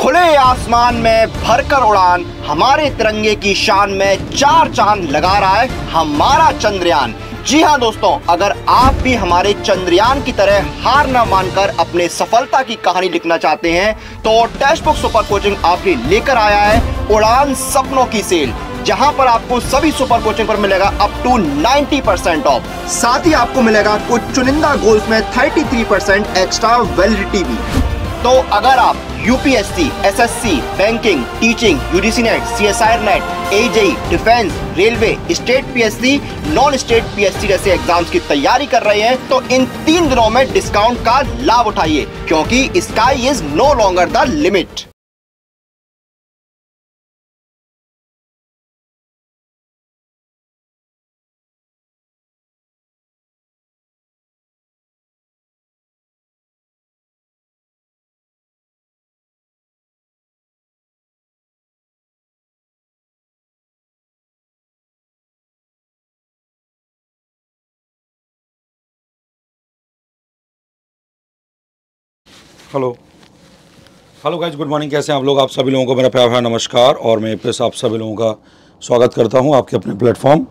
खुले आसमान में भरकर उड़ान हमारे तिरंगे की शान में चार चांद लगा रहा है हमारा चंद्रयान जी हाँ दोस्तों अगर आप भी हमारे चंद्रयान की तरह हार ना मानकर अपने सफलता की कहानी लिखना चाहते हैं तो टेक्स्ट बुक सुपर कोचिंग आपके लेकर आया है उड़ान सपनों की सेल जहां पर आपको सभी सुपर कोचिंग पर मिलेगा अप टू 90 परसेंट ऑफ साथ ही आपको मिलेगा कुछ चुनिंदा गोल्स में 33 परसेंट एक्स्ट्रा वेलिडिटी भी तो अगर आप UPSC S C banking teaching UDC NET C S I NET एजेई defence railway state PSC, non state PSC जैसे एग्जाम्स की तैयारी कर रहे हैं तो इन तीन दिनों में डिस्काउंट का लाभ उठाइए क्योंकि sky is no longer the limit hello hello guys good morning कैसे हैं आप लोग आप सभी लोगों को मेरा प्यार है नमस्कार और मैं फिर आप सभी लोगों का स्वागत करता हूं आपके अपने प्लेटफॉर्म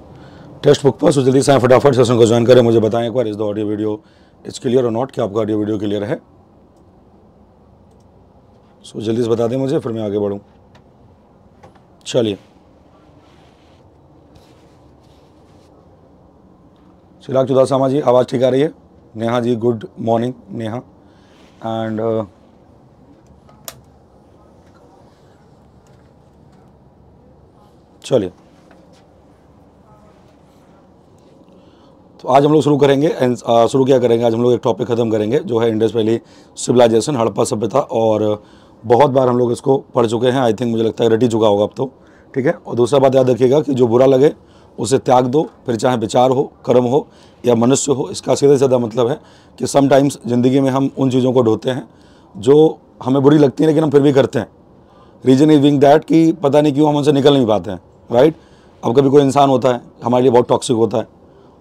टेक्स्ट बुक पर सो जल्दी से फटाफट सेशन को ज्वाइन करें मुझे बताएं एक बार is the audio video is clear और नॉट कि आपका ऑडियो वीडियो क्लियर है सो so, जल्दी से बता दें मुझे फिर मैं आगे बढ़ूँ चलिए चिराग सामा जी आवाज़ ठीक आ रही है Neha ji good morning Neha and uh, चलिए तो आज हम लोग शुरू करेंगे शुरू क्या करेंगे आज हम लोग एक टॉपिक ख़त्म करेंगे जो है इंडस वैली सिविलाइजेशन हड़प्पा सभ्यता और बहुत बार हम लोग इसको पढ़ चुके हैं आई थिंक मुझे लगता है रटी चुका होगा अब तो ठीक है और दूसरा बात याद रखिएगा कि जो बुरा लगे उसे त्याग दो फिर चाहे विचार हो कर्म हो या मनुष्य हो इसका सीधे सीधा मतलब है कि समटाइम्स ज़िंदगी में हम उन चीज़ों को ढोते हैं जो हमें बुरी लगती है लेकिन हम फिर भी करते हैं रीज़न इज बिंग दैट कि पता नहीं क्यों हम उनसे निकल नहीं पाते हैं राइट अब कभी कोई इंसान होता है हमारे लिए बहुत टॉक्सिक होता है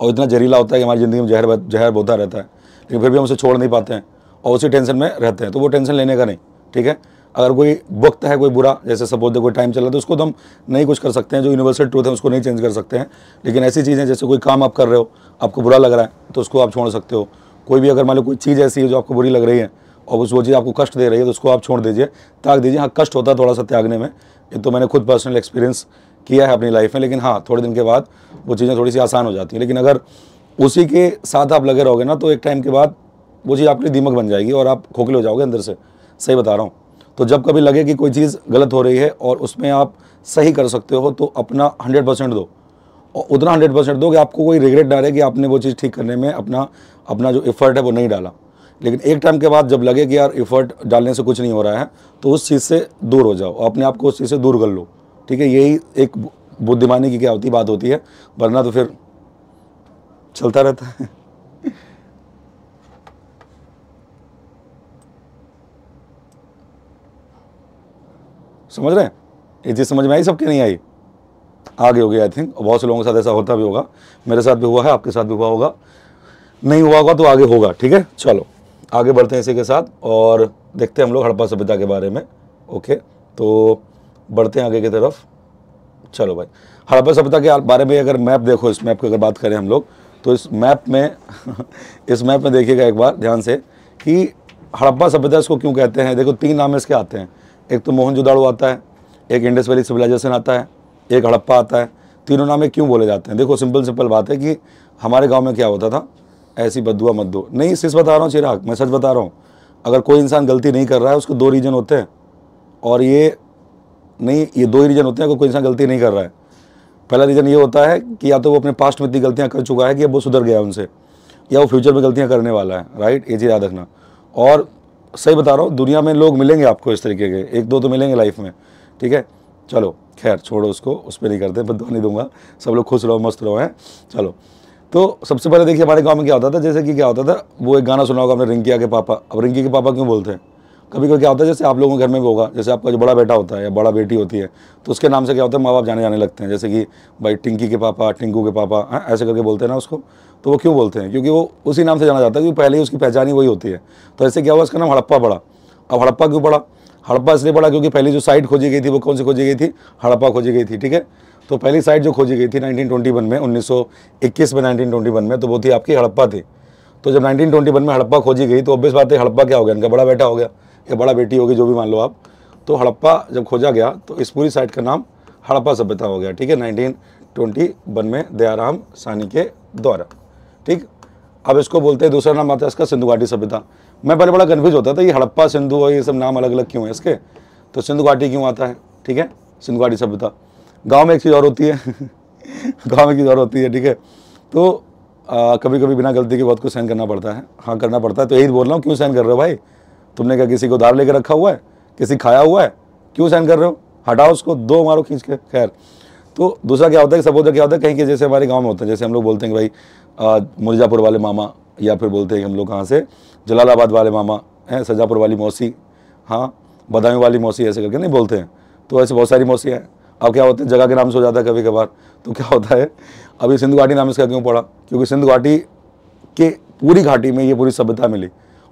और इतना जहरीला होता है कि हमारी ज़िंदगी में जहर जहर बोता रहता है लेकिन फिर भी हम उसे छोड़ नहीं पाते हैं और उसी टेंशन में रहते हैं तो वो टेंशन लेने का नहीं ठीक है अगर कोई वक्त है कोई बुरा जैसे सपोज दे कोई टाइम चल रहा है तो उसको तो हम नहीं कुछ कर सकते हैं जो यूनिवर्सल ट्रूथ है उसको नहीं चेंज कर सकते हैं लेकिन ऐसी चीज़ें जैसे कोई काम आप कर रहे हो आपको बुरा लग रहा है तो उसको आप छोड़ सकते हो कोई भी अगर मान लो कोई चीज़ ऐसी है जो आपको बुरी लग रही है और उस वो चीज़ आपको कष्ट दे रही है तो उसको आप छोड़ दीजिए त्याग दीजिए हाँ कष्ट होता है थोड़ा सा त्यागने में ये तो मैंने खुद पर्सनल एक्सपीरियंस किया है अपनी लाइफ में लेकिन हाँ थोड़े दिन के बाद वो चीज़ें थोड़ी सी आसान हो जाती हैं लेकिन अगर उसी के साथ आप लगे रहोगे ना तो एक टाइम के बाद वो चीज़ आपके लिए दीमक बन जाएगी और आप खोखले हो जाओगे अंदर से सही बता रहा हूँ तो जब कभी लगे कि कोई चीज़ गलत हो रही है और उसमें आप सही कर सकते हो तो अपना हंड्रेड परसेंट दो और उतना हंड्रेड परसेंट दो कि आपको कोई रिग्रेट ना रहे कि आपने वो चीज़ ठीक करने में अपना अपना जो एफर्ट है वो नहीं डाला लेकिन एक टाइम के बाद जब लगे कि यार एफर्ट डालने से कुछ नहीं हो रहा है तो उस चीज़ से दूर हो जाओ अपने आप को उस चीज़ से दूर कर लो ठीक है यही एक बुद्धिमानी की क्या होती बात होती है वरना तो फिर चलता रहता है समझ रहे हैं ये चीज़ समझ में आई सबके नहीं आई आगे हो गया आई थिंक और बहुत से लोगों के साथ ऐसा होता भी होगा मेरे साथ भी हुआ है आपके साथ भी हुआ होगा नहीं हुआ होगा तो आगे होगा ठीक है चलो आगे बढ़ते हैं इसी के साथ और देखते हैं हम लोग हड़प्पा सभ्यता के बारे में ओके तो बढ़ते हैं आगे की तरफ चलो भाई हड़प्पा सभ्यता के बारे में अगर मैप देखो इस मैप की अगर बात करें हम लोग तो इस मैप में इस मैप में देखिएगा एक बार ध्यान से कि हड़प्पा सभ्यता इसको क्यों कहते हैं देखो तीन नाम इसके आते हैं एक तो मोहनजोदाड़ो आता है एक इंडस वैली सिविलाइजेशन आता है एक हड़प्पा आता है तीनों नामे क्यों बोले जाते हैं देखो सिंपल सिंपल बात है कि हमारे गांव में क्या होता था ऐसी बदुआ मत दो नहीं सिर्फ बता रहा हूँ चिराग मैं सच बता रहा हूँ अगर कोई इंसान गलती नहीं कर रहा है उसके दो रीज़न होते हैं और ये नहीं ये दो ही रीज़न होते हैं अगर कोई इंसान गलती नहीं कर रहा है पहला रीज़न ये होता है कि या तो वो अपने पास्ट में इतनी गलतियाँ कर चुका है कि अब वो सुधर गया उनसे या वो फ्यूचर में गलतियाँ करने वाला है राइट ये चीज़ याद रखना और सही बता रहा हूँ दुनिया में लोग मिलेंगे आपको इस तरीके के एक दो तो मिलेंगे लाइफ में ठीक है चलो खैर छोड़ो उसको उस पर नहीं करते बदवा नहीं दूंगा सब लोग खुश रहो मस्त रहो हैं चलो तो सबसे पहले देखिए हमारे गांव में क्या होता था जैसे कि क्या होता था वो एक गाना सुना होगा आपने रिंकिया के पापा अब रिंकी के पापा क्यों बोलते हैं कभी कभी क्या होता है जैसे आप लोगों के घर में भी होगा जैसे आपका जो बड़ा बेटा होता है या बड़ा बेटी होती है तो उसके नाम से क्या होता है माँ बाप जाने जाने लगते हैं जैसे कि भाई टिंकी के पापा टिंकू के पापा हैं ऐसे करके बोलते हैं ना उसको तो वो क्यों बोलते हैं क्योंकि वो उसी नाम से जाना जाता है क्योंकि पहले ही उसकी पहचान ही वही होती है तो ऐसे क्या हुआ उसका नाम हड़प्पा पड़ा अब हड़प्पा क्यों पड़ा हड़प्पा इसलिए पड़ा क्योंकि पहली जो साइट खोजी गई थी वो कौन सी खोजी गई थी हड़प्पा खोजी गई थी ठीक है तो पहली साइट जो खोजी गई थी वन में इक्कीस में वन में तो वो थी आपकी हड़प्पा थी तो जब नाइनटीन में हड़प्पा खोजी गई तो ऑब्वियस बात है हड़प्पा क्या हो गया इनका बड़ा बेटा हो गया या बड़ा बेटी होगी जो भी मान लो आप तो हड़प्पा जब खोजा गया तो इस पूरी साइट का नाम हड़प्पा सभ्यता हो गया ठीक है नाइनटीन में दयाराम सानी के द्वारा ठीक अब इसको बोलते हैं दूसरा नाम आता है इसका सिंधु घाटी सभ्यता मैं पहले बड़ा कन्फ्यूज होता था ये हड़प्पा सिंधु और ये सब नाम अलग अलग क्यों है इसके तो सिंधु घाटी क्यों आता है ठीक है सिंधु घाटी सभ्यता गाँव में एक चीज़ और होती है गाँव में चीज़ और होती है ठीक है तो आ, कभी कभी बिना गलती के बहुत कुछ सहन करना पड़ता है हाँ करना पड़ता है तो यही बोल रहा हूँ क्यों सहन कर रहे हो भाई तुमने क्या किसी को उधार लेकर रखा हुआ है किसी खाया हुआ है क्यों सहन कर रहे हो हटाओ उसको दो मारो खींच के खैर तो दूसरा क्या होता है सपोज क्या होता है कहीं के जैसे हमारे गाँव में होता है जैसे हम लोग बोलते हैं कि भाई मिर्ज़ापुर वाले मामा या फिर बोलते हैं हम लोग कहाँ से जलालाबाद वाले मामा हैं सजापुर वाली मौसी हाँ बदायूं वाली मौसी ऐसे करके नहीं बोलते हैं तो ऐसे बहुत सारी मौसी हैं अब क्या होते हैं जगह के नाम से हो जाता है कभी कभार तो क्या होता है अभी सिंधु घाटी नाम इसका क्यों पड़ा क्योंकि सिंधु घाटी के पूरी घाटी में ये पूरी सभ्यता मिली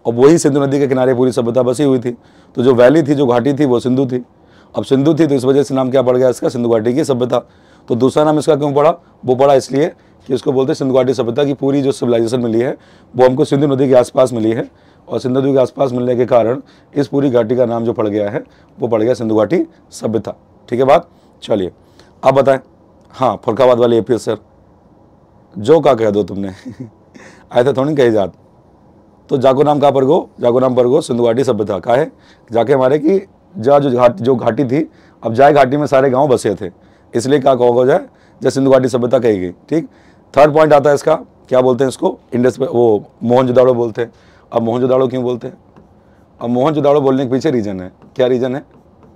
और वही सिंधु नदी के किनारे पूरी सभ्यता बसी हुई थी तो जो वैली थी जो घाटी थी वो सिंधु थी अब सिंधु थी तो इस वजह से नाम क्या पड़ गया इसका सिंधु घाटी की सभ्यता तो दूसरा नाम इसका क्यों पड़ा वो पड़ा इसलिए कि उसको बोलते हैं सिंधु घाटी सभ्यता की पूरी जो सिविलाइजेशन मिली है वो हमको सिंधु नदी के आसपास मिली है और सिंधु नदी के आसपास मिलने के कारण इस पूरी घाटी का नाम जो पड़ गया है वो पड़ गया सिंधु घाटी सभ्यता ठीक है बात चलिए आप बताएं हाँ फुरखाबाद वाले ए पी सर जो का कह दो तुमने आए थे थोड़ी कही जात तो जाको नाम कहाँ पर गो जाको नाम पर गो सिंधु घाटी सभ्यता का है जाके हमारे की जा जो घाट जो घाटी थी अब जाए घाटी में सारे गांव बसे थे इसलिए क्या कहोगे जाए जब सिंधु घाटी सभ्यता कही गई ठीक थर्ड पॉइंट आता है इसका क्या बोलते हैं इसको इंडस वो मोहनजोदाड़ो बोलते हैं अब मोहनजोदाड़ो क्यों बोलते हैं अब मोहनजोदाड़ो बोलने के पीछे रीज़न है क्या रीज़न है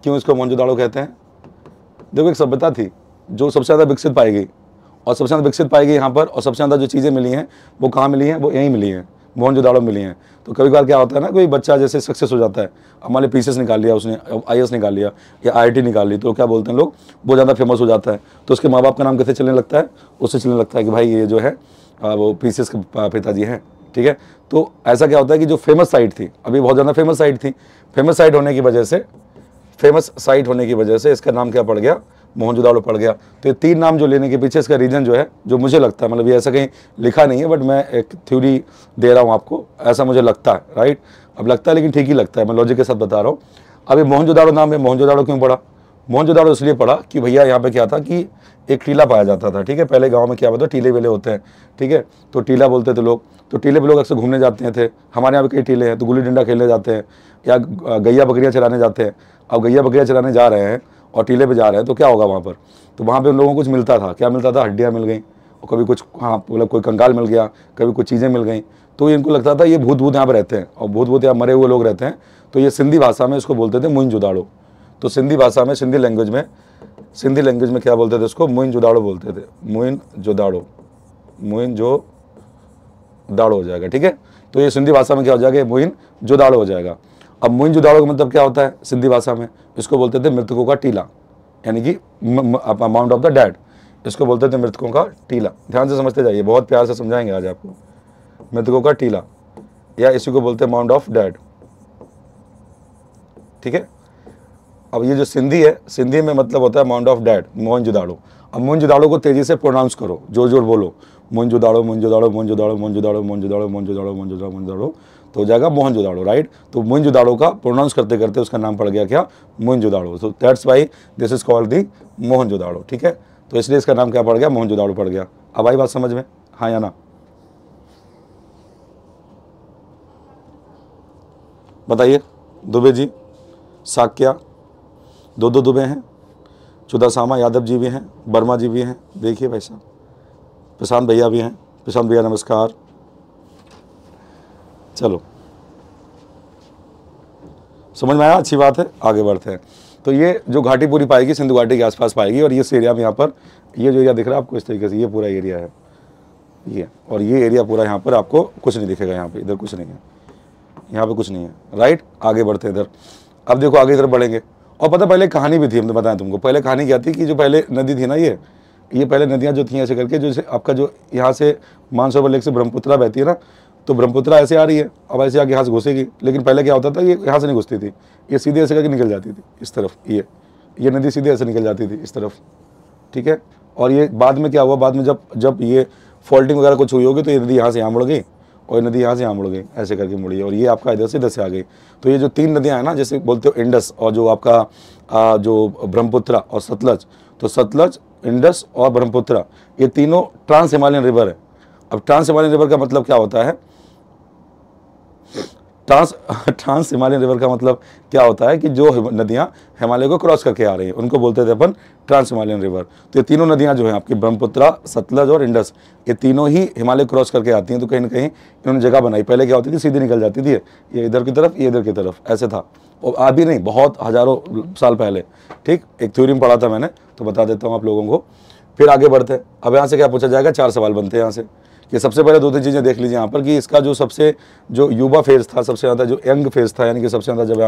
क्यों इसको मोहनजोदाड़ो कहते हैं देखो एक सभ्यता थी जो सबसे ज़्यादा विकसित पाई गई और सबसे ज़्यादा विकसित पाई गई यहाँ पर और सबसे ज़्यादा जो चीज़ें मिली हैं वो कहाँ मिली हैं वो यहीं मिली हैं मोहनजोदाड़ो मिली हैं तो कभी कभार क्या होता है ना कोई बच्चा जैसे सक्सेस हो जाता है हमारे पीसीएस निकाल लिया उसने आई निकाल लिया या आई निकाल ली तो क्या बोलते हैं लोग बहुत ज़्यादा फेमस हो जाता है तो उसके माँ बाप का नाम कैसे चलने लगता है उससे चलने लगता है कि भाई ये जो है वो पी के पिताजी हैं ठीक है तो ऐसा क्या होता है कि जो फेमस साइट थी अभी बहुत ज़्यादा फेमस साइट थी फेमस साइट होने की वजह से फेमस साइट होने की वजह से इसका नाम क्या पड़ गया मोहनजोदाड़ो पड़ गया तो ये तीन नाम जो लेने के पीछे इसका रीज़न जो है जो मुझे लगता है मतलब ये ऐसा कहीं लिखा नहीं है बट मैं एक थ्योरी दे रहा हूँ आपको ऐसा मुझे लगता है राइट अब लगता है लेकिन ठीक ही लगता है मैं लॉजिक के साथ बता रहा हूँ अब ये मोहनजोदाड़ो नाम है मोहनजोदाड़ो क्यों पड़ा मोहनजोदाड़ो इसलिए पड़ा कि भैया यहाँ पे क्या था कि एक टीला पाया जाता था ठीक है पहले गाँव में क्या होता टीले वेले होते हैं ठीक है तो टीला बोलते थे लोग तो टीले पर लोग अक्सर घूमने जाते थे हमारे यहाँ पे कई टीले हैं तो गुल्ली डंडा खेलने जाते हैं या गैया बकरियाँ चलाने जाते हैं अब गैया बकरियाँ चलाने जा रहे हैं और टीले पे जा रहे हैं तो क्या होगा वहाँ पर तो वहाँ पे उन लोगों को कुछ मिलता था क्या मिलता था हड्डियाँ मिल गई और कभी कुछ हाँ मतलब कोई कंकाल मिल गया कभी कुछ चीज़ें मिल गई तो इनको लगता था ये भूत भूत यहाँ पर रहते हैं और भूत भूत यहाँ मरे हुए लोग रहते हैं तो ये सिंधी भाषा में इसको बोलते थे मुइन जुदाड़ो तो सिंधी भाषा में सिंधी लैंग्वेज में सिंधी लैंग्वेज में क्या बोलते थे इसको मुइन जुदाड़ो बोलते थे मुइन जुदाड़ो मुइन जो दाड़ो हो जाएगा ठीक है तो ये सिंधी भाषा में क्या हो जाएगा मोइन जोदाड़ो हो जाएगा अब मुइन जुदाड़ो का मतलब क्या होता है सिंधी भाषा में इसको बोलते थे मृतकों का टीला यानी कि अमाउंट ऑफ द डैड इसको बोलते थे मृतकों का टीला ध्यान से समझते जाइए बहुत प्यार से समझाएंगे आज आपको मृतकों का टीला या इसी को बोलते हैं अमाउंट ऑफ डैड ठीक है अब ये जो सिंधी है सिंधी में मतलब होता है amount of dead Mohenjodaro अब मोहन जुदाड़ो को तेज़ी से प्रोनाउंस करो जोर जोर बोलो मोहन जुदाड़ो मोहन जुदाड़ो मोहन जुदाड़ो मोहन जुदाड़ो मोहन जुदाड़ो मोहन जुदाड़ो मोहन जुदाड़ो मोहन जुदाड़ो मोहन जुदाड़ो तो हो जाएगा जुदाड़ो राइट तो जुदाड़ो का प्रोनाउंस करते करते उसका नाम पड़ गया क्या Mohenjodaro so that's why this is called the Jodaro ठीक है तो इसलिए इसका नाम क्या पड़ गया मोहनजोदाड़ो पड़ गया अब आई बात समझ में हाँ या ना बताइए दुबे जी साक्या दो दो दुबे हैं चुदासामा यादव जी भी हैं वर्मा जी भी हैं देखिए भाई साहब प्रशांत भैया भी हैं प्रशांत भैया नमस्कार चलो समझ में आया अच्छी बात है आगे बढ़ते हैं तो ये जो घाटी पूरी पाएगी सिंधु घाटी के आसपास पाएगी और ये एरिया में यहाँ पर ये जो एरिया दिख रहा है आपको इस तरीके से ये पूरा एरिया है ये और ये एरिया पूरा यहाँ पर आपको कुछ नहीं दिखेगा यहाँ पे इधर कुछ नहीं है यहाँ पे कुछ नहीं है राइट आगे बढ़ते हैं इधर अब देखो आगे इधर बढ़ेंगे और पता पहले कहानी भी थी तो बताएं तुमको पहले कहानी क्या थी कि जो पहले नदी थी ना ये ये पहले नदियाँ जो थी ऐसे करके जो आपका जो यहाँ से मानसोवर लेक से ब्रह्मपुत्रा बहती है ना तो ब्रह्मपुत्रा ऐसे आ रही है अब ऐसे आके यहाँ से घुसेगी लेकिन पहले क्या होता था ये यहाँ से नहीं घुसती थी ये सीधे ऐसे करके निकल जाती थी इस तरफ ये ये नदी सीधे ऐसे निकल जाती थी इस तरफ ठीक है और ये बाद में क्या हुआ बाद में जब जब ये फॉल्टिंग वगैरह कुछ हुई होगी तो ये नदी यहाँ से यहाँ मुड़ गई और ये नदी यहाँ से यहाँ मुड़ गई ऐसे करके मुड़ी और ये आपका इधर से इधर से आ गई तो ये जो तीन नदियाँ हैं ना जैसे बोलते हो इंडस और जो आपका जो ब्रह्मपुत्रा और सतलज तो सतलज इंडस और ब्रह्मपुत्रा ये तीनों ट्रांस हिमालयन रिवर है अब ट्रांस हिमालयन रिवर का मतलब क्या होता है ट्रांस ट्रांस हिमालयन रिवर का मतलब क्या होता है कि जो नदियाँ हिमालय को क्रॉस करके आ रही हैं उनको बोलते थे अपन ट्रांस हिमालयन रिवर तो ये तीनों नदियाँ जो हैं आपकी ब्रह्मपुत्रा सतलज और इंडस ये तीनों ही हिमालय क्रॉस करके आती हैं तो कहीं ना कहीं इन्होंने जगह बनाई पहले क्या होती थी सीधी निकल जाती थी ये इधर की तरफ ये इधर की तरफ ऐसे था और अभी नहीं बहुत हज़ारों साल पहले ठीक एक थ्योरी में पढ़ा था मैंने तो बता देता हूँ आप लोगों को फिर आगे बढ़ते हैं अब यहाँ से क्या पूछा जाएगा चार सवाल बनते हैं यहाँ से कि सबसे पहले दो तीन चीज़ें देख लीजिए यहाँ पर कि इसका जो सबसे जो युवा फेज़ था सबसे ज़्यादा जो यंग फेज़ था यानी कि सबसे ज़्यादा जब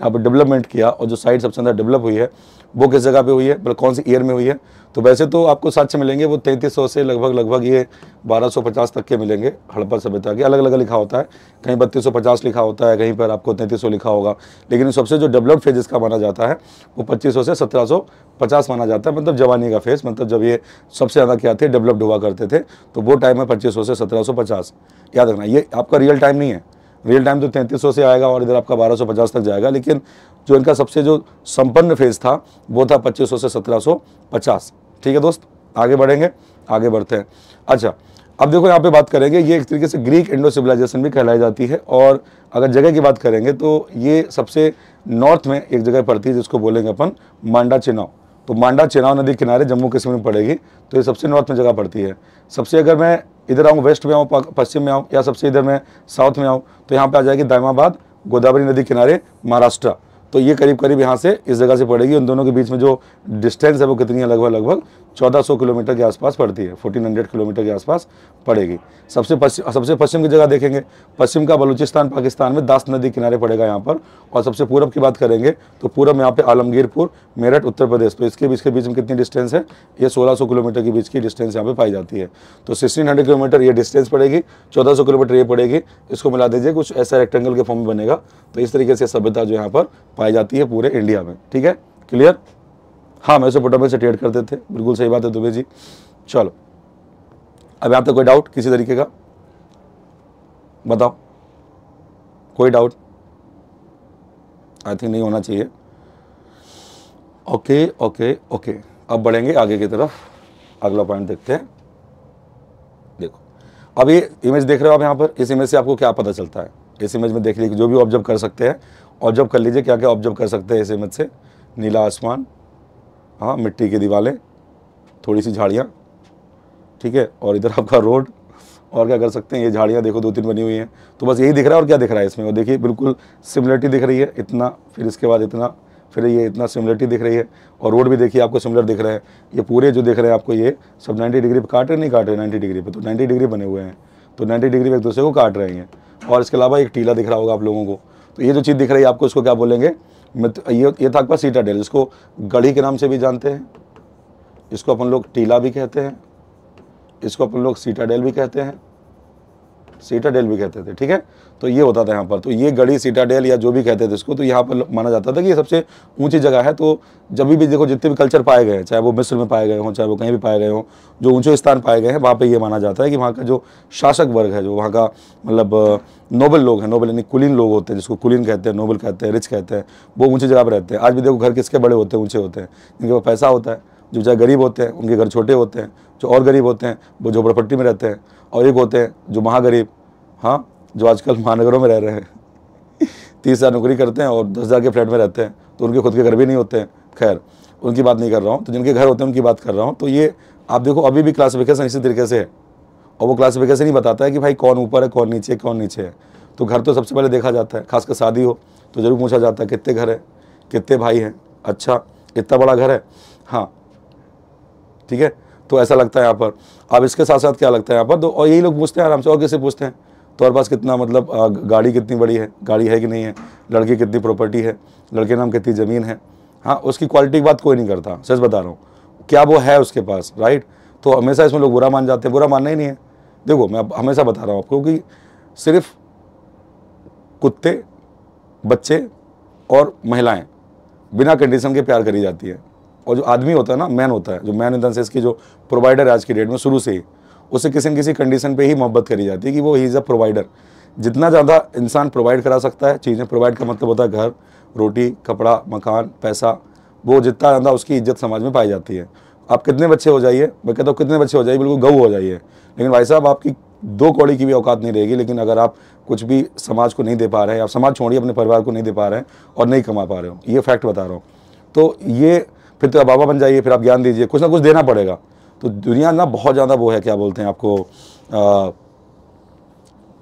यहाँ पर डेवलपमेंट किया और जो साइट सबसे ज़्यादा डेवलप हुई है वो किस जगह पर हुई है मतलब कौन सी ईयर में हुई है तो वैसे तो आपको साक्ष्य मिलेंगे वो तैंतीस सौ से लगभग लगभग ये बारह सौ पचास तक के मिलेंगे हड़प्पा सभ्यता के अलग अलग लिखा होता है कहीं बत्तीस सौ पचास लिखा होता है कहीं पर आपको तैंतीस सौ लिखा होगा लेकिन सबसे जो डेवलप्ड फेज इसका माना जाता है वो पच्चीस सौ से सत्रह सौ पचास माना जाता है मतलब जवानी का फेज मतलब जब ये सबसे ज़्यादा क्या थे डेवलप्ड हुआ करते थे तो वो टाइम है पच्चीस सौ से सत्रह सौ पचास याद रखना ये आपका रियल टाइम नहीं है रियल टाइम तो तैंतीस से आएगा और इधर आपका 1250 तक जाएगा लेकिन जो इनका सबसे जो संपन्न फेज था वो था 2500 से 1750 ठीक है दोस्त आगे बढ़ेंगे आगे बढ़ते हैं अच्छा अब देखो यहाँ पे बात करेंगे ये एक तरीके से ग्रीक इंडो सिविलाइजेशन भी कहलाई जाती है और अगर जगह की बात करेंगे तो ये सबसे नॉर्थ में एक जगह पड़ती है जिसको बोलेंगे अपन मांडा चिनाव तो मांडा चिनाव नदी किनारे जम्मू कश्मीर में पड़ेगी तो ये सबसे नॉर्थ में जगह पड़ती है सबसे अगर मैं इधर आऊँ वेस्ट में आऊँ पश्चिम में आऊँ या सबसे इधर मैं साउथ में आऊँ तो यहाँ पर आ जाएगी दायमाबाद गोदावरी नदी किनारे महाराष्ट्र तो ये करीब करीब यहाँ से इस जगह से पड़ेगी उन दोनों के बीच में जो डिस्टेंस है वो कितनी है लगभग लगभग 1400 किलोमीटर के आसपास पड़ती है 1400 किलोमीटर के आसपास पड़ेगी सबसे पश्चिम सबसे पश्चिम की जगह देखेंगे पश्चिम का बलूचिस्तान पाकिस्तान में दास नदी किनारे पड़ेगा यहाँ पर और सबसे पूरब की बात करेंगे तो पूरब यहाँ पे आलमगीरपुर मेरठ उत्तर प्रदेश तो इसके बीच के बीच में कितनी डिस्टेंस है ये सोलह किलोमीटर के बीच की डिस्टेंस यहाँ पर पाई जाती है तो सिक्सटीन किलोमीटर ये डिस्टेंस पड़ेगी चौदह किलोमीटर ये पड़ेगी इसको मिला दीजिए कुछ ऐसा रेक्टेंगल के फॉर्म में बनेगा तो इस तरीके से सभ्यता जो यहाँ पर पाई जाती है पूरे इंडिया में ठीक है क्लियर हाँ मैं मेसोपोटामिया से ट्रेड करते थे बिल्कुल सही बात है दुबे जी चलो अभी आप तक कोई डाउट किसी तरीके का बताओ कोई डाउट आई थिंक नहीं होना चाहिए ओके ओके ओके अब बढ़ेंगे आगे की तरफ अगला पॉइंट देखते हैं देखो अब ये इमेज देख रहे हो आप यहाँ पर इस इमेज से आपको क्या पता चलता है इस इमेज में देख लीजिए जो भी ऑब्जर्व कर सकते हैं ऑब्जर्व कर लीजिए क्या क्या ऑब्जर्व कर सकते हैं इस इमेज से नीला आसमान हाँ मिट्टी की दीवारें थोड़ी सी झाड़ियाँ ठीक है और इधर आपका रोड और क्या कर सकते हैं ये झाड़ियाँ देखो दो तीन बनी हुई हैं तो बस यही दिख रहा है और क्या दिख रहा है इसमें और देखिए बिल्कुल सिमिलरिटी दिख रही है इतना फिर इसके बाद इतना फिर ये इतना सिमिलरिटी दिख रही है और रोड भी देखिए आपको सिमिलर दिख रहा है ये पूरे जो दिख रहे हैं आपको ये सब नाइन्टी डिग्री पर काट रहे नहीं काट रहे नाइन्टी डिग्री पर तो नाइन्टी डिग्री बने हुए हैं तो नाइन्टी डिग्री पर एक दूसरे को काट रहे हैं और इसके अलावा एक टीला दिख रहा होगा आप लोगों को तो ये जो चीज़ दिख रही है आपको इसको क्या बोलेंगे ये ये था आपका डेल इसको गढ़ी के नाम से भी जानते हैं इसको अपन लोग टीला भी कहते हैं इसको अपन लोग सीटा डेल भी कहते हैं सीटाडेल भी कहते थे ठीक है तो ये होता था यहाँ पर तो ये गढ़ी सीटाडेल या जो भी कहते थे इसको तो यहाँ पर माना जाता था कि ये सबसे ऊंची जगह है तो जब भी देखो जितने भी कल्चर पाए गए चाहे वो मिस्र में पाए गए हों चाहे वो कहीं भी पाए गए हों जो ऊंचे स्थान पाए गए हैं वहाँ पर ये माना जाता है कि वहाँ का जो शासक वर्ग है जो वहाँ का मतलब नोबल लोग हैं नोबल यानी कुलीन लोग होते हैं जिसको कुलीन कहते हैं नोबल कहते हैं रिच कहते हैं वो ऊँची जगह पर रहते हैं आज भी देखो घर किसके बड़े होते हैं ऊँचे होते हैं जिनके पास पैसा होता है जो चाहे गरीब होते हैं उनके घर छोटे होते हैं जो और गरीब होते हैं वो झोपड़पट्टी में रहते हैं और एक होते हैं जो महागरीब हाँ जो आजकल महानगरों में रह रहे हैं तीस हज़ार नौकरी करते हैं और दस हज़ार के फ्लैट में रहते हैं तो उनके खुद के घर भी नहीं होते हैं खैर उनकी बात नहीं कर रहा हूँ तो जिनके घर होते हैं उनकी बात कर रहा हूँ तो ये आप देखो अभी भी क्लासिफिकेशन इसी तरीके से है और वो क्लासिफिकेशन ही बताता है कि भाई कौन ऊपर है कौन नीचे है कौन नीचे है तो घर तो सबसे पहले देखा जाता है खासकर शादी हो तो ज़रूर पूछा जाता है कितने घर है कितने भाई हैं अच्छा इतना बड़ा घर है हाँ ठीक है तो ऐसा लगता है यहाँ पर अब इसके साथ साथ क्या लगता है यहाँ पर तो और यही लोग पूछते हैं आराम से और कैसे पूछते हैं तो पास कितना मतलब गाड़ी कितनी बड़ी है गाड़ी है कि नहीं है लड़की कितनी प्रॉपर्टी है लड़के नाम कितनी ज़मीन है हाँ उसकी क्वालिटी की बात कोई नहीं करता सच बता रहा हूँ क्या वो है उसके पास राइट तो हमेशा इसमें लोग बुरा मान जाते हैं बुरा मानना ही नहीं है देखो मैं हमेशा बता रहा हूँ आपको कि सिर्फ कुत्ते बच्चे और महिलाएं बिना कंडीशन के प्यार करी जाती है और जो आदमी होता है ना मैन होता है जो मैन इन देंस की जो प्रोवाइडर है आज की डेट में शुरू से ही उसे किसी न किसी कंडीशन पे ही मोहब्बत करी जाती है कि वो ही इज़ अ प्रोवाइडर जितना ज़्यादा इंसान प्रोवाइड करा सकता है चीज़ें प्रोवाइड का मतलब होता है घर रोटी कपड़ा मकान पैसा वो जितना ज़्यादा उसकी इज्जत समाज में पाई जाती है आप कितने बच्चे हो जाइए मैं कहता हूँ कितने बच्चे हो जाइए बिल्कुल गऊ हो जाइए लेकिन भाई साहब आपकी दो कौड़ी की भी औकात नहीं रहेगी लेकिन अगर आप कुछ भी समाज को नहीं दे पा रहे हैं आप समाज छोड़िए अपने परिवार को नहीं दे पा रहे हैं और नहीं कमा पा रहे हो ये फैक्ट बता रहा हूँ तो ये फिर तो आप बाबा बन जाइए फिर आप ज्ञान दीजिए कुछ ना कुछ देना पड़ेगा तो दुनिया ना बहुत ज़्यादा वो है क्या बोलते हैं आपको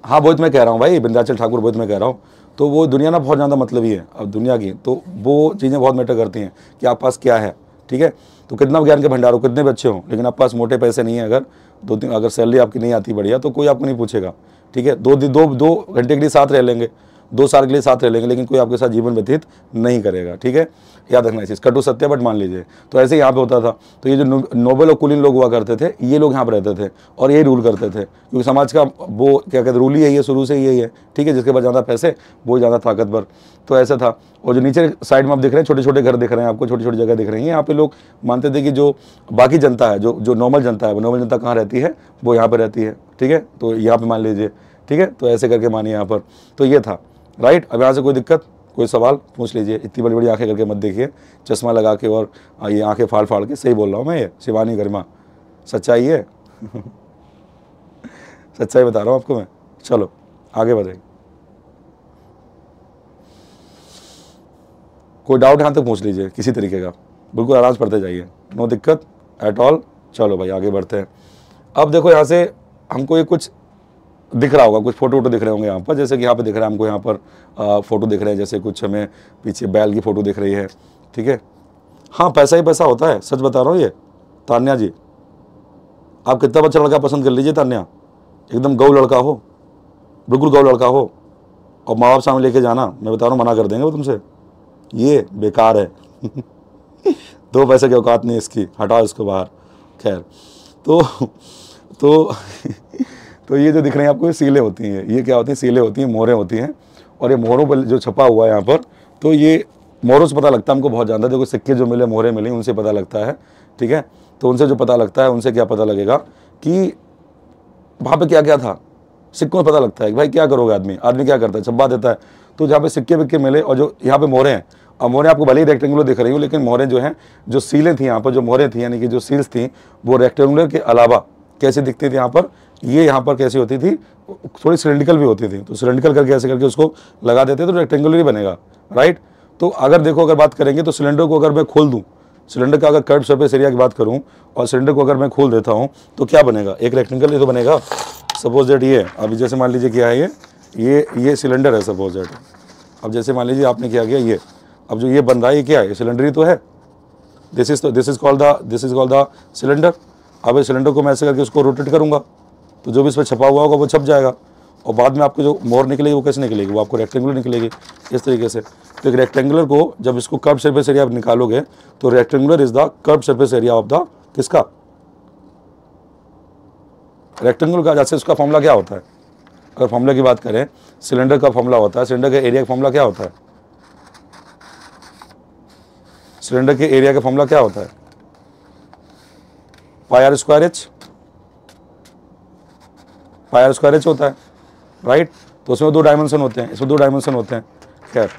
हाँ बोध मैं कह रहा हूँ भाई बिंदाचल ठाकुर बोध मैं कह रहा हूँ तो वो दुनिया ना बहुत ज़्यादा मतलब ही है अब दुनिया की तो वो चीज़ें बहुत मैटर करती हैं कि आप पास क्या है ठीक है तो कितना ज्ञान के भंडार हो कितने बच्चे हो हों लेकिन आप पास मोटे पैसे नहीं है अगर दो तीन अगर सैलरी आपकी नहीं आती बढ़िया तो कोई आपको नहीं पूछेगा ठीक है दो दो दो घंटे के लिए साथ रह लेंगे दो साल के लिए साथ रह लेंगे लेकिन कोई आपके साथ जीवन व्यतीत नहीं करेगा ठीक है याद रखना इस कटु सत्य बट मान लीजिए तो ऐसे यहाँ पे होता था तो ये जो नोबल और कुलीन लोग हुआ करते थे ये लोग यहाँ पर रहते थे और ये रूल करते थे क्योंकि समाज का वो क्या कहते रूल ही यही है शुरू से यही है ठीक है जिसके पास ज़्यादा पैसे वो ज़्यादा ताकतवर तो ऐसा था और जो नीचे साइड में आप देख रहे हैं छोटे छोटे घर देख रहे हैं आपको छोटी छोटी जगह देख रहे हैं यहाँ पे लोग मानते थे कि जो बाकी जनता है जो जो नॉर्मल जनता है वो नॉर्मल जनता कहाँ रहती है वो यहाँ पर रहती है ठीक है तो यहाँ पर मान लीजिए ठीक है तो ऐसे करके मानिए यहाँ पर तो ये था राइट अब यहाँ से कोई दिक्कत कोई सवाल पूछ लीजिए इतनी बड़ी बड़ी आंखें करके मत देखिए चश्मा लगा के और ये आंखें फाड़ फाड़ के सही बोल रहा हूँ मैं ये शिवानी गरिमा सच्चाई है सच्चाई बता रहा हूँ आपको मैं चलो आगे बढ़े कोई डाउट यहाँ तक पूछ लीजिए किसी तरीके का बिल्कुल आराम से पढ़ते जाइए नो दिक्कत एट ऑल चलो भाई आगे बढ़ते हैं अब देखो यहाँ से हमको ये कुछ दिख रहा होगा कुछ फोटो वोटो दिख रहे होंगे यहाँ पर जैसे कि यहाँ पर दिख रहा है हमको यहाँ पर फ़ोटो दिख रहे हैं जैसे कुछ हमें पीछे बैल की फ़ोटो दिख रही है ठीक है हाँ पैसा ही पैसा होता है सच बता रहा हूँ ये तान्या जी आप कितना बच्चा लड़का पसंद कर लीजिए तान्या एकदम गौ लड़का हो बिल्कुल गऊ लड़का हो और माँ बाप सामने लेके जाना मैं बता रहा हूँ मना कर देंगे वो तुमसे ये बेकार है दो पैसे की औकात नहीं इसकी हटाओ इसको बाहर खैर तो तो तो ये जो दिख रही हैं आपको ये सीलें होती हैं ये क्या होती हैं सीलें होती हैं मोरें होती हैं और ये मोरों पर जो छपा हुआ है यहाँ पर तो ये मोरों से पता लगता है हमको बहुत ज़्यादा देखो सिक्के जो मिले मोरें मिली उनसे पता लगता है ठीक है तो उनसे जो पता लगता है उनसे क्या पता लगेगा कि वहाँ पर क्या क्या था सिक्कों में पता लगता है कि भाई क्या करोगे आदमी आदमी क्या करता है छपा देता है तो जहाँ पे सिक्के विक्के मिले और जो यहाँ पे मोरें हैं अब मोरें आपको भले ही रेक्टेंगुलर दिख रही हूँ लेकिन मोरें जो हैं जो सीलें थी यहाँ पर जो मोरें थी यानी कि जो सील्स थी वो रेक्टेंगुलर के अलावा कैसे दिखती थी यहाँ पर ये यहाँ पर कैसी होती थी थोड़ी सिलेंडिकल भी होती थी तो सिलेंडिकल करके ऐसे करके उसको लगा देते तो रेक्टेंगुलर ही बनेगा राइट तो अगर देखो अगर बात करेंगे तो सिलेंडर को अगर मैं खोल दूँ सिलेंडर का अगर कर्ट सरफेस एरिया की बात करूँ और सिलेंडर को अगर मैं खोल देता हूँ तो क्या बनेगा एक रेक्टेंगल ही तो बनेगा सपोज डेट ये अभी जैसे मान लीजिए क्या है ये ये ये सिलेंडर है सपोज डेट अब जैसे मान लीजिए आपने क्या किया ये अब जो ये बन रहा है ये क्या है सिलेंडर ही तो है this is this is called the this is called the cylinder अब इस सिलेंडर को मैं ऐसे करके उसको रोटेट करूंगा तो जो भी इस पर छपा हुआ होगा वो छप जाएगा और बाद में आपको जो मोर निकलेगी वो कैसे निकलेगी वो आपको रेक्टेंगुलर निकलेगी इस तरीके से तो एक रेक्टेंगुलर को जब इसको कर्व सरफेस एरिया आप निकालोगे तो rectangular is the curve surface area of the किसका रेक्टेंगुलर का जैसे उसका फॉर्मूला क्या होता है अगर फॉर्मूला की बात करें सिलेंडर का फॉर्मूला होता है सिलेंडर का एरिया का फॉर्मूला क्या होता है सिलेंडर के एरिया का फॉर्मूला क्या होता है पाई आर स्क्वायर एच पाया स्क्वायर एच होता है राइट तो उसमें दो डायमेंशन होते हैं इसमें दो डायमेंशन होते हैं खैर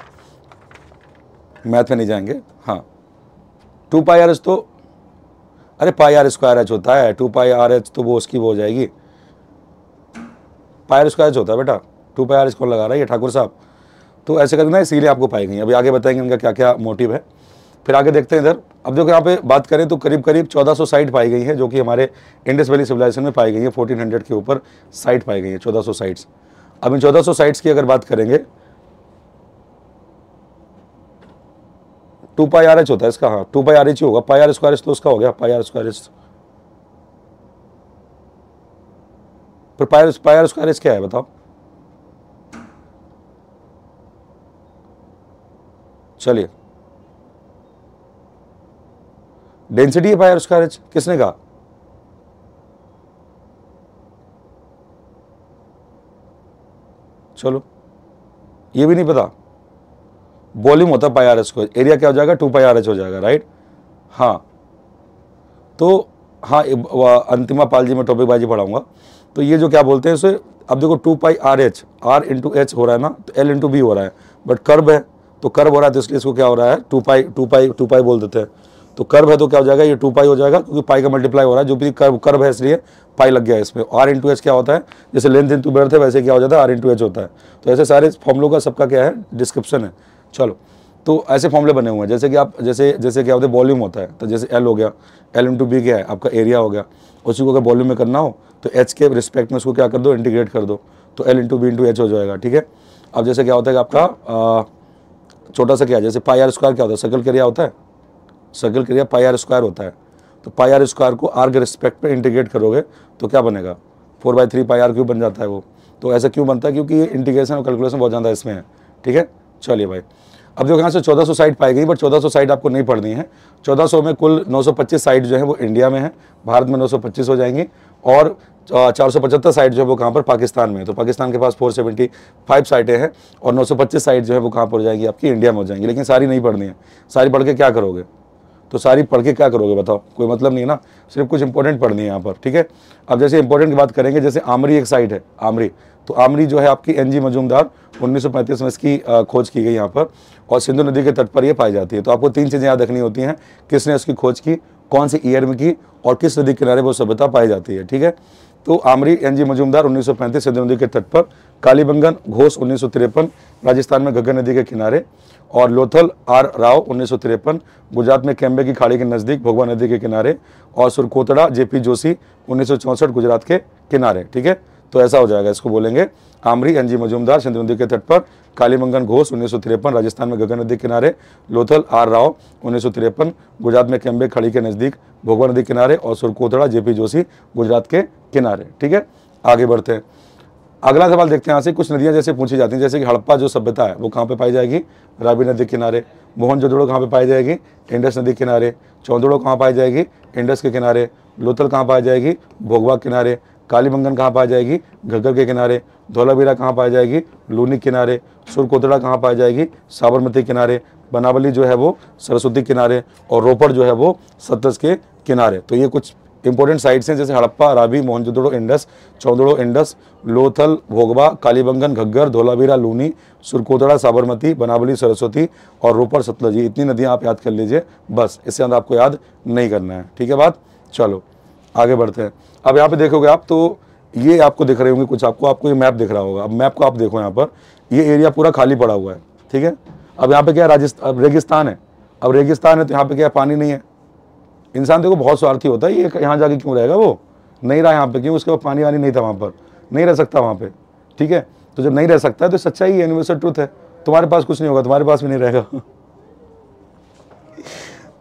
मैथ में नहीं जाएंगे हाँ टू पाई आर एच तो अरे पाई आर स्क्वायर एच होता है टू पाई आर एच तो वो उसकी वो हो जाएगी पाई आर स्क्वायर एच होता है बेटा टू पाई आर स्क्वायर लगा रहा है ये ठाकुर साहब तो ऐसे करना इसीलिए आपको पाई गई अभी आगे बताएंगे उनका क्या क्या मोटिव है फिर आगे देखते हैं इधर अब देखो यहाँ पे बात करें तो करीब करीब 1400 साइट पाई गई हैं जो कि हमारे इंडस वैली सिविलाइजेशन में पाई गई हैं 1400 के ऊपर साइट पाई गई हैं 1400 साइट्स अब इन 1400 साइट्स की अगर बात करेंगे टू पाई आर एच होता है इसका हाँ टू पाई आर एच ही होगा पाई आर स्क्वायर तो उसका हो गया पाई आर स्क्वायर फिर पाई आर स्क्वायर क्या है बताओ चलिए डेंसिटी है पाई उसका एच किसने कहा चलो ये भी नहीं पता वॉल्यूम होता है पाईआरएच को एरिया क्या हो जाएगा टू पाई आर एच हो जाएगा राइट हाँ तो हाँ अंतिमा पाल जी मैं टॉपिक बाजी पढ़ाऊंगा तो ये जो क्या बोलते हैं उसे अब देखो two pi R H R into H हो रहा है ना तो एल इंटू बी हो रहा है बट कर्व है तो कर्व हो रहा है तो इसलिए इसको क्या हो रहा है two pi two pi two pi बोल देते हैं तो कर्व है तो क्या हो जाएगा ये टू पाई हो जाएगा क्योंकि पाई का मल्टीप्लाई हो रहा है जो भी कर्व कर्व है इसलिए पाई लग गया है इसमें आर इंटू एच क्या होता है जैसे लेंथ इंटू बर्थ है वैसे क्या हो जाता है आर इंटू एच होता है तो ऐसे सारे फॉर्मलों का सबका क्या है डिस्क्रिप्शन है चलो तो ऐसे फॉर्मले बने हुए हैं जैसे कि आप जैसे जैसे क्या होता है वॉल्यूम होता है तो जैसे एल हो गया एल इंटू बी क्या है आपका एरिया हो गया उसी को अगर वॉल्यूम में करना हो तो एच के रिस्पेक्ट में उसको क्या कर दो इंटीग्रेट कर दो तो L into B into H हो जाएगा ठीक है अब जैसे क्या होता है आपका छोटा सा क्या है जैसे पाई आर स्क्वायर क्या होता है सर्कल का एरिया होता है सर्कल क्रिया पाई आर स्क्वायर होता है तो पाई आर स्क्वायर को आर के रिस्पेक्ट पे इंटीग्रेट करोगे तो क्या बनेगा four by three pi R cube बन जाता है वो तो ऐसा क्यों बनता है क्योंकि ये इंटीग्रेशन और कैलकुलेशन बहुत ज़्यादा इसमें है ठीक है चलिए भाई अब जो यहाँ से सौ साइट पाई गई बट सौ साइट आपको नहीं पढ़नी है सौ में कुल पच्चीस साइट जो है वो इंडिया में है भारत में पच्चीस हो जाएंगी और चार सौ पचहत्तर साइट जो है वो कहाँ पर पाकिस्तान में है तो पाकिस्तान के पास 475 साइटें हैं और 925 साइट जो है वो कहाँ पर हो जाएंगी आपकी इंडिया में हो जाएंगी लेकिन सारी नहीं पढ़नी है सारी पढ़ के क्या करोगे तो सारी पढ़ के क्या करोगे बताओ कोई मतलब नहीं है ना सिर्फ कुछ इंपॉर्टेंट पढ़नी है यहाँ पर ठीक है अब जैसे इंपॉर्टेंट की बात करेंगे जैसे आमरी एक साइड है आमरी तो आमरी जो है आपकी एनजी मजूमदार 1935 में इसकी खोज की गई यहाँ पर और सिंधु नदी के तट पर यह पाई जाती है तो आपको तीन चीज़ें याद रखनी होती हैं किसने उसकी खोज की कौन से ईयर में की और किस नदी किनारे वो सभ्यता पाई जाती है ठीक है तो आमरी एन जी मजूमदार उन्नीस सिंधु नदी के तट पर कालीबंगन घोष उन्नीस राजस्थान में गगन नदी के किनारे और लोथल आर राव उन्नीस गुजरात में कैम्बे की खाड़ी के नज़दीक भगवा नदी के किनारे और सुरकोतड़ा जेपी जोशी उन्नीस गुजरात के किनारे ठीक है तो ऐसा हो जाएगा इसको बोलेंगे आमरी एनजी मजूमदार सिंधु नदी के तट पर कालीमंगन घोष उन्नीस राजस्थान में गगन नदी किनारे लोथल आर राव उन्नीस गुजरात में कैम्बे खड़ी के नज़दीक भोगवा नदी किनारे और सुरकोतड़ा जेपी जोशी गुजरात के किनारे ठीक है आगे बढ़ते हैं अगला सवाल देखते हैं यहाँ से कुछ नदियाँ जैसे पूछी जाती हैं जैसे कि हड़प्पा जो सभ्यता है वो कहाँ पे पाई जाएगी रावी नदी किनारे मोहन जोदड़ो कहाँ पे पाई जाएगी इंडस नदी किनारे चौदड़ो कहाँ पाई जाएगी इंडस के किनारे लोथल कहाँ पाई जाएगी भोगवा किनारे कालीबंगन कहाँ पाई जाएगी घग्गर के किनारे धौलावीरा कहाँ पाई जाएगी लूनी किनारे सुरकोतड़ा कहाँ पाई जाएगी साबरमती किनारे बनावली जो है वो सरस्वती किनारे और रोपड़ जो है वो सतस के किनारे तो ये कुछ इंपॉर्टेंट साइट्स हैं जैसे हड़प्पा राबी मोहनजोदड़ो इंडस चौदड़ो इंडस लोथल भोगवा कालीबंगन घग्गर धोलावीरा लूनी सुरकोतड़ा साबरमती बनावली सरस्वती और रोपड़ सतलज ये इतनी नदियाँ आप याद कर लीजिए बस इससे अंदर आपको याद नहीं करना है ठीक है बात चलो आगे बढ़ते हैं अब यहाँ पर देखोगे आप तो ये आपको दिख रहे होंगे कुछ आपको आपको ये मैप दिख रहा होगा अब मैप को आप देखो यहाँ पर ये एरिया पूरा खाली पड़ा हुआ है ठीक है अब यहाँ पे क्या है राजस्थान रेगिस्तान है अब रेगिस्तान है तो यहाँ पे क्या है पानी नहीं है इंसान देखो बहुत स्वार्थी होता है ये यहाँ जाके क्यों रहेगा वो नहीं रहा यहाँ पे क्यों उसके पास पानी वानी नहीं था वहाँ पर नहीं रह सकता वहाँ पे ठीक है तो जब नहीं रह सकता है तो सच्चाई है यूनिवर्सल ट्रूथ है तुम्हारे पास कुछ नहीं होगा तुम्हारे पास भी नहीं रहेगा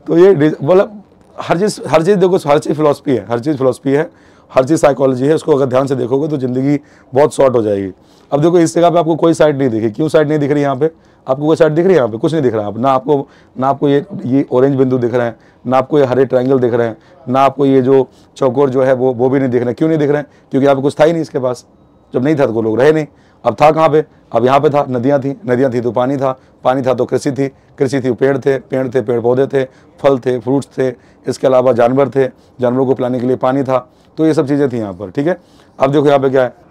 तो ये मतलब हर चीज़ हर चीज़ देखो हर चीज़ फिलोसफी है हर चीज़ फिलोसफी है हर चीज़ साइकोलॉजी है उसको अगर ध्यान से देखोगे तो ज़िंदगी बहुत शॉर्ट हो जाएगी अब देखो इस जगह पे आपको कोई साइड नहीं दिखी क्यों साइड नहीं दिख रही यहाँ पे आपको कोई साइड दिख रही है यहाँ पे कुछ नहीं दिख रहा है ना आपको ना आपको ये ये ऑरेंज बिंदु दिख रहे हैं ना आपको ये हरे ट्रायंगल दिख रहे हैं ना आपको ये जो चौकोर जो है वो वो भी नहीं दिख रहे क्यों नहीं दिख रहे हैं क्योंकि यहाँ पे कुछ था ही नहीं इसके पास जब नहीं था तो लोग रहे नहीं अब था कहाँ पे अब यहाँ पे था नदियाँ थी नदियाँ थी तो पानी था पानी था तो कृषि थी कृषि थी पेड़ थे पेड़ थे पेड़ पौधे थे फल थे फ्रूट्स थे इसके अलावा जानवर थे जानवरों को पिलाने के लिए पानी था तो ये सब चीज़ें थी यहाँ पर ठीक है अब देखो यहाँ पे क्या है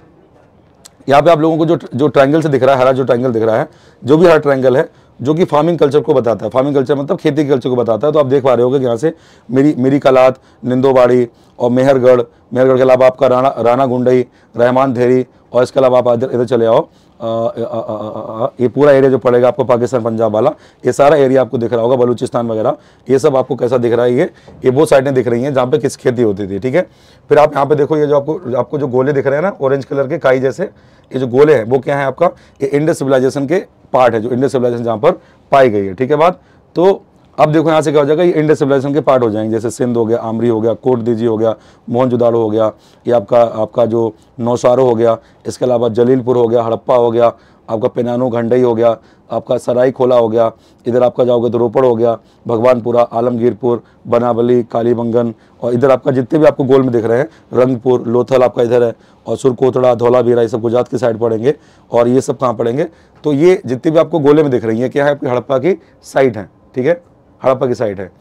यहाँ पे आप लोगों को जो जो ट्रायंगल से दिख रहा है हरा जो ट्रायंगल दिख रहा है जो भी हरा ट्रायंगल है जो कि फार्मिंग कल्चर को बताता है फार्मिंग कल्चर मतलब खेती कल्चर को बताता है तो आप देख पा रहे हो कि यहाँ से मेरी मेरी कलात निंदोबाड़ी और मेहरगढ़ मेहरगढ़ के अलावा आपका राणा राणा गुंडई रहमान धेरी और इसके अलावा आप इधर इधर चले आओ ये पूरा एरिया जो पड़ेगा आपको पाकिस्तान पंजाब वाला ये सारा एरिया आपको दिख रहा होगा बलूचिस्तान वगैरह ये सब आपको कैसा दिख रहा है ये ये वो साइडें दिख रही हैं जहाँ पे किस खेती होती थी ठीक है फिर आप यहाँ पे देखो ये जो आपको आपको जो गोले दिख रहे हैं ना ऑरेंज कलर के काई जैसे ये जो गोले हैं वो क्या है आपका ये इंडस सिविलाइजेशन के पार्ट है जो इंडस सिविलाइजेशन जहाँ पर पाई गई है ठीक है बात तो अब देखो यहाँ से क्या हो जाएगा ये इंडियन सिविलाइजेशन के पार्ट हो जाएंगे जैसे सिंध हो गया आमरी हो गया कोट दीजी हो गया मोहनजोदाड़ो हो गया या आपका आपका जो नौसारो हो गया इसके अलावा जलीलपुर हो गया हड़प्पा हो गया आपका पेनानो घंडई हो गया आपका सराई खोला हो गया इधर आपका जाओगे तो रोपड़ हो गया भगवानपुरा आलमगीरपुर बनावली कालीबंगन और इधर आपका जितने भी आपको गोल में दिख रहे हैं रंगपुर लोथल आपका इधर है और सुरकोतड़ा धौलाबीरा ये सब गुजरात की साइड पड़ेंगे और ये सब कहाँ पड़ेंगे तो ये जितने भी आपको गोले में दिख रही है क्या है आपकी हड़प्पा की साइड हैं ठीक है हड़प्पा की साइड है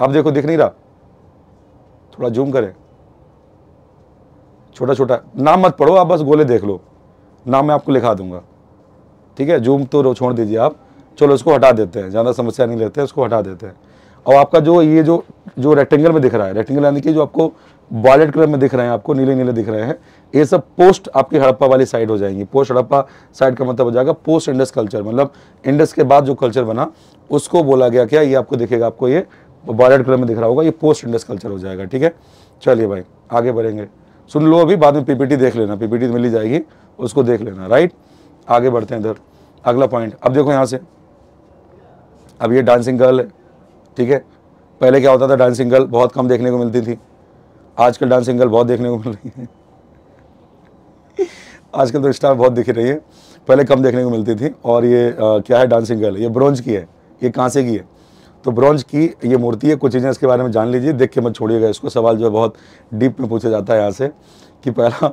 अब देखो दिख नहीं रहा थोड़ा जूम करें छोटा छोटा नाम मत पढ़ो आप बस गोले देख लो नाम मैं आपको लिखा दूंगा ठीक है जूम तो छोड़ दीजिए आप चलो इसको हटा देते हैं ज़्यादा समस्या नहीं लेते हैं उसको हटा देते हैं और आपका जो ये जो जो रेक्टेंगल में दिख रहा है रेक्टेंगल यानी कि जो आपको वॉलेट कलर में दिख रहे हैं आपको नीले नीले दिख रहे हैं ये सब पोस्ट आपकी हड़प्पा वाली साइड हो जाएंगी पोस्ट हड़प्पा साइड का मतलब हो जाएगा पोस्ट इंडस कल्चर मतलब इंडस के बाद जो कल्चर बना उसको बोला गया क्या ये आपको दिखेगा आपको ये बॉर्डर कलर में दिख रहा होगा ये पोस्ट इंडस कल्चर हो जाएगा ठीक है चलिए भाई आगे बढ़ेंगे सुन लो अभी बाद में पीपीटी देख लेना पीपीटी तो मिली जाएगी उसको देख लेना राइट आगे बढ़ते हैं इधर अगला पॉइंट अब देखो यहाँ से अब ये डांसिंग गर्ल है ठीक है पहले क्या होता था डांसिंग गर्ल बहुत कम देखने को मिलती थी आजकल डांसिंग गर्ल बहुत देखने को मिल रही है आजकल तो स्टार बहुत दिख रही है पहले कम देखने को मिलती थी और ये आ, क्या है डांसिंग गर्ल ये ब्रॉन्ज की है ये कहाँ से की है तो ब्रॉन्ज की ये मूर्ति है कुछ चीज़ें इसके बारे में जान लीजिए देख के मत छोड़िएगा इसको सवाल जो है बहुत डीप में पूछा जाता है यहाँ से कि पहला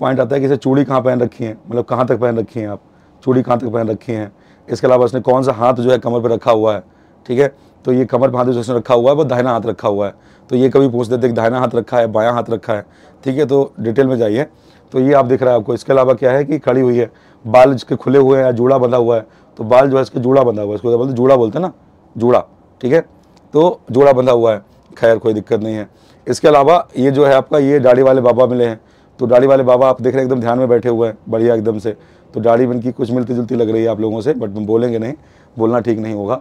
पॉइंट आता है कि इसे चूड़ी कहाँ पहन रखी है मतलब कहाँ तक पहन रखी हैं आप चूड़ी कहाँ तक पहन रखी हैं इसके अलावा उसने कौन सा हाथ जो है कमर पर रखा हुआ है ठीक है तो ये कमर पर हाथ जो उसने रखा हुआ है वो दाहिना हाथ रखा हुआ है तो ये कभी पूछ देते कि दाहिना हाथ रखा है बायां हाथ रखा है ठीक है तो डिटेल में जाइए तो ये आप दिख रहा है आपको इसके अलावा क्या है कि खड़ी हुई है बाल के खुले हुए हैं या जूड़ा बंधा हुआ है तो बाल जो है इसका जूड़ा बंधा हुआ है इसको बोलते जूड़ा बोलते हैं ना जूड़ा ठीक है तो जूड़ा बंधा हुआ है खैर कोई दिक्कत नहीं है इसके अलावा ये जो है आपका ये दाढ़ी वाले बाबा मिले हैं तो दाढ़ी वाले बाबा आप देख रहे हैं एकदम ध्यान में बैठे हुए हैं बढ़िया एकदम से तो दाढ़ी इनकी कुछ मिलती जुलती लग रही है आप लोगों से बट बोलेंगे नहीं बोलना ठीक नहीं होगा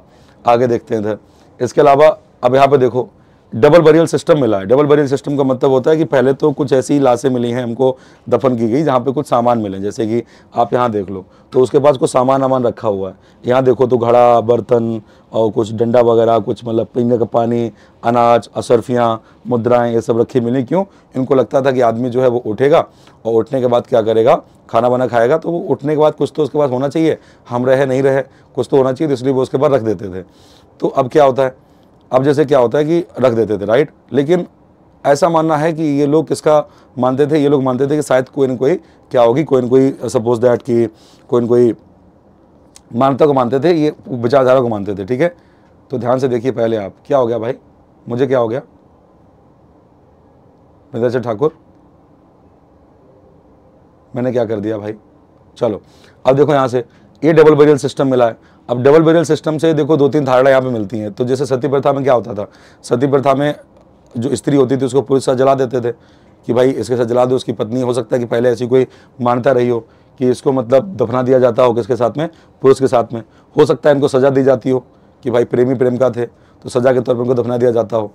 आगे देखते हैं इधर इसके अलावा अब यहाँ पर देखो डबल बरियल सिस्टम मिला है डबल बरियल सिस्टम का मतलब होता है कि पहले तो कुछ ऐसी लाशें मिली हैं हमको दफन की गई जहाँ पे कुछ सामान मिले जैसे कि आप यहाँ देख लो तो उसके पास कुछ सामान वामान रखा हुआ है यहाँ देखो तो घड़ा बर्तन और कुछ डंडा वगैरह कुछ मतलब पीने का पानी अनाज असरफियाँ मुद्राएँ ये सब रखी मिली क्यों इनको लगता था कि आदमी जो है वो उठेगा और उठने के बाद क्या करेगा खाना वाना खाएगा तो वो उठने के बाद कुछ तो उसके पास होना चाहिए हम रहे नहीं रहे कुछ तो होना चाहिए तो इसलिए वो उसके पास रख देते थे तो अब क्या होता है अब जैसे क्या होता है कि रख देते थे राइट लेकिन ऐसा मानना है कि ये लोग किसका मानते थे ये लोग मानते थे कि शायद कोई ना कोई क्या होगी कोई ना कोई सपोज दैट कि कोई ना कोई मान्यता को मानते थे ये विचारधारा को मानते थे ठीक है तो ध्यान से देखिए पहले आप क्या हो गया भाई मुझे क्या हो गया मृदाचर ठाकुर मैंने क्या कर दिया भाई चलो अब देखो यहाँ से ये डबल बेरियल सिस्टम मिला है अब डबल बैरल सिस्टम से देखो दो तीन धारणा यहाँ पे मिलती हैं तो जैसे सती प्रथा में क्या होता था सती प्रथा में जो स्त्री होती थी उसको पुरुष साथ जला देते थे कि भाई इसके साथ जला दो उसकी पत्नी हो सकता है कि पहले ऐसी कोई मानता रही हो कि इसको मतलब दफना दिया जाता हो किसके साथ में पुरुष के साथ में हो सकता है इनको सज़ा दी जाती हो कि भाई प्रेमी प्रेम का थे तो सज़ा के तौर पर इनको दफना दिया जाता हो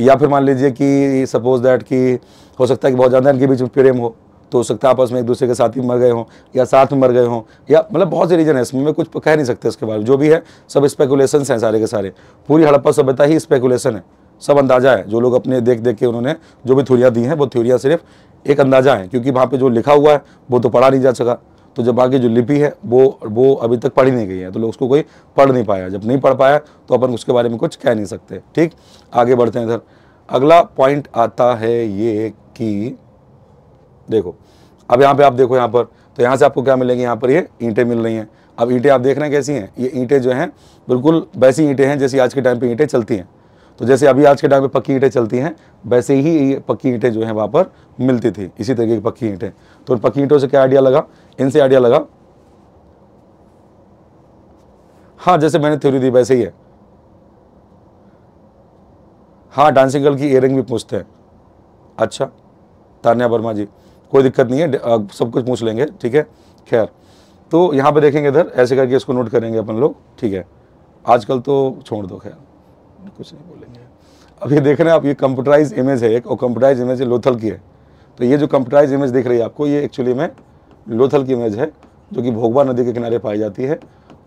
या फिर मान लीजिए कि सपोज़ दैट कि हो सकता है कि बहुत ज़्यादा इनके बीच में प्रेम हो तो हो सकता है आपस में एक दूसरे के साथ ही मर गए हों या साथ में मर गए हों या मतलब बहुत से रीज़न है इसमें मैं कुछ कह नहीं सकते इसके बारे में जो भी है सब स्पेकुलेशन हैं सारे के सारे पूरी हड़प्पा सभ्यता ही स्पेकुलेशन है सब अंदाजा है जो लोग अपने देख देख के उन्होंने जो भी थ्योरियाँ दी हैं वो थ्योरियाँ सिर्फ एक अंदाजा है क्योंकि वहाँ पर जो लिखा हुआ है वो तो पढ़ा नहीं जा सका तो जब आगे जो लिपि है वो वो अभी तक पढ़ी नहीं गई है तो लोग उसको कोई पढ़ नहीं पाया जब नहीं पढ़ पाया तो अपन उसके बारे में कुछ कह नहीं सकते ठीक आगे बढ़ते हैं इधर अगला पॉइंट आता है ये कि देखो अब यहाँ पे आप देखो यहाँ पर तो यहाँ से आपको क्या मिलेंगे यहाँ पर ये ईंटें मिल रही हैं अब ईंटें आप देख रहे हैं कैसी हैं ये ईंटें जो हैं बिल्कुल वैसी ईंटें हैं जैसी आज के टाइम पे ईंटें चलती हैं तो जैसे अभी आज के टाइम पे पक्की ईंटें चलती हैं वैसे ही ये पक्की ईंटें जो हैं वहाँ पर मिलती थी इसी तरीके की पक्की ईंटें तो पक्की ईंटों से क्या आइडिया लगा इनसे आइडिया लगा हाँ जैसे मैंने थ्योरी दी वैसे ही है हाँ डांसिंग गर्ल की इयरिंग भी पूछते हैं अच्छा तान्या वर्मा जी कोई दिक्कत नहीं है सब कुछ पूछ लेंगे ठीक है खैर तो यहाँ पे देखेंगे इधर ऐसे करके इसको नोट करेंगे अपन लोग ठीक है आजकल तो छोड़ दो खैर कुछ नहीं बोलेंगे अब ये देख रहे हैं आप ये कंप्यूटराइज इमेज है एक और कंप्यूटराइज इमेज लोथल की है तो ये जो कंप्यूटराइज इमेज दिख रही है आपको ये एक्चुअली में लोथल की इमेज है जो कि भोगवा नदी के किनारे पाई जाती है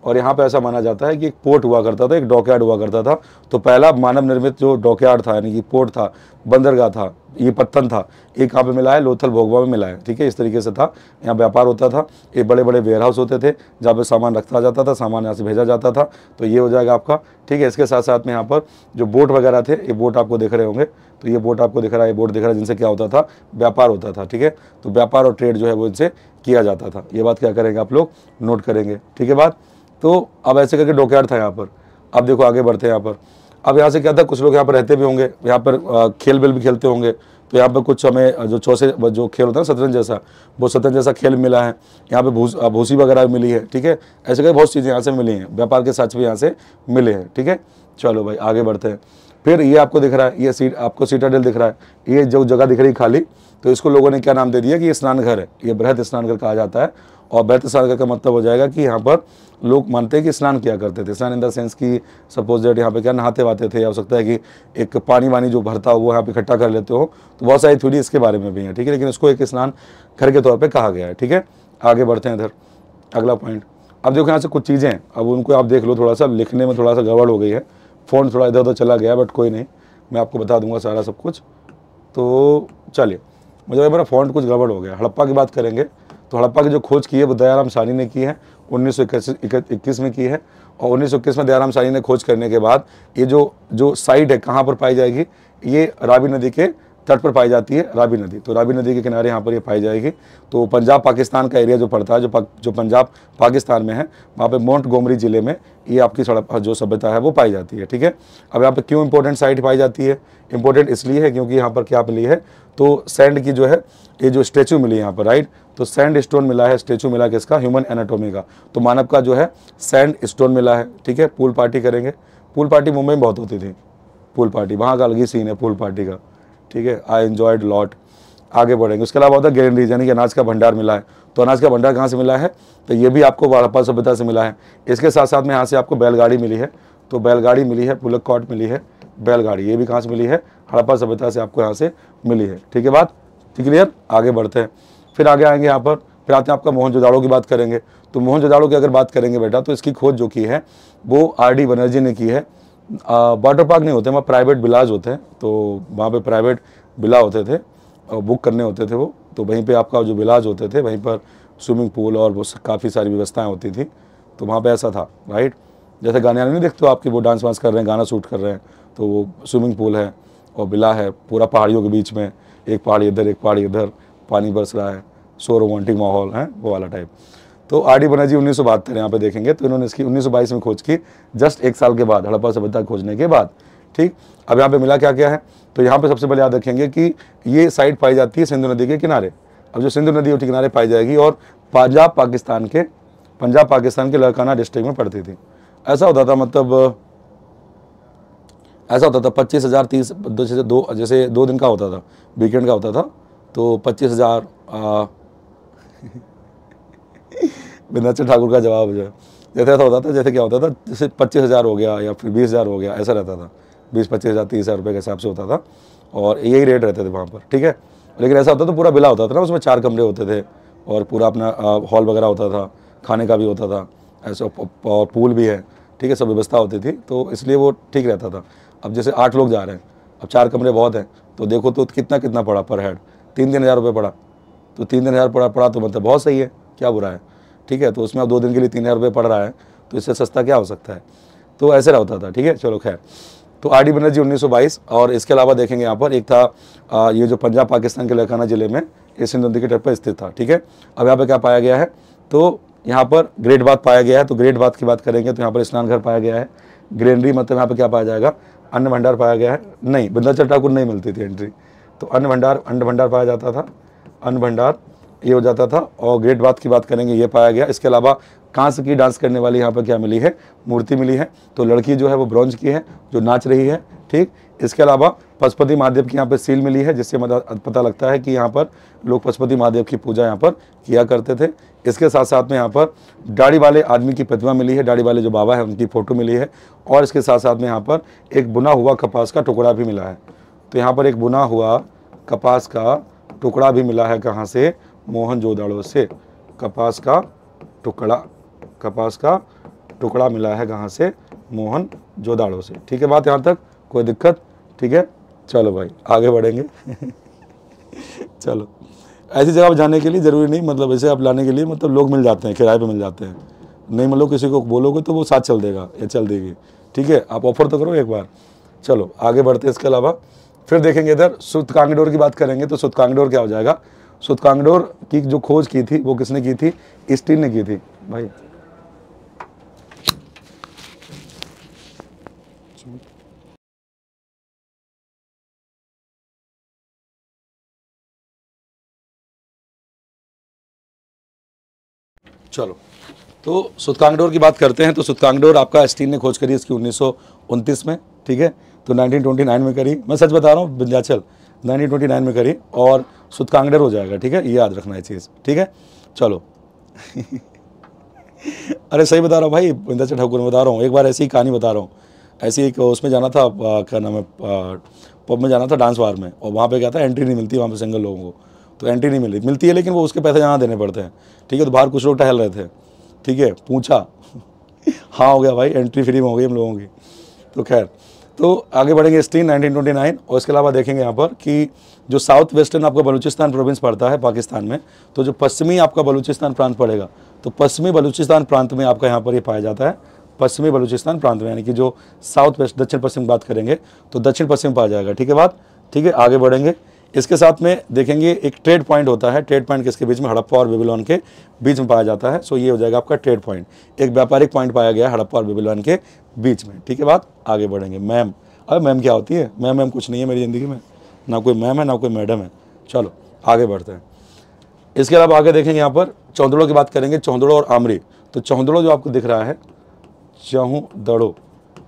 और यहाँ पे ऐसा माना जाता है कि एक पोर्ट हुआ करता था एक डॉकयार्ड हुआ करता था तो पहला मानव निर्मित जो डॉकयार्ड था यानी कि पोर्ट था बंदरगाह था ये पत्तन था एक कहाँ पे मिला है लोथल भोगवा में मिला है ठीक है इस तरीके से था यहाँ व्यापार होता था ये बड़े बड़े वेयर हाउस होते थे जहाँ पे सामान रखा जाता था सामान यहाँ से भेजा जाता था तो ये हो जाएगा आपका ठीक है इसके साथ साथ में यहाँ पर जो बोट वगैरह थे ये बोट आपको देख रहे होंगे तो ये बोट आपको दिख रहा है ये बोट दिख रहा है जिनसे क्या होता था व्यापार होता था ठीक है तो व्यापार और ट्रेड जो है वो इनसे किया जाता था ये बात क्या करेंगे आप लोग नोट करेंगे ठीक है बात तो अब ऐसे करके डोकयार्ड था यहाँ पर अब देखो आगे बढ़ते यहाँ पर अब यहाँ से क्या था कुछ लोग यहाँ पर रहते भी होंगे यहाँ पर खेल बेल भी खेलते होंगे तो यहाँ पर कुछ हमें जो चौसे जो खेल होता है ना शतरंज जैसा वो शतरंज जैसा खेल मिला है यहाँ पे भूस भूसी वगैरह मिली है ठीक है ऐसे करके बहुत चीज़ें यहाँ से मिली हैं व्यापार के साथ भी यहाँ से मिले हैं ठीक है चलो भाई आगे बढ़ते हैं फिर ये आपको दिख रहा है ये सीट आपको सीटाडेल दिख रहा है ये जो जगह दिख रही खाली तो इसको लोगों ने क्या नाम दे दिया कि ये स्नान घर है ये बृहद स्नान घर कहा जाता है और बैत सागर का मतलब हो जाएगा कि यहाँ पर लोग मानते हैं कि स्नान किया करते थे स्नान इन द सेंस कि सपोज डेट यहाँ पे क्या नहाते वाते थे हो सकता है कि एक पानी वानी जो भरता हो वो यहाँ पे इकट्ठा कर लेते हो तो बहुत सारी थ्योरी इसके बारे में भी है ठीक है लेकिन इसको एक स्नान घर के तौर पर कहा गया है ठीक है आगे बढ़ते हैं इधर अगला पॉइंट अब देखो यहाँ से कुछ चीज़ें अब उनको आप देख लो थोड़ा सा लिखने में थोड़ा सा गड़बड़ हो गई है फ़ोन थोड़ा इधर उधर चला गया बट कोई नहीं मैं आपको बता दूंगा सारा सब कुछ तो चलिए मुझे मेरा फ़ॉन्ट कुछ गड़बड़ हो गया हड़प्पा की बात करेंगे तो हड़प्पा की जो खोज की है वो दयाराम सानी ने की है उन्नीस इक्कीस में की है और उन्नीस में दयाराम सानी ने खोज करने के बाद ये जो जो साइट है कहाँ पर पाई जाएगी ये रावी नदी के तट पर पाई जाती है रावी नदी तो रावी नदी के किनारे यहाँ पर ये पाई जाएगी तो पंजाब पाकिस्तान का एरिया जो पड़ता है जो पा, जो पंजाब पाकिस्तान में है वहाँ पे माउंट गोमरी ज़िले में ये आपकी सड़क जो सभ्यता है वो पाई जाती है ठीक है अब यहाँ पे क्यों इंपॉर्टेंट साइट पाई जाती है इंपॉर्टेंट इसलिए है क्योंकि यहाँ पर क्या मिली है तो सैंड की जो है ये जो स्टेचू मिली यहाँ पर राइट तो सैंड स्टोन मिला है स्टैचू मिला किसका ह्यूमन एनाटोमी का तो मानव का जो है सैंड स्टोन मिला है ठीक है पूल पार्टी करेंगे पूल पार्टी मुंबई में बहुत होती थी पूल पार्टी वहाँ का अलग ही सीन है पूल पार्टी का ठीक है आई एन्जॉयड लॉट आगे बढ़ेंगे उसके अलावा होता है रीजन यानी कि अनाज का भंडार मिला है तो अनाज का भंडार कहाँ से मिला है तो ये भी आपको वाड़प्पा सभ्यता से मिला है इसके साथ साथ में यहाँ से आपको बैलगाड़ी मिली है तो बैलगाड़ी मिली है पुलक कॉट मिली है बैलगाड़ी ये भी कहाँ से मिली है हड़प्पा सभ्यता से आपको यहाँ से मिली है ठीक है बात ठीक क्लियर आगे बढ़ते हैं फिर आगे आएंगे यहाँ पर फिर आते हैं आपका मोहनजोदाड़ो की बात करेंगे तो मोहनजोदाड़ो की अगर बात करेंगे बेटा तो इसकी खोज जो की है वो आर डी बनर्जी ने की है वाटर पार्क नहीं होते वहाँ प्राइवेट बिलाज होते हैं तो वहाँ पे प्राइवेट बिला होते थे बुक करने होते थे वो तो वहीं पे आपका जो बिलाज होते थे वहीं पर स्विमिंग पूल और बहुत काफ़ी सारी व्यवस्थाएं होती थी तो वहाँ पे ऐसा था राइट जैसे गाने वाले नहीं देखते हो आपके वो डांस वांस कर रहे हैं गाना शूट कर रहे हैं तो वो स्विमिंग पूल है और बिला है पूरा पहाड़ियों के बीच में एक पहाड़ी इधर एक पहाड़ी इधर पानी बरस रहा है सो रोमांटिक माहौल है वो वाला टाइप तो आर डी बनर्जी उन्नीस सौ बहत्तर यहाँ पे देखेंगे तो इन्होंने इसकी 1922 में खोज की जस्ट एक साल के बाद हड़प्पा सभ्यता खोजने के बाद ठीक अब यहाँ पे मिला क्या क्या है तो यहाँ पे सबसे पहले याद रखेंगे कि ये साइड पाई जाती है सिंधु नदी के किनारे अब जो सिंधु नदी के किनारे पाई जाएगी और पंजाब पाकिस्तान के पंजाब पाकिस्तान के लड़काना डिस्ट्रिक्ट में पड़ती थी ऐसा होता था मतलब ऐसा होता था पच्चीस हज़ार तीस जैसे दो जैसे दो दिन का होता था वीकेंड का होता था तो पच्चीस हज़ार बिंदाचल ठाकुर का जवाब जो है जैसे ऐसा होता था जैसे क्या होता था जैसे पच्चीस हज़ार हो गया या फिर बीस हज़ार हो गया ऐसा रहता था बीस पच्चीस हज़ार तीस हज़ार रुपये के हिसाब से होता था और यही रेट रहते थे वहाँ पर ठीक है लेकिन ऐसा होता था पूरा बिला होता था ना उसमें चार कमरे होते थे और पूरा अपना हॉल वगैरह होता था खाने का भी होता था ऐसा और पूल भी है ठीक है सब व्यवस्था होती थी तो इसलिए वो ठीक रहता था अब जैसे आठ लोग जा रहे हैं अब चार कमरे बहुत हैं तो देखो तो कितना कितना पड़ा पर हेड तीन तीन हज़ार रुपये पड़ा तो तीन तीन हज़ार पड़ा पड़ा तो मतलब बहुत सही है क्या बुरा है ठीक है तो उसमें अब दो दिन के लिए तीन हज़ार रुपये पड़ रहा है तो इससे सस्ता क्या हो सकता है तो ऐसे रहा होता था ठीक है चलो खैर तो आर डी बनर्जी उन्नीस और इसके अलावा देखेंगे यहाँ पर एक था ये जो पंजाब पाकिस्तान के लखाना ज़िले में एशियन नदी के तट पर स्थित था ठीक है अब यहाँ पर क्या पाया गया है तो यहाँ पर ग्रेट बात पाया गया है तो ग्रेट बात की बात करेंगे तो यहाँ पर स्नान घर पाया गया है ग्रीनरी मतलब यहाँ पर क्या पाया जाएगा अन्न भंडार पाया गया है नहीं बिंदाचल ठाकुर नहीं मिलती थी एंट्री तो अन्न भंडार अन्न भंडार पाया जाता था अन्न भंडार ये हो जाता था और ग्रेट बात की बात करेंगे ये पाया गया इसके अलावा कांस की डांस करने वाली यहाँ पर क्या मिली है मूर्ति मिली है तो लड़की जो है वो ब्रॉन्ज की है जो नाच रही है ठीक इसके अलावा पशुपति महादेव की यहाँ पर सील मिली है जिससे मतलब पता लगता है कि यहाँ पर लोग पशुपति महादेव की पूजा यहाँ पर किया करते थे इसके साथ साथ में यहाँ पर दाढ़ी वाले आदमी की प्रतिमा मिली है दाढ़ी वाले जो बाबा है उनकी फ़ोटो मिली है और इसके साथ साथ में यहाँ पर एक बुना हुआ कपास का टुकड़ा भी मिला है तो यहाँ पर एक बुना हुआ कपास का टुकड़ा भी मिला है कहाँ से मोहन जोदाड़ो से कपास का टुकड़ा कपास का टुकड़ा मिला है कहाँ से मोहन जोदाड़ो से ठीक है बात यहाँ तक कोई दिक्कत ठीक है चलो भाई आगे बढ़ेंगे चलो ऐसी जगह पर जाने के लिए ज़रूरी नहीं मतलब ऐसे आप लाने के लिए मतलब लोग मिल जाते हैं किराए पे मिल जाते हैं नहीं मतलब किसी को बोलोगे तो वो साथ चल देगा या चल देगी ठीक है आप ऑफर तो करो एक बार चलो आगे बढ़ते हैं इसके अलावा फिर देखेंगे इधर सुत कांगडोर की बात करेंगे तो सुत कांगडोर क्या हो जाएगा सुत कांगडोर की जो खोज की थी वो किसने की थी स्टीन ने की थी भाई चलो तो सुतकांगडोर की बात करते हैं तो सुतकांगडोर आपका स्टीन ने खोज करी इसकी उन्नीस में ठीक है तो 1929 में करी मैं सच बता रहा हूँ विंध्याचल 1929 में करी और सुतकांगडर हो जाएगा ठीक है ये याद रखना है चीज़ ठीक है चलो अरे सही बता रहा हूँ भाई विंध्याचल ठाकुर बता रहा हूँ एक बार ऐसी ही कहानी बता रहा हूँ ऐसी एक उसमें जाना था क्या नाम है पब में जाना था डांस बार में और वहाँ पर क्या था एंट्री नहीं मिलती वहाँ पर सिंगल लोगों को तो एंट्री नहीं मिली मिलती है लेकिन वो उसके पैसे जहाँ देने पड़ते हैं ठीक है तो बाहर कुछ लोग टहल रहे थे ठीक है पूछा हाँ हो गया भाई एंट्री फ्री में हो गई हम लोगों की तो खैर तो आगे बढ़ेंगे स्टीन 1929 और इसके अलावा देखेंगे यहाँ पर कि जो साउथ वेस्टर्न आपका बलूचिस्तान प्रोविंस पड़ता है पाकिस्तान में तो जो पश्चिमी आपका बलूचिस्तान प्रांत पड़ेगा तो पश्चिमी बलूचिस्तान प्रांत में आपका यहाँ पर ये यह पाया जाता है पश्चिमी बलूचिस्तान प्रांत में यानी कि जो साउथ वेस्ट दक्षिण पश्चिम बात करेंगे तो दक्षिण पश्चिम पाया जाएगा ठीक है बात ठीक है आगे बढ़ेंगे इसके साथ में देखेंगे एक ट्रेड पॉइंट होता है ट्रेड पॉइंट किसके बीच में हड़प्पा और बेबीलोन के बीच में पाया जाता है सो ये हो जाएगा आपका ट्रेड पॉइंट एक व्यापारिक पॉइंट पाया गया हड़प्पा और बेबीलोन के बीच में ठीक है बात आगे बढ़ेंगे मैम अरे मैम क्या होती है मैम मैम कुछ नहीं है मेरी ज़िंदगी में ना कोई मैम है ना कोई मैडम है चलो आगे बढ़ते हैं इसके अलावा आगे देखेंगे यहाँ पर चौंदड़ों की बात करेंगे चौंदड़ों और आमरी तो चौंदड़ों जो आपको दिख रहा है चौदड़ों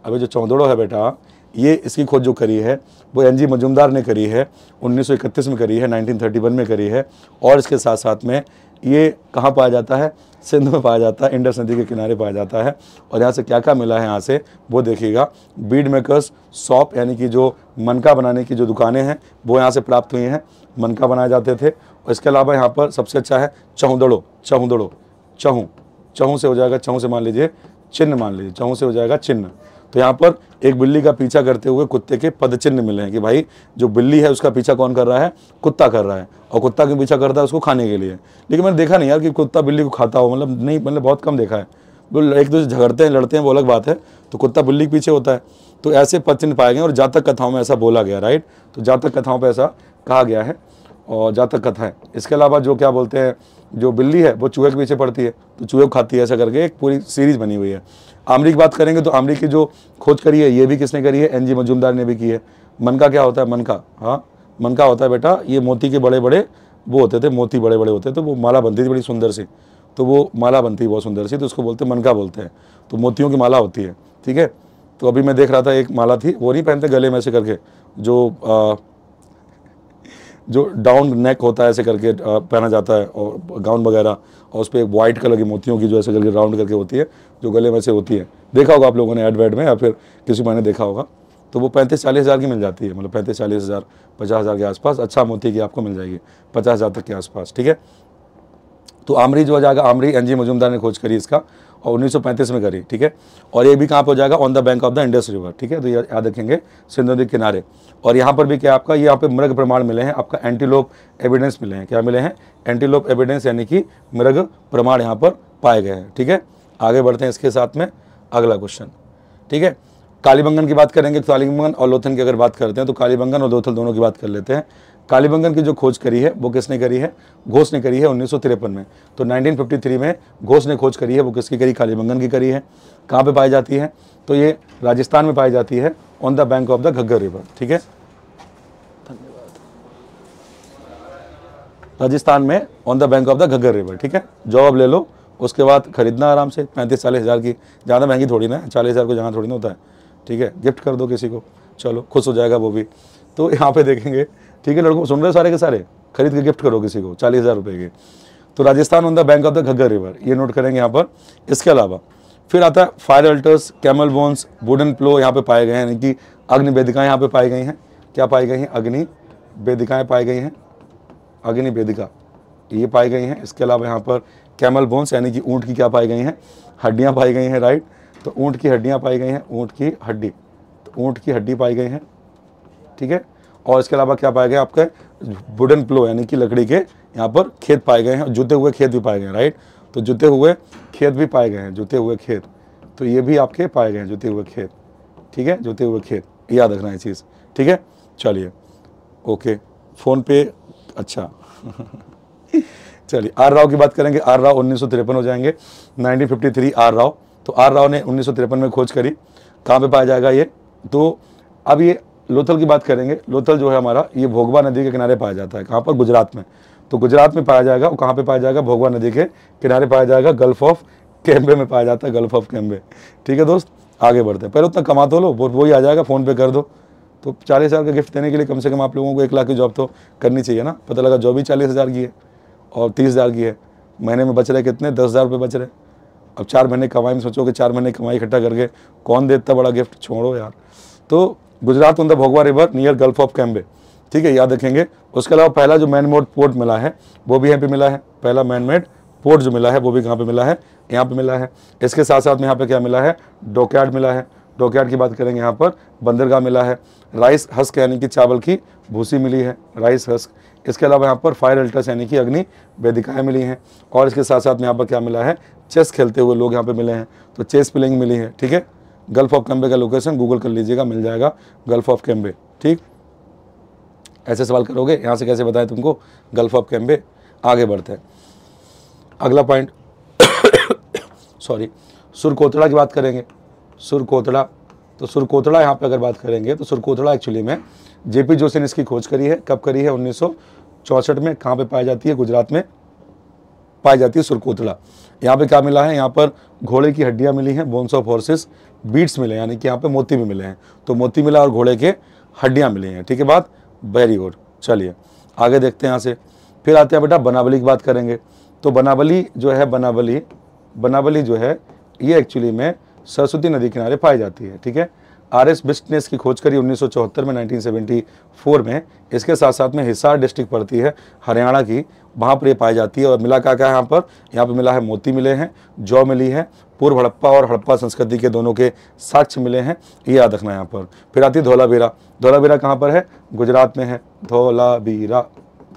अभी जो चौंदड़ों है बेटा ये इसकी खोज जो करी है वो एन जी मजुमदार ने करी है 1931 में करी है 1931 में करी है और इसके साथ साथ में ये कहाँ पाया जाता है सिंध में पाया जाता है इंडस नदी के किनारे पाया जाता है और यहाँ से क्या क्या मिला है यहाँ से वो देखिएगा बीड मेकर्स शॉप यानी कि जो मनका बनाने की जो दुकानें हैं वो यहाँ से प्राप्त हुई हैं मनका बनाए जाते थे और इसके अलावा यहाँ पर सबसे अच्छा है चहुदड़ो चहुदड़ो चहू चहू से हो जाएगा चहू से मान लीजिए चिन्ह मान लीजिए चहू से हो जाएगा चिन्ह तो यहाँ पर एक बिल्ली का पीछा करते हुए कुत्ते के पदचिन्ह मिले हैं कि भाई जो बिल्ली है उसका पीछा कौन कर रहा है कुत्ता कर रहा है और कुत्ता क्यों पीछा करता है उसको खाने के लिए लेकिन मैंने देखा नहीं यार कि कुत्ता बिल्ली को खाता हो मतलब नहीं मतलब बहुत कम देखा है एक दूसरे तो झगड़ते हैं लड़ते हैं वो अलग बात है तो कुत्ता बिल्ली के पीछे होता है तो ऐसे पदचिन्ह पाए गए और जातक कथाओं में ऐसा बोला गया राइट तो जातक कथाओं पर ऐसा कहा गया है और जातक कथा है इसके अलावा जो क्या बोलते हैं जो बिल्ली है वो चूहे के पीछे पड़ती है तो चूहे को खाती है ऐसा करके एक पूरी सीरीज़ बनी हुई है आमरी की बात करेंगे तो आमरी की जो खोज करी है ये भी किसने करी है एन जी मजूमदार ने भी की है मन का क्या होता है मन का हाँ मन का होता है बेटा ये मोती के बड़े बड़े वो होते थे मोती बड़े बड़े होते थे तो वो माला बनती थी बड़ी सुंदर सी तो वो माला बनती है बहुत सुंदर सी तो उसको बोलते हैं मनका बोलते हैं तो मोतियों की माला होती है ठीक है तो अभी मैं देख रहा था एक माला थी वो नहीं पहनते गले में ऐसे करके जो आ, जो डाउन नेक होता है ऐसे करके पहना जाता है और गाउन वगैरह और उस पर एक वाइट कलर की मोतियों की जो ऐसे करके राउंड करके होती है जो गले में से होती है देखा होगा आप लोगों ने एडवर्ड में या फिर किसी मैंने देखा होगा तो वो पैंतीस चालीस हज़ार की मिल जाती है मतलब पैंतीस चालीस हज़ार पचास हज़ार के आसपास अच्छा मोती की आपको मिल जाएगी पचास हज़ार तक के आसपास ठीक है तो आमरी जो आ जाएगा आमरी एन जी मजुमदार ने खोज करी इसका और 1935 में करी ठीक है और ये भी कहाँ पर हो जाएगा on the bank of the Indus river ठीक है तो ये याद रखेंगे सिंधु नदी किनारे और यहाँ पर भी क्या आपका ये यहाँ पे मृग प्रमाण मिले हैं आपका एंटीलोप एविडेंस मिले हैं क्या मिले हैं एंटीलोप एविडेंस यानी कि मृग प्रमाण यहाँ पर पाए गए हैं ठीक है आगे बढ़ते हैं इसके साथ में अगला क्वेश्चन ठीक है कालीबंगन की बात करेंगे तो कालीबंगन और लोथन की अगर बात करते हैं तो कालीबंगन और लोथल दोनों की बात कर लेते हैं कालीबंगन की जो खोज करी है वो किसने करी है घोष ने करी है उन्नीस में तो 1953 में घोष ने खोज करी है वो किसकी करी कालीबंगन की करी है कहाँ पे पाई जाती है तो ये राजस्थान में पाई जाती है on the bank of the Ghaggar river ठीक है धन्यवाद राजस्थान में on the bank of the Ghaggar river ठीक है जॉब ले लो उसके बाद खरीदना आराम से पैंतीस चालीस हज़ार की ज़्यादा महंगी थोड़ी ना चालीस हज़ार को जाना थोड़ी ना होता है ठीक है गिफ्ट कर दो किसी को चलो खुश हो जाएगा वो भी तो यहाँ पे देखेंगे ठीक है लड़कों सुन रहे सारे के सारे खरीद के गिफ्ट करो किसी को चालीस हज़ार रुपये के तो Rajasthan on the bank of the Ghaggar river ये नोट करेंगे यहाँ पर इसके अलावा फिर आता है fire altars camel bones wooden plough यहाँ पे पाए गए हैं यानी कि अग्नि वेदिकाएँ यहाँ पे पाई गई हैं क्या पाई गई हैं अग्नि वेदिकाएँ पाई गई हैं अग्नि वेदिका ये पाई गई हैं इसके अलावा यहाँ पर कैमल बोन्स यानी कि ऊँट की क्या पाई गई हैं हड्डियाँ पाई गई हैं राइट तो ऊँट की हड्डियाँ पाई गई हैं ऊँट की हड्डी तो ऊँट की हड्डी पाई गई हैं ठीक है और इसके अलावा क्या पाए गए आपके वुडन प्लो यानी कि लकड़ी के यहाँ पर खेत पाए गए हैं जुते हुए खेत भी पाए गए हैं राइट तो जुते हुए खेत भी पाए गए हैं जुते हुए खेत तो ये भी आपके पाए गए हैं जुते हुए खेत ठीक है जुते हुए खेत याद रखना है चीज़ ठीक है चलिए ओके फ़ोन पे अच्छा चलिए आर राव की बात करेंगे आर राव उन्नीस हो जाएंगे 1953 आर राव तो आर राव ने उन्नीस में खोज करी कहाँ पे पाया जाएगा ये तो अब ये लोथल की बात करेंगे लोथल जो है हमारा ये भोगवा नदी के किनारे पाया जाता है कहाँ पर गुजरात में तो गुजरात में पाया जाएगा और कहाँ पे पाया जाएगा भोगवा नदी के किनारे पाया जाएगा गल्फ ऑफ कैम्बे में पाया जाता है गल्फ ऑफ कैम्बे ठीक है दोस्त आगे बढ़ते हैं पहले उतना कमा तो लो वो वही आ जाएगा फ़ोन पे कर दो तो चालीस हज़ार का गिफ्ट देने के लिए कम से कम आप लोगों को एक लाख की जॉब तो करनी चाहिए ना पता लगा जॉब ही चालीस हज़ार की है और तीस हज़ार की है महीने में बच रहे कितने दस हज़ार रुपये बच रहे अब चार महीने कमाई में सोचो कि चार महीने कमाई इकट्ठा करके कौन देता बड़ा गिफ्ट छोड़ो यार तो Gujarat on the Bhogava river near gulf of Cambay ठीक है याद रखेंगे उसके अलावा पहला जो मैन मोड पोर्ट मिला है वो भी यहाँ पे मिला है पहला मैन मेड पोर्ट जो मिला है वो भी कहाँ पे मिला है यहाँ पे मिला है इसके साथ साथ में यहाँ पे क्या मिला है डोकयार्ड मिला है डोकयार्ड की बात करेंगे यहाँ पर बंदरगाह मिला है राइस हस्क यानी कि चावल की भूसी मिली है राइस हस्क इसके अलावा यहाँ पर फायर अल्ट्रस यानी कि अग्नि वेदिकाएँ मिली हैं और इसके साथ साथ में यहाँ पर क्या मिला है चेस खेलते हुए लोग यहाँ पर मिले हैं तो चेस प्लेइंग मिली है ठीक है गल्फ ऑफ कैम्बे का लोकेशन गूगल कर लीजिएगा मिल जाएगा गल्फ ऑफ कैम्बे ठीक ऐसे सवाल करोगे यहाँ से कैसे बताएं तुमको गल्फ ऑफ कैम्बे आगे बढ़ते हैं अगला पॉइंट सॉरी सुरकोतड़ा की बात करेंगे सुरकोतड़ा तो सुरकोतड़ा यहाँ पे अगर बात करेंगे तो सुरकोतड़ा एक्चुअली में जेपी जोशी ने इसकी खोज करी है कब करी है उन्नीस में कहाँ पे पाई जाती है गुजरात में पाई जाती है सुरकोतड़ा यहाँ पे क्या मिला है यहाँ पर घोड़े की हड्डियाँ मिली हैं बोन्स ऑफ हॉर्सेस बीट्स मिले यानी कि यहाँ पे मोती भी मिले हैं तो मोती मिला और घोड़े के हड्डियाँ मिली हैं ठीक है बात वेरी गुड चलिए आगे देखते हैं यहाँ से फिर आते हैं बेटा बनावली की बात करेंगे तो बनावली जो है बनावली बनावली जो है ये एक्चुअली में सरस्वती नदी किनारे पाई जाती है ठीक है आर एस बिस्टनेस की खोज करी 1974 में 1974 में इसके साथ साथ में हिसार डिस्ट्रिक्ट पड़ती है हरियाणा की वहाँ पर ये पाई जाती है और मिला क्या क्या है यहाँ पर यहाँ पर मिला है मोती मिले हैं जौ मिली है पूर्व हड़प्पा और हड़प्पा संस्कृति के दोनों के साक्ष्य मिले हैं ये याद रखना है यहाँ पर फिर आती है धोलाबीरा धोलाबीरा कहाँ पर है गुजरात में है धोलाबीरा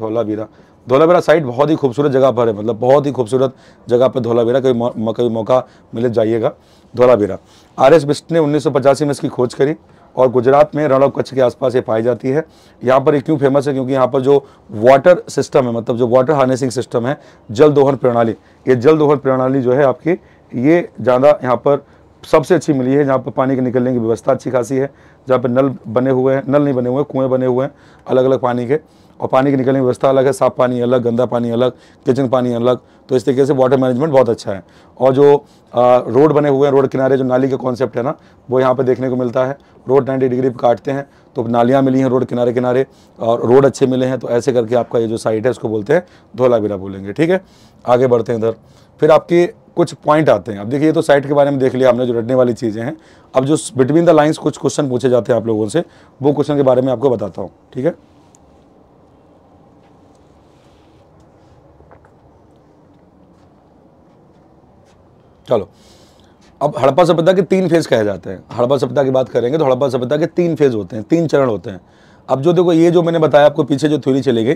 धोलाबीरा धोलाबीरा साइड बहुत ही खूबसूरत जगह पर है मतलब बहुत ही खूबसूरत जगह पर धोलाबीरा कभी कभी मौका मिले जाइएगा धोलाबीरा आर एस बिस्ट ने उन्नीस में इसकी खोज करी और गुजरात में रण और कच्छ के आसपास ये पाई जाती है यहाँ पर ये क्यों फेमस है क्योंकि यहाँ पर जो वाटर सिस्टम है मतलब जो वाटर हार्नेसिंग सिस्टम है जल दोहन प्रणाली ये जल दोहन प्रणाली जो है आपकी ये ज़्यादा यहाँ पर सबसे अच्छी मिली है जहाँ पर पानी के निकलने की व्यवस्था अच्छी खासी है जहाँ पर नल बने हुए हैं नल नहीं बने हुए कुएँ बने हुए हैं अलग अलग पानी के और पानी की निकलने की व्यवस्था अलग है साफ पानी अलग गंदा पानी अलग किचन पानी अलग तो इस तरीके से वाटर मैनेजमेंट बहुत अच्छा है और जो रोड बने हुए हैं रोड किनारे जो नाली का कॉन्सेप्ट है ना वो यहाँ पर देखने को मिलता है रोड नाइन्टी डिग्री पर काटते हैं तो नालियाँ मिली हैं रोड किनारे किनारे और रोड अच्छे मिले हैं तो ऐसे करके आपका ये जो साइट है उसको बोलते हैं धोला बिरा बोलेंगे ठीक है आगे बढ़ते हैं इधर फिर आपके कुछ पॉइंट आते हैं अब देखिए ये तो साइट के बारे में देख लिया हमने जो रटने वाली चीज़ें हैं अब जो बिटवीन द लाइंस कुछ क्वेश्चन पूछे जाते हैं आप लोगों से वो क्वेश्चन के बारे में आपको बताता हूँ ठीक है चलो अब हड़प्पा सभ्यता के तीन फेज कहे जाते हैं हड़प्पा सभ्यता की बात करेंगे तो हड़प्पा सभ्यता के तीन फेज होते हैं तीन चरण होते हैं अब जो देखो ये जो मैंने बताया आपको पीछे जो थ्योरी चली गई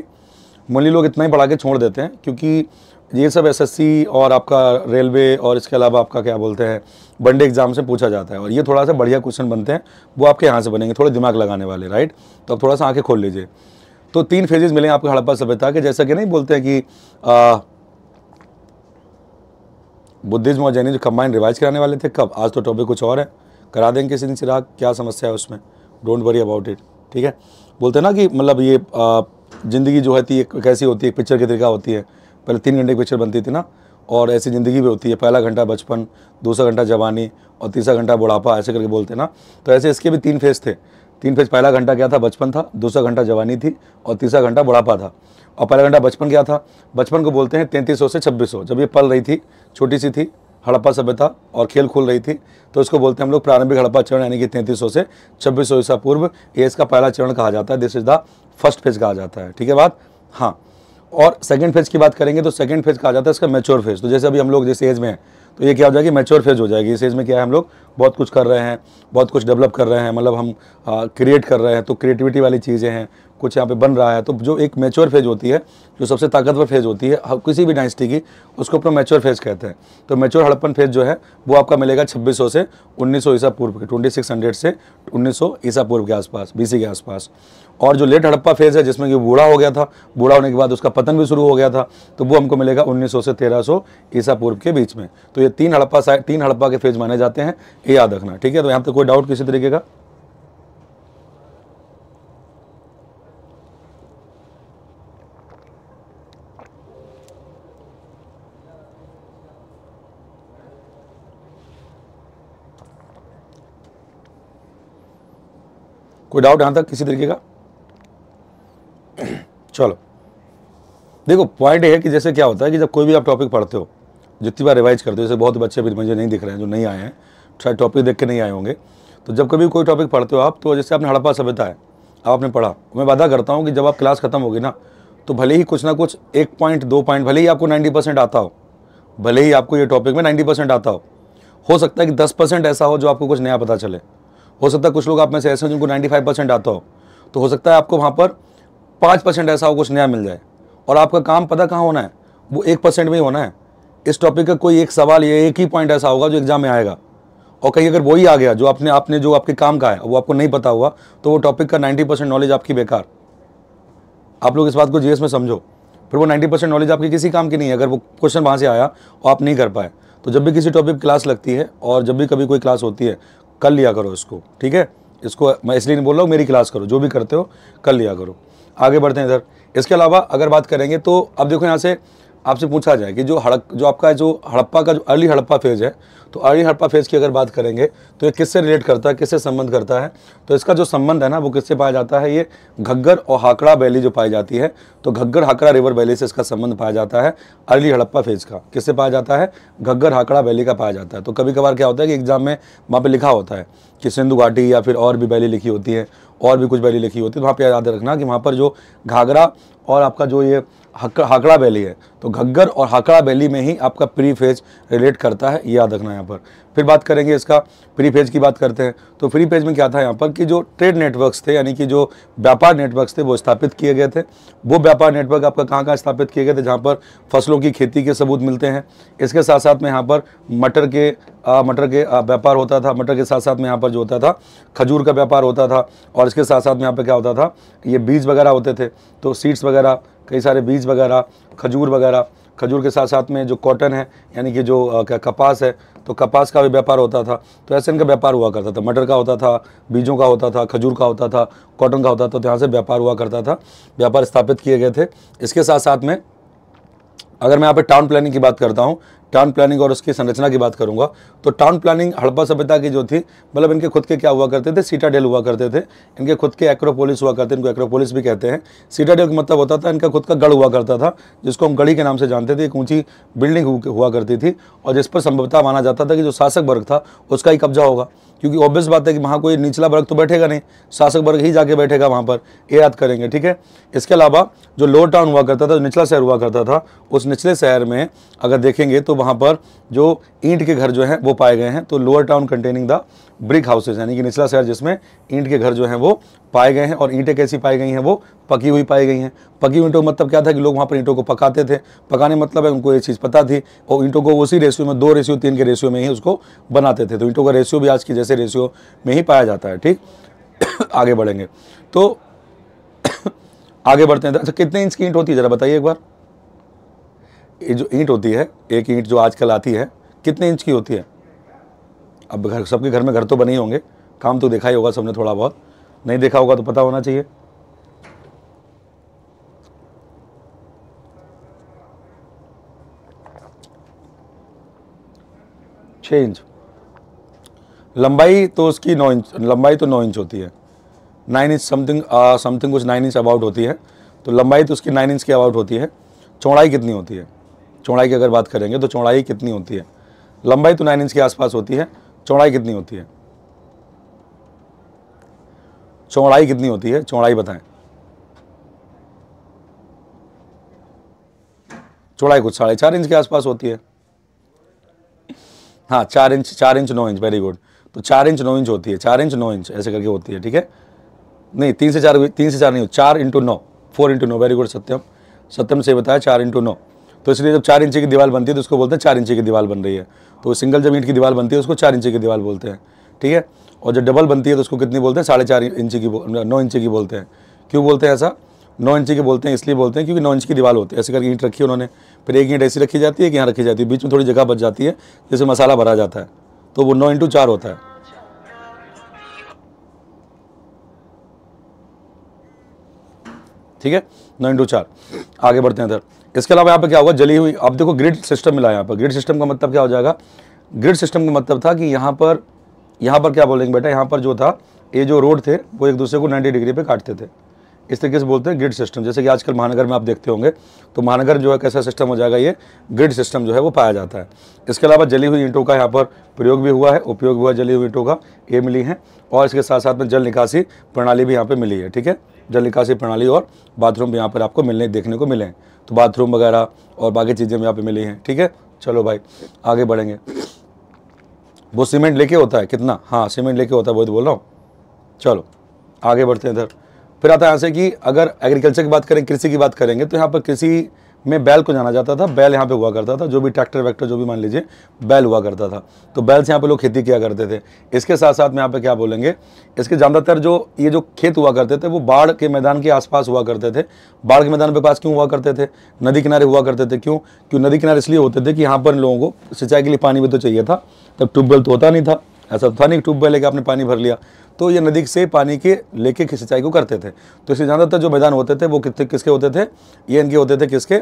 मोली लोग इतना ही पढ़ा के छोड़ देते हैं क्योंकि ये सब एसएससी और आपका रेलवे और इसके अलावा आपका क्या बोलते हैं वनडे एग्जाम से पूछा जाता है और ये थोड़ा सा बढ़िया क्वेश्चन बनते हैं वो आपके यहाँ से बनेंगे थोड़े दिमाग लगाने वाले राइट तो आप थोड़ा सा आँखें खोल लीजिए तो तीन फेजेज मिलेंगे आपको हड़प्पा सभ्यता के जैसा कि नहीं बोलते हैं कि बुद्धिज्म और जैनिज्म कंबाइन रिवाइज कराने वाले थे कब आज तो टॉपिक कुछ और है करा देंगे किसी दिन चिराग क्या समस्या है उसमें डोंट वरी अबाउट इट ठीक है बोलते हैं ना कि मतलब ये ज़िंदगी जो है थी एक कैसी होती है एक पिक्चर की तरीका होती है पहले तीन घंटे की पिक्चर बनती थी ना और ऐसी ज़िंदगी भी होती है पहला घंटा बचपन दूसरा घंटा जवानी और तीसरा घंटा बुढ़ापा ऐसे करके बोलते ना तो ऐसे इसके भी तीन फेज थे तीन फेज पहला घंटा क्या था बचपन था दूसरा घंटा जवानी थी और तीसरा घंटा बुढ़ापा था और पहला घंटा बचपन क्या था बचपन को बोलते हैं तैंतीस से छब्बीस जब ये पल रही थी छोटी सी थी हड़प्पा सभ्यता और खेल खुल रही थी तो इसको बोलते हैं हम लोग प्रारंभिक हड़प्पा चरण यानी कि तैंतीस से सौ ईसा पूर्व ये इसका पहला चरण कहा जाता है this is the first phase कहा जाता है ठीक है बात हाँ और सेकेंड फेज की बात करेंगे तो सेकेंड फेज कहा जाता है इसका मेच्योर फेज तो जैसे अभी हम लोग जिस एज में हैं तो ये क्या हो जाएगी मेच्योर फेज हो जाएगी इस एज में क्या है हम लोग बहुत कुछ कर रहे हैं बहुत कुछ डेवलप कर रहे हैं मतलब हम क्रिएट कर रहे हैं तो क्रिएटिविटी वाली चीज़ें हैं कुछ यहाँ पे बन रहा है तो जो एक मेच्योर फेज होती है जो सबसे ताकतवर फेज होती है किसी भी डायनेस्टी की उसको अपना मेच्योर फेज कहते हैं तो मेच्योर हड़प्पन फेज जो है वो आपका मिलेगा 2600 से 1900 ईसा पूर्व के 2600 से 1900 ईसा पूर्व के आसपास बीसी के आसपास और जो लेट हड़प्पा फेज़ है जिसमें कि बूढ़ा हो गया था बूढ़ा होने के बाद उसका पतन भी शुरू हो गया था तो वो हमको मिलेगा 1900 से 1300 ईसा पूर्व के बीच में तो ये तीन हड़प्पा साइड तीन हड़प्पा के फेज माने जाते हैं ये याद रखना ठीक है तो यहाँ पर कोई डाउट किसी तरीके का कोई डाउट यहाँ तक किसी तरीके का चलो देखो पॉइंट है कि जैसे क्या होता है कि जब कोई भी आप टॉपिक पढ़ते हो जितनी बार रिवाइज करते हो जैसे बहुत बच्चे अभी मुझे नहीं दिख रहे हैं जो नहीं आए हैं शायद टॉपिक देख के नहीं आए होंगे तो जब कभी कोई टॉपिक पढ़ते हो आप तो जैसे आपने हड़प्पा सभ्यता है आपने पढ़ा मैं वादा करता हूँ कि जब आप क्लास खत्म होगी ना तो भले ही कुछ ना कुछ एक पॉइंट दो पॉइंट भले ही आपको नाइन्टी परसेंट आता हो भले ही आपको ये टॉपिक में नाइन्टी परसेंट आता हो हो सकता है कि दस परसेंट ऐसा हो जो आपको कुछ नया पता चले हो सकता है कुछ लोग आप में से ऐसे हो जिनको नाइन्टी फाइव परसेंट आता हो तो हो सकता है आपको वहाँ पर पाँच परसेंट ऐसा हो कुछ नया मिल जाए और आपका काम पता कहाँ होना है वो एक परसेंट में ही होना है इस टॉपिक का कोई एक सवाल या एक ही पॉइंट ऐसा होगा जो एग्जाम में आएगा और कहीं अगर वही आ गया जो आपने आपने जो आपके काम का है वो आपको नहीं पता हुआ तो वो टॉपिक का नाइन्टी परसेंट नॉलेज आपकी बेकार आप लोग इस बात को जीएस में समझो फिर वो नाइन्टी परसेंट नॉलेज आपकी किसी काम की नहीं है अगर वो क्वेश्चन वहाँ से आया और आप नहीं कर पाए तो जब भी किसी टॉपिक क्लास लगती है और जब भी कभी कोई क्लास होती है कर लिया करो इसको ठीक है इसको मैं इसलिए नहीं बोल रहा हूँ मेरी क्लास करो जो भी करते हो कर लिया करो आगे बढ़ते हैं इधर इसके अलावा अगर बात करेंगे तो अब देखो यहाँ से आपसे पूछा जाए कि जो हड़प जो आपका जो हड़प्पा का जो अर्ली हड़प्पा फेज है तो अर्ली हड़प्पा फेज की अगर बात करेंगे तो ये किससे रिलेट करता है किससे संबंध करता है तो इसका जो संबंध है ना वो किससे पाया जाता है ये घग्गर और हाकड़ा वैली जो पाई जाती है तो घग्गर हाकड़ा रिवर वैली से इसका संबंध पाया जाता है अर्ली हड़प्पा फेज का किससे पाया जाता है घग्गर हाकड़ा वैली का पाया जाता है तो कभी कभार क्या होता है कि एग्जाम में वहाँ पर लिखा होता है कि सिंधु घाटी या फिर और भी वैली लिखी होती है और भी कुछ वैली लिखी होती है तो वहाँ पर याद रखना कि वहाँ पर जो घाघरा और आपका जो ये हाकड़ा वैली है तो घग्गर और हाकड़ा वैली में ही आपका प्री फेज रिलेट करता है याद रखना यहाँ पर फिर बात करेंगे इसका प्री फेज की बात करते हैं तो प्री फेज में क्या था यहाँ पर कि जो ट्रेड नेटवर्क्स थे यानी कि जो व्यापार नेटवर्क्स थे वो स्थापित किए गए थे वो व्यापार नेटवर्क आपका कहाँ कहाँ स्थापित किए गए थे जहाँ पर फसलों की खेती के सबूत मिलते हैं इसके साथ साथ में यहाँ पर मटर के मटर के व्यापार होता था मटर के साथ साथ में यहाँ पर जो होता था खजूर का व्यापार होता था और इसके साथ साथ में यहाँ पर क्या होता था ये बीज वगैरह होते थे तो सीड्स वगैरह कई सारे बीज वगैरह खजूर वगैरह खजूर के साथ साथ में जो कॉटन है यानी कि जो क्या कपास है तो कपास का भी व्यापार होता था तो ऐसे इनका व्यापार हुआ करता था मटर का होता था बीजों का होता था खजूर का होता था कॉटन का होता था तो यहाँ से व्यापार हुआ करता था व्यापार स्थापित किए गए थे इसके साथ साथ में अगर मैं यहाँ पे टाउन प्लानिंग की बात करता हूँ टाउन प्लानिंग और उसकी संरचना की बात करूंगा तो टाउन प्लानिंग हड़प्पा सभ्यता की जो थी मतलब इनके खुद के क्या हुआ करते थे सीटाडेल हुआ करते थे इनके खुद के एक्रोपोलिस हुआ करते इनको एक्रोपोलिस भी कहते हैं सीटाडेल का मतलब होता था इनका खुद का गढ़ हुआ करता था जिसको हम गढ़ी के नाम से जानते थे एक ऊंची बिल्डिंग हुआ करती थी और जिस पर संभवता माना जाता था कि जो शासक वर्ग था उसका ही कब्जा होगा क्योंकि ऑब्वियस बात है कि वहाँ कोई निचला वर्ग तो बैठेगा नहीं शासक वर्ग ही जाके बैठेगा वहाँ पर ये याद करेंगे ठीक है इसके अलावा जो लोअर टाउन हुआ करता था जो निचला शहर हुआ करता था उस निचले शहर में अगर देखेंगे तो वहाँ पर जो ईंट के घर जो हैं वो पाए गए हैं तो lower town containing the brick houses यानी कि निचला शहर जिसमें ईंट के घर जो हैं वो पाए गए हैं और ईंटें कैसी पाई गई हैं वो पकी हुई पाई गई हैं पकी ईंटों का मतलब क्या था कि लोग वहाँ पर ईंटों को पकाते थे पकाने मतलब है उनको ये चीज़ पता थी और ईंटों को उसी रेशियो में दो रेशियो तीन के रेशियो में ही उसको बनाते थे तो ईंटों का रेशियो भी आज की जैसे रेशियो में ही पाया जाता है ठीक आगे बढ़ेंगे तो आगे बढ़ते हैं अच्छा कितने इंच की ईंट होती है ज़रा बताइए एक बार ये जो ईंट होती है एक ईंट जो आजकल आती है कितने इंच की होती है अब घर सबके घर में घर तो बने ही होंगे काम तो देखा ही होगा सबने थोड़ा बहुत नहीं देखा होगा तो पता होना चाहिए छः इंच लंबाई तो उसकी नौ इंच लंबाई तो नौ इंच होती है नाइन इंच समथिंग समथिंग कुछ नाइन इंच अबाउट होती है तो लंबाई तो उसकी नाइन इंच के अबाउट होती है चौड़ाई कितनी होती है चौड़ाई की अगर बात करेंगे तो चौड़ाई कितनी होती है लंबाई तो नाइन इंच के आसपास होती है चौड़ाई कितनी होती है चौड़ाई कितनी होती है चौड़ाई बताएं चौड़ाई कुछ साढ़े चार इंच के आसपास होती है हाँ चार इंच चार इंच नौ इंच वेरी गुड तो चार इंच नौ इंच होती है चार इंच नौ इंच ऐसे करके होती है ठीक है नहीं तीन से चार तीन से चार नहीं हो चार इंटू नौ फोर इंटू नौ वेरी गुड सत्यम सत्यम से बताया चार इंटू नौ तो इसलिए जब चार इंची की दीवार बनती है तो उसको बोलते हैं चार इंची की दीवार बन रही है तो सिंगल जब ईंट की दीवार बनती है उसको चार इंची की दीवार बोलते हैं ठीक है और जब डबल बनती है तो उसको कितनी बोलते हैं साढ़े चार इंची की नौ इंची की बोलते हैं क्यों बोलते हैं ऐसा नौ इंची के बोलते हैं इसलिए बोलते हैं क्योंकि नौ इंच की दीवार होती है ऐसे करके ईंट रखी उन्होंने फिर एक ईंट ऐसी रखी जाती है कि यहाँ रखी जाती है बीच में थोड़ी जगह बच जाती है जैसे मसाला भरा जाता है तो वो नौ इंटू चार होता है ठीक है नौ इंटू चार आगे बढ़ते हैं सर इसके अलावा यहाँ पर क्या होगा जली हुई अब देखो ग्रिड सिस्टम मिला यहाँ पर ग्रिड सिस्टम का मतलब क्या हो जाएगा ग्रिड सिस्टम का मतलब था कि यहाँ पर यहाँ पर क्या बोलेंगे बेटा यहाँ पर जो था ये जो रोड थे वो एक दूसरे को 90 डिग्री पे काटते थे इस तरीके से बोलते हैं ग्रिड सिस्टम जैसे कि आजकल महानगर में आप देखते होंगे तो महानगर जो है कैसा सिस्टम हो जाएगा ये ग्रिड सिस्टम जो है वो पाया जाता है इसके अलावा जली हुई ईंटों का यहाँ पर प्रयोग भी हुआ है उपयोग हुआ जली हुई ईंटों का ये मिली है और इसके साथ साथ में जल निकासी प्रणाली भी यहाँ पर मिली है ठीक है जल निकासी प्रणाली और बाथरूम भी यहाँ पर आपको मिलने देखने को मिले हैं तो बाथरूम वगैरह और बाकी चीज़ें भी यहाँ पे मिली हैं ठीक है चलो भाई आगे बढ़ेंगे वो सीमेंट लेके होता है कितना हाँ सीमेंट लेके होता है वही तो बोल रहा हूँ चलो आगे बढ़ते हैं इधर फिर आता है यहाँ से कि अगर एग्रीकल्चर की बात करें कृषि की बात करेंगे तो यहाँ पर कृषि में बैल को जाना जाता था बैल यहाँ पे हुआ करता था जो भी ट्रैक्टर वैक्टर जो भी मान लीजिए बैल हुआ करता था तो बैल से यहाँ पे लोग खेती किया करते थे इसके साथ साथ में यहाँ पे क्या बोलेंगे इसके ज़्यादातर जो ये जो खेत हुआ करते थे वो बाढ़ के मैदान के आसपास हुआ करते थे बाढ़ के मैदान के पास क्यों हुआ करते थे नदी किनारे हुआ करते थे क्यों क्यों नदी किनारे इसलिए होते थे कि यहाँ पर लोगों को सिंचाई के लिए पानी भी तो चाहिए था तब ट्यूबवेल तो होता नहीं था ऐसा तो था नहीं ट्यूबवेल लेके आपने पानी भर लिया तो ये नदी से पानी के लेके की सिंचाई को करते थे तो इससे ज़्यादातर जो मैदान होते थे वो कितने किसके होते थे ये इनके होते थे किसके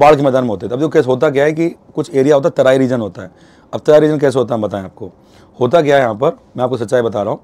बाढ़ के मैदान में होते थे अब जो कैसे होता क्या है कि कुछ एरिया होता है तराई रीजन होता है अब तराई रीजन कैसे होता है बताएं आपको होता क्या है यहाँ पर मैं आपको सच्चाई बता रहा हूँ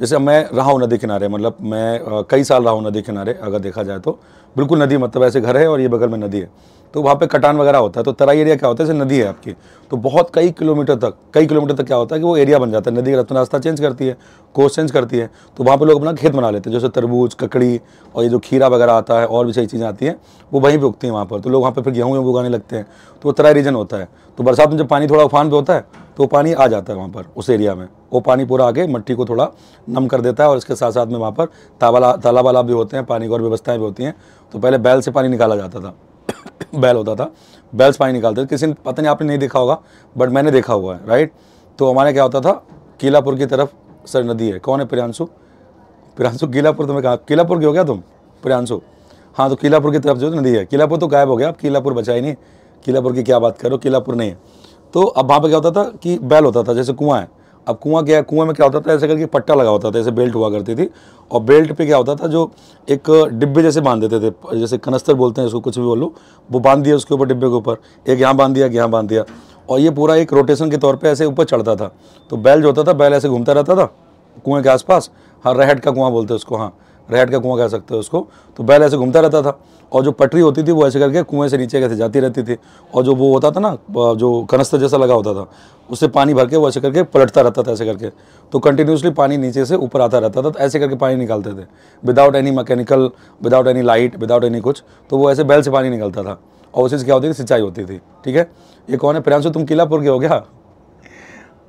जैसे मैं रहा हूँ नदी किनारे मतलब मैं कई साल रहा हूँ नदी किनारे अगर देखा जाए तो बिल्कुल नदी मतलब ऐसे घर है और ये बगल में नदी है तो वहाँ पे कटान वगैरह होता है तो तराई एरिया क्या होता है जैसे नदी है आपकी तो बहुत कई किलोमीटर तक कई किलोमीटर तक क्या होता है कि वो एरिया बन जाता है नदी का रत्न रास्ता चेंज करती है कोर्स चेंज करती है तो वहाँ पर लोग अपना खेत बना लेते हैं जैसे तरबूज ककड़ी और ये जो खीरा वगैरह आता है और भी सही चीज़ें आती हैं वो वहीं पर उगती हैं वहाँ पर तो लोग वहाँ पर फिर गेहूँ उगाने लगते हैं तो वो तराई रीजन होता है तो बरसात में जब पानी थोड़ा उफान पर होता है तो पानी आ जाता है वहाँ पर उस एरिया में वो पानी पूरा आके मट्टी को थोड़ा नम कर देता है और इसके साथ साथ में वहाँ पर तालाब तालाब वाला भी होते हैं पानी की और व्यवस्थाएँ भी होती हैं तो पहले बैल से पानी निकाला जाता था बैल होता था बैल से पानी निकालते थे किसी ने पता नहीं आपने नहीं देखा होगा बट मैंने देखा हुआ है राइट तो हमारे क्या होता था कीलापुर की तरफ सर नदी है कौन है प्रियांशु प्रियांशु कीलापुर तुम्हें कहा कीलापुर के हो गया तुम प्रियांशु हाँ तो कीलापुर की तरफ जो नदी है कीलापुर तो गायब हो गया अब कीलापुर बचा ही नहीं कीलापुर की क्या बात करो कीलापुर नहीं है तो अब वहाँ पर क्या होता था कि बैल होता था जैसे कुआँ है अब कुआं क्या है कुएं में क्या होता था ऐसे करके पट्टा लगा होता था ऐसे बेल्ट हुआ करती थी और बेल्ट पे क्या होता था जो एक डिब्बे जैसे बांध देते थे जैसे कनस्तर बोलते हैं उसको कुछ भी बोलो वो बांध दिया उसके ऊपर डिब्बे के ऊपर एक यहाँ बांध दिया एक यहाँ बांध दिया और ये पूरा एक रोटेशन के तौर पर ऐसे ऊपर चढ़ता था तो बैल जो होता था बैल ऐसे घूमता रहता था कुएँ के आसपास हाँ रहट का कुआँ बोलते हैं उसको हाँ रेहट का कुआं कह सकते हो उसको तो बैल ऐसे घूमता रहता था और जो पटरी होती थी वो ऐसे करके कुएं से नीचे कैसे जाती रहती थी और जो वो होता था ना जो कनस्तर जैसा लगा होता था उससे पानी भर के वो ऐसे करके पलटता रहता था ऐसे करके तो कंटिन्यूसली पानी नीचे से ऊपर आता रहता था तो ऐसे करके पानी निकालते थे without any mechanical without any light without any कुछ तो वो ऐसे बैल से पानी निकलता था और उसी से क्या होती थी सिंचाई होती थी ठीक है ये कौन है प्रियांशु तुम किलापुर के हो गया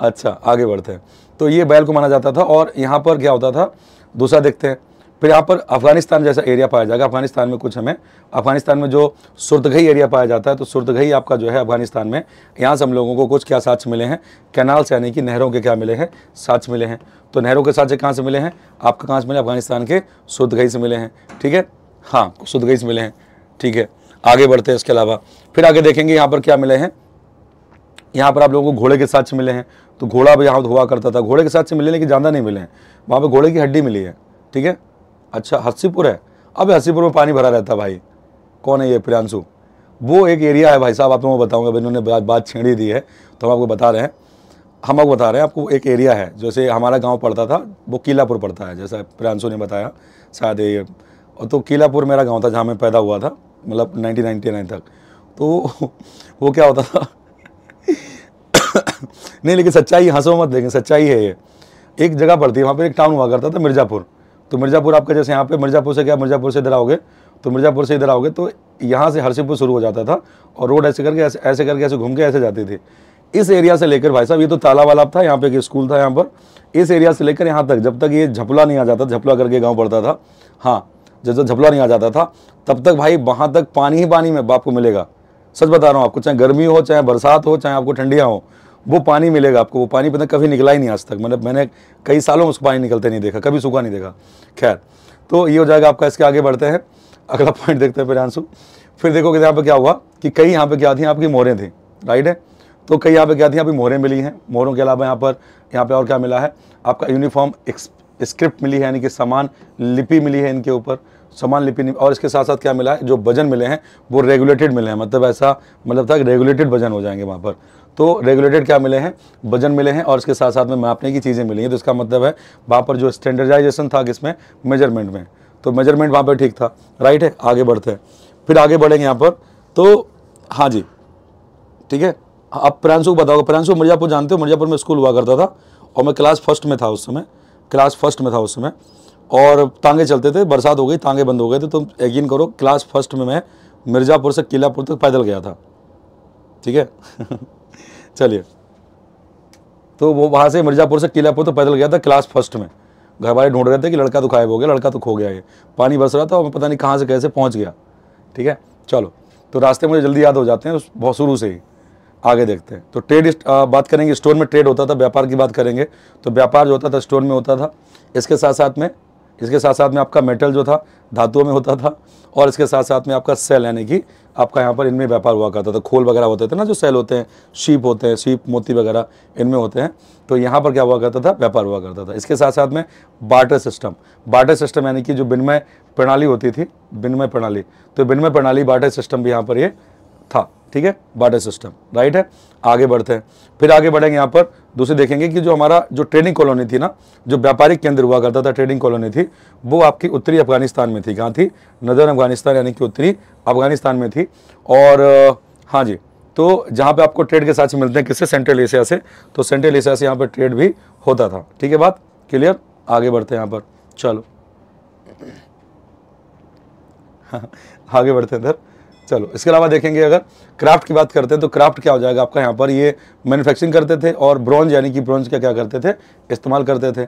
अच्छा आगे बढ़ते हैं तो ये बैल को माना जाता था और यहाँ पर क्या होता था दूसरा देखते हैं फिर यहाँ पर अफगानिस्तान जैसा एरिया पाया जाएगा अफगानिस्तान में कुछ हमें अफगानिस्तान में जो सुरदगही एरिया पाया जाता है तो सुरदगही आपका जो है अफगानिस्तान में यहाँ से हम लोगों को कुछ क्या साक्ष मिले हैं कैनाल्स यानी कि नहरों के क्या मिले हैं साक्ष मिले हैं तो नहरों के साक्ष्य कहाँ से मिले हैं आपका कहाँ से मिले अफगानिस्तान के सुरदगही से मिले हैं ठीक है हाँ सुर्दघई से मिले हैं ठीक है आगे बढ़ते हैं इसके अलावा फिर आगे देखेंगे यहाँ पर क्या मिले हैं यहाँ पर आप लोगों को घोड़े के साथ मिले हैं तो घोड़ा भी यहाँ हुआ करता था घोड़े के साथ मिले लेकिन ज़्यादा नहीं मिले हैं वहाँ पर घोड़े की हड्डी मिली है ठीक है अच्छा हसीपुर है अब हस्सीपुर में पानी भरा रहता भाई कौन है ये प्रियांशु वो एक एरिया है भाई साहब आप लोगों को बताऊँगा इन्होंने बात बात छेड़ी दी है तो हम आपको बता रहे हैं हम आपको बता रहे हैं आपको एक एरिया है जैसे हमारा गाँव पड़ता था वो किलापुर पड़ता है जैसा प्रियांशु ने बताया शायद ये और तो किलापुर मेरा गाँव था जहाँ मैं पैदा हुआ था मतलब नाइनटीन तक तो वो क्या होता था नहीं लेकिन सच्चाई हंसो मत लेकिन सच्चाई है ये एक जगह पड़ती है वहाँ पर एक टाउन हुआ करता था मिर्ज़ापुर तो मिर्ज़ापुर आपका जैसे यहाँ पे मिर्ज़ापुर से गया मिर्ज़ापुर से इधर आओगे तो मिर्ज़ापुर से इधर आओगे तो यहाँ से हरसिपुर शुरू हो जाता था और रोड ऐसे करके ऐसे ऐसे करके ऐसे घूम के ऐसे जाते थे इस एरिया से लेकर भाई साहब ये तो ताला वाला था यहाँ पे एक स्कूल था यहाँ पर इस एरिया से लेकर यहाँ तक जब तक ये झपला नहीं आ जाता झपला करके गाँव पड़ता था हाँ जब जब झपला नहीं आ जाता था तब तक भाई वहाँ तक पानी ही पानी में बाप को मिलेगा सच बता रहा हूँ आपको चाहे गर्मी हो चाहे बरसात हो चाहे आपको ठंडियाँ हो वो पानी मिलेगा आपको वो पानी पता कभी निकला ही नहीं आज तक मतलब मैंने कई सालों में उसको पानी निकलते नहीं देखा कभी सूखा नहीं देखा खैर तो ये हो जाएगा आपका इसके आगे बढ़ते हैं अगला पॉइंट देखते हैं फिर आंसू फिर देखो कि यहाँ पर क्या हुआ कि कई यहाँ पर क्या थी आपकी मोहरें थी राइट है तो कई यहाँ पर क्या थी आपकी मोरें मिली हैं मोहरों के अलावा यहाँ पर यहाँ पर और क्या मिला है आपका यूनिफॉर्म स्क्रिप्ट मिली है यानी कि समान लिपि मिली है इनके ऊपर समान लिपि और इसके साथ साथ क्या मिला है जो वजन मिले हैं वो रेगुलेटेड मिले हैं मतलब ऐसा मतलब था रेगुलेटेड वजन हो जाएंगे वहाँ पर तो रेगुलेटेड क्या मिले हैं वजन मिले हैं और इसके साथ साथ में मापने की चीज़ें मिली हैं तो इसका मतलब है वहाँ पर जो स्टैंडर्डाइजेशन था किसमें मेजरमेंट में तो मेजरमेंट वहाँ पर ठीक था राइट है आगे बढ़ते हैं फिर आगे बढ़ेंगे यहाँ पर तो हाँ जी ठीक है आप प्रांशु को बताओ प्रांशु मिर्ज़ापुर जानते हो मिर्ज़ापुर में स्कूल हुआ करता था और मैं क्लास फर्स्ट में था उस समय क्लास फर्स्ट में था उस समय और तांगे चलते थे बरसात हो गई तांगे बंद हो गए थे तो यकीन करो क्लास फर्स्ट में मैं मिर्ज़ापुर से किलापुर तक पैदल गया था ठीक है चलिए तो वो वहाँ से मिर्ज़ापुर से किलापुर तो पैदल गया था क्लास फर्स्ट में घर वाले ढूंढ रहे थे कि लड़का तो गायब हो गया लड़का तो खो गया ये पानी बरस रहा था और पता नहीं कहाँ से कैसे पहुँच गया ठीक है चलो तो रास्ते मुझे जल्दी याद हो जाते हैं बहुत शुरू से ही आगे देखते हैं तो ट्रेड बात करेंगे स्टोर में ट्रेड होता था व्यापार की बात करेंगे तो व्यापार जो होता था स्टोर में होता था इसके साथ साथ में इसके साथ साथ में आपका मेटल जो था धातुओं में होता था और इसके साथ साथ में आपका सेल यानी कि आपका यहाँ पर इनमें व्यापार हुआ करता था खोल वगैरह होते थे ना जो सेल होते हैं शीप होते हैं शीप मोती वगैरह इनमें होते हैं तो यहाँ पर क्या हुआ करता था व्यापार हुआ करता था इसके साथ साथ में बाटर सिस्टम बाटर सिस्टम यानी कि जो विनिमय प्रणाली होती थी विनिमय प्रणाली तो विनिमय प्रणाली बाटर सिस्टम भी यहाँ पर ये था ठीक है बाटर सिस्टम राइट है आगे बढ़ते हैं फिर आगे बढ़ेंगे यहाँ पर दूसरे देखेंगे कि जो हमारा जो ट्रेडिंग कॉलोनी थी ना जो व्यापारिक केंद्र हुआ करता था ट्रेडिंग कॉलोनी थी वो आपकी उत्तरी अफगानिस्तान में थी कहाँ थी नदर अफगानिस्तान यानी कि उत्तरी अफगानिस्तान में थी और हाँ जी तो जहाँ पे आपको ट्रेड के साथ मिलते हैं किससे सेंट्रल एशिया से तो सेंट्रल एशिया से यहाँ पर ट्रेड भी होता था ठीक है बात क्लियर आगे बढ़ते हैं यहाँ पर चलो आगे बढ़ते हैं इधर चलो इसके अलावा देखेंगे अगर क्राफ्ट की बात करते हैं तो क्राफ्ट क्या हो जाएगा आपका यहाँ पर ये मैन्युफैक्चरिंग करते थे और ब्रॉन्ज यानी कि ब्रॉन्ज का क्या करते थे इस्तेमाल करते थे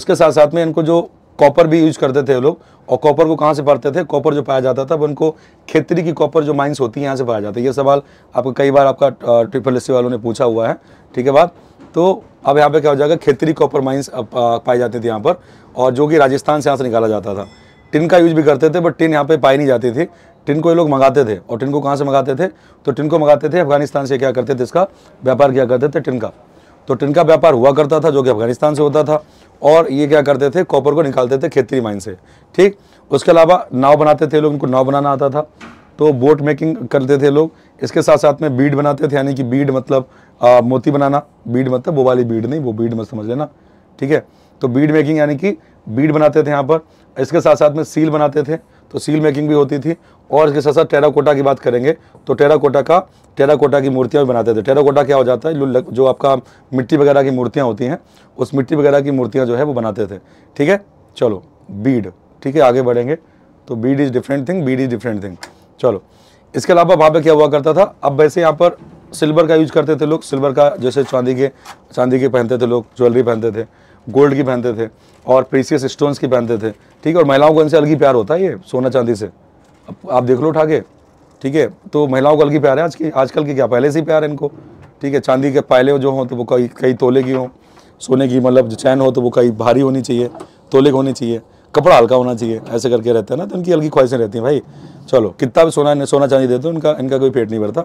उसके साथ साथ में इनको जो कॉपर भी यूज करते थे लोग और कॉपर को कहाँ से पाते थे कॉपर जो पाया जाता था उनको खेतरी की कॉपर जो माइंस होती है यहाँ से पाया जाता है ये सवाल आपको कई बार आपका ट्रिपल एस वालों ने पूछा हुआ है ठीक है बात तो अब यहाँ पे क्या हो जाएगा खेतरी कॉपर माइंस पाए जाते थे यहाँ पर और जो कि राजस्थान से यहाँ से निकाला जाता था टिन का यूज भी करते थे बट टिन यहाँ पे पाई नहीं जाती थी टिन को ये लोग मंगाते थे और टिन को कहाँ से मंगाते थे तो टिन को मंगाते थे अफगानिस्तान से क्या करते थे इसका व्यापार किया करते थे टिनका तो टिनका व्यापार हुआ करता था जो कि अफगानिस्तान से होता था और ये क्या करते थे कॉपर को निकालते थे खेतरी माइन से ठीक उसके अलावा नाव बनाते थे लोग उनको नाव बनाना आता था तो बोट मेकिंग करते थे लोग इसके साथ साथ में बीड बनाते थे यानी कि बीड मतलब आ, मोती बनाना बीड मतलब वो वाली बीड नहीं वो बीड मत समझ लेना ठीक है तो बीड मेकिंग यानी कि बीड बनाते थे यहाँ पर इसके साथ साथ में सील बनाते थे तो सील मेकिंग भी होती थी और इसके साथ साथ टेराकोटा की बात करेंगे तो टेराकोटा का टेराकोटा की मूर्तियाँ भी बनाते थे टेराकोटा क्या हो जाता है जो आपका मिट्टी वगैरह की मूर्तियाँ होती हैं उस मिट्टी वगैरह की मूर्तियाँ जो है वो बनाते थे ठीक है चलो बीड ठीक है आगे बढ़ेंगे तो bead is different thing bead is different thing चलो इसके अलावा वहाँ क्या हुआ करता था अब वैसे यहाँ पर सिल्वर का यूज करते थे लोग सिल्वर का जैसे चांदी के चांदी के पहनते थे लोग ज्वेलरी पहनते थे गोल्ड की पहनते थे और प्रीसियस स्टोन्स की पहनते थे ठीक है और महिलाओं को इनसे अलग ही प्यार होता है ये सोना चांदी से अब आप देख लो उठा के ठीक है तो महिलाओं को अलग ही प्यार है आज की आजकल के क्या पहले से ही प्यार है इनको ठीक है चांदी के पायले जो हों तो वो कई कई तोले की हों सोने की मतलब जो चैन हो तो वो कई भारी होनी चाहिए तोले की होनी चाहिए कपड़ा हल्का होना चाहिए ऐसे करके रहते हैं ना तो इनकी अलग ख्वाहिशें रहती हैं भाई चलो कितना भी सोना सोना चांदी देते हो इनका इनका कोई पेट नहीं भरता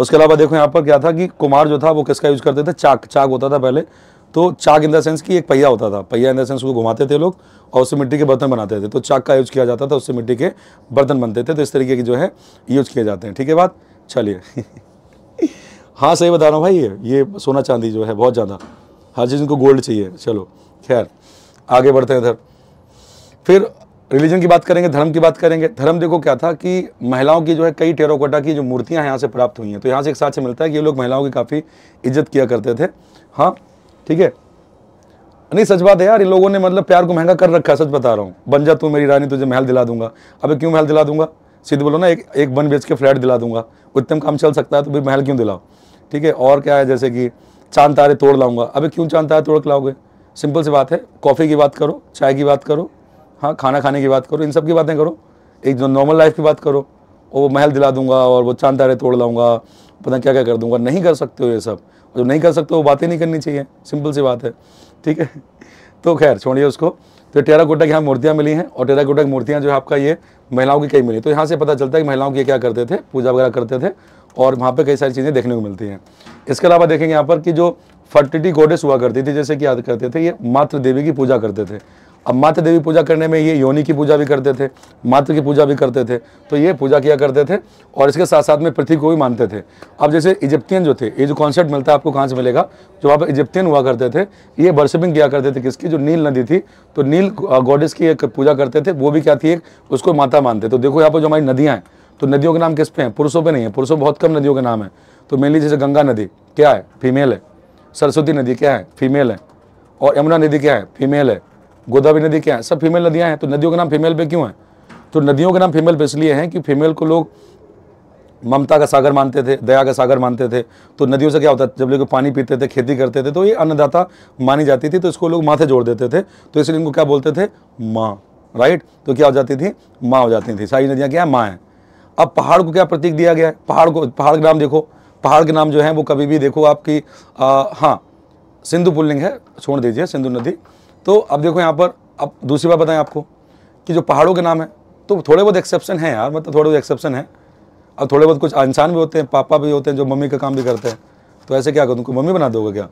उसके अलावा देखो यहाँ पर क्या था कि कुमार जो था वो किसका यूज़ करते थे चाक चाक होता था पहले तो चाक इन द सेंस कि एक पहिया होता था पहिया इन द सेंस उसको घुमाते थे लोग और उससे मिट्टी के बर्तन बनाते थे तो चाक का यूज किया जाता था उससे मिट्टी के बर्तन बनते थे तो इस तरीके की जो है यूज किए जाते हैं ठीक है बात चलिए हाँ सही बता रहा हूँ भाई ये ये सोना चांदी जो है बहुत ज़्यादा हर चीज़ इनको गोल्ड चाहिए चलो खैर आगे बढ़ते हैं इधर फिर रिलीजन की बात करेंगे धर्म की बात करेंगे धर्म देखो क्या था कि महिलाओं की जो है कई टेरोकोटा की जो मूर्तियां यहाँ से प्राप्त हुई हैं तो यहाँ से एक साथ से मिलता है कि ये लोग महिलाओं की काफ़ी इज्जत किया करते थे हाँ ठीक है नहीं सच बात है यार इन लोगों ने मतलब प्यार को महंगा कर रखा है सच बता रहा हूँ बन जा तू मेरी रानी तुझे महल दिला दूंगा अबे क्यों महल दिला दूंगा सीधे बोलो ना एक एक वन बेच के फ्लैट दिला दूंगा उत्तम काम चल सकता है तो भाई महल क्यों दिलाओ ठीक है और क्या है जैसे कि चांद तारे तोड़ लाऊंगा अभी क्यों चांद तारे तोड़ लाओगे सिंपल सी बात है कॉफ़ी की बात करो चाय की बात करो हाँ खाना खाने की बात करो इन सब की बातें करो एक जो नॉर्मल लाइफ की बात करो और वो महल दिला दूंगा और वो चांद तारे तोड़ लाऊंगा पता क्या क्या कर दूंगा नहीं कर सकते हो ये सब जो नहीं कर सकते वो बातें नहीं करनी चाहिए सिंपल सी बात है ठीक है तो खैर छोड़िए उसको तो टेरा गोटा की यहाँ मूर्तियाँ मिली हैं और टेरा गोटा की मूर्तियाँ जो है आपका ये महिलाओं की कई मिली तो यहाँ से पता चलता है कि महिलाओं की क्या करते थे पूजा वगैरह करते थे और वहाँ पे कई सारी चीज़ें देखने को मिलती हैं इसके अलावा देखेंगे यहाँ पर कि जो फर्टिलिटी गोडेस हुआ करती थी जैसे कि याद करते थे ये मात्र देवी की पूजा करते थे अब माता देवी पूजा करने में ये योनि की पूजा भी करते थे मातृ की पूजा भी करते थे तो ये पूजा किया करते थे और इसके साथ साथ में पृथ्वी को भी मानते थे अब जैसे इजिप्तियन जो थे ये जो कॉन्सेप्ट मिलता है आपको कहाँ से मिलेगा जो आप इजिप्तियन हुआ करते थे ये वर्शिपिंग किया करते थे किसकी जो नील नदी थी तो नील गॉडेस की एक पूजा करते थे वो भी क्या थी एक उसको माता मानते तो देखो यहाँ पर जो हमारी नदियाँ हैं तो नदियों के नाम किस पे हैं पुरुषों पर नहीं है पुरुषों बहुत कम नदियों के नाम है तो मेनली जैसे गंगा नदी क्या है फीमेल है सरस्वती नदी क्या है फीमेल है और यमुना नदी क्या है फीमेल है गोदावरी नदी क्या है सब फीमेल नदियाँ हैं तो नदियों का नाम फीमेल पे क्यों है तो नदियों का नाम फीमेल पे इसलिए है कि फीमेल को लोग ममता का सागर मानते थे दया का सागर मानते थे तो नदियों से क्या होता जब लोग पानी पीते थे खेती करते थे तो ये अन्नदाता मानी जाती थी तो इसको लोग माथे जोड़ देते थे तो इसलिए इनको क्या बोलते थे माँ राइट तो क्या हो जाती थी माँ हो जाती थी सारी नदियाँ क्या है माँ हैं अब पहाड़ को क्या प्रतीक दिया गया है पहाड़ को पहाड़ का नाम देखो पहाड़ के नाम जो है वो कभी भी देखो आपकी हाँ सिंधु पुलिंग है छोड़ दीजिए सिंधु नदी तो अब देखो यहाँ पर अब दूसरी बात बताएं आपको कि जो पहाड़ों के नाम है तो थोड़े बहुत एक्सेप्शन है यार मतलब थोड़े बहुत एक्सेप्शन है अब थोड़े बहुत कुछ इंसान भी होते हैं पापा भी होते हैं जो मम्मी का काम भी करते हैं तो ऐसे क्या करूँ मम्मी बना दोगे क्या